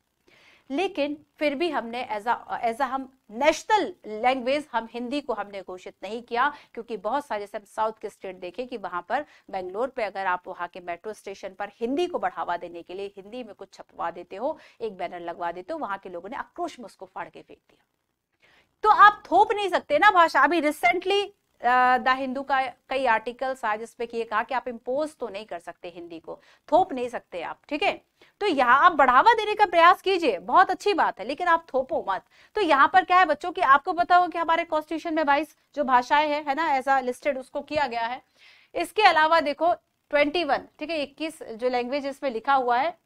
लेकिन फिर भी हमने एज एज अ हम नेशनल लैंग्वेज हम हिंदी को हमने घोषित नहीं किया क्योंकि बहुत सारे जैसे हम साउथ के स्टेट देखें कि वहां पर बेंगलोर पे अगर आप वहां के मेट्रो स्टेशन पर हिंदी को बढ़ावा देने के लिए हिंदी में कुछ छपवा देते हो एक बैनर लगवा देते हो वहां के लोगों ने आक्रोश में उसको फाड़ के फेंक दिया तो आप थोप नहीं सकते ना भाषा अभी रिसेंटली द हिंदू का कई आर्टिकल्स आज इस पे किए कहा कि आप इम्पोज तो नहीं कर सकते हिंदी को थोप नहीं सकते आप ठीक है तो यहाँ आप बढ़ावा देने का प्रयास कीजिए बहुत अच्छी बात है लेकिन आप थोपो मत तो यहाँ पर क्या है बच्चों की आपको पता हो कि हमारे कॉन्स्टिट्यूशन में बाईस जो भाषाएं है, है ना एज लिस्टेड उसको किया गया है इसके अलावा देखो ट्वेंटी वन ठीक है इक्कीस जो लैंग्वेज इसमें लिखा हुआ है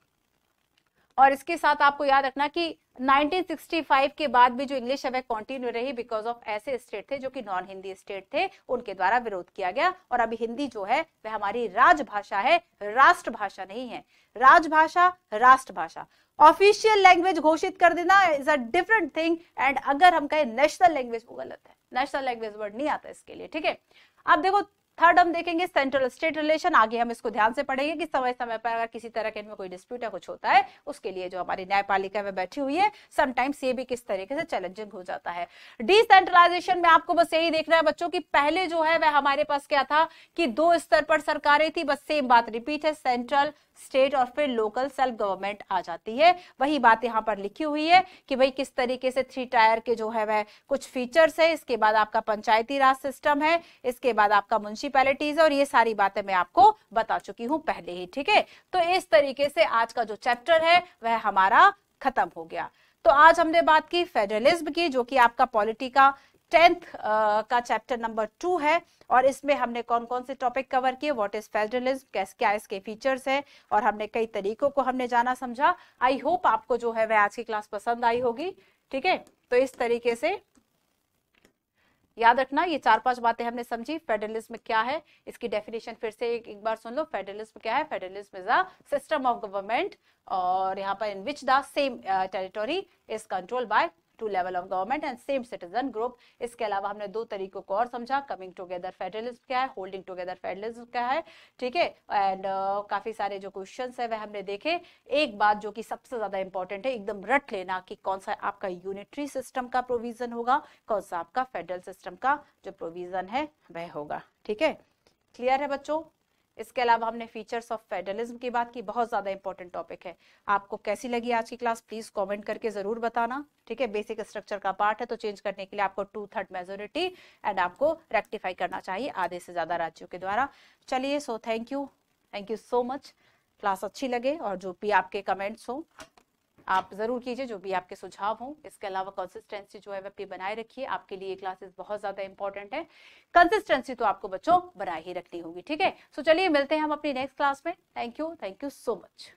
और इसके साथ आपको याद रखना कि 1965 के बाद भी जो इंग्लिश है वह कॉन्टिन्यू रही बिकॉज ऑफ ऐसे स्टेट थे जो कि नॉन हिंदी स्टेट थे उनके द्वारा विरोध किया गया और अभी हिंदी जो है वह हमारी राजभाषा है राष्ट्रभाषा नहीं है राजभाषा राष्ट्रभाषा ऑफिशियल लैंग्वेज घोषित कर देना is a different thing and अगर हम कहें नेशनल लैंग्वेज वो गलत है नेशनल लैंग्वेज वर्ड नहीं आता इसके लिए ठीक है अब देखो थर्ड हम देखेंगे सेंट्रल स्टेट रिलेशन आगे हम इसको ध्यान से पढ़ेंगे कि समय समय पर अगर किसी तरह के इनमें कोई डिस्प्यूट या कुछ होता है उसके लिए जो हमारी न्यायपालिका में बैठी हुई है समटाइम्स ये भी किस तरीके से चैलेंजिंग हो जाता है डिसेंट्रलाइजेशन में आपको बस यही देखना है बच्चों की पहले जो है वह हमारे पास क्या था कि दो स्तर पर सरकारें थी बस सेम बात रिपीट है सेंट्रल स्टेट और फिर लोकल सेल्फ गवर्नमेंट आ जाती है वही बात यहाँ पर लिखी हुई है कि भाई किस तरीके से थ्री टायर के जो है वह कुछ फीचर्स है इसके बाद आपका पंचायती राज सिस्टम है इसके बाद आपका म्यूनसिपैलिटीज और ये सारी बातें मैं आपको बता चुकी हूँ पहले ही ठीक है तो इस तरीके से आज का जो चैप्टर है वह हमारा खत्म हो गया तो आज हमने बात की फेडरलिज्म की जो कि आपका पॉलिटी का टेंथ uh, का चैप्टर नंबर टू है और इसमें हमने कौन कौन से टॉपिक कवर किए व्हाट इज फेडरलिज्म कैसे क्या इसके फीचर्स हैं और हमने कई तरीकों को हमने जाना समझा आई होप आपको जो है वह आज की क्लास पसंद आई होगी ठीक है तो इस तरीके से याद रखना ये चार पांच बातें हमने समझी फेडरलिज्म क्या है इसकी डेफिनेशन फिर से एक, एक बार सुन लो फेडरलिज्म क्या है federalism is a system of government और यहाँ पर in which the same territory is control by two level of government and same citizen group इसके अलावा हमने दो तरीकों को और समझा कमिंग टुगेदर फेडरलिज्म क्या है होल्डिंग टुगेदर फेडरलिज्म क्या है ठीक है एंड काफी सारे जो क्वेश्चन है वह हमने देखे एक बात जो कि सबसे ज्यादा इंपॉर्टेंट है एकदम रट लेना कि कौन सा आपका यूनिटरी सिस्टम का प्रोविजन होगा कौन सा आपका फेडरल सिस्टम का जो प्रोविजन है वह होगा ठीक है क्लियर है बच्चों इसके अलावा हमने फीचर्स ऑफ फेडरलिज्म की बात की बहुत ज़्यादा इंपॉर्टेंट टॉपिक है आपको कैसी लगी आज की क्लास प्लीज़ कमेंट करके ज़रूर बताना ठीक है बेसिक स्ट्रक्चर का पार्ट है तो चेंज करने के लिए आपको टू थर्ड मेजोरिटी एंड आपको रेक्टिफाई करना चाहिए आधे से ज़्यादा राज्यों के द्वारा चलिए so thank you thank you so much class अच्छी लगे और जो भी आपके कमेंट्स हो आप ज़रूर कीजिए जो भी आपके सुझाव हों इसके अलावा कंसिस्टेंसी जो है वह बनाए रखिए आपके लिए क्लासेस बहुत ज़्यादा इंपॉर्टेंट है कंसिस्टेंसी तो आपको बच्चों बनाए ही रखनी होगी ठीक है सो चलिए मिलते हैं हम अपनी नेक्स्ट क्लास में thank you thank you so much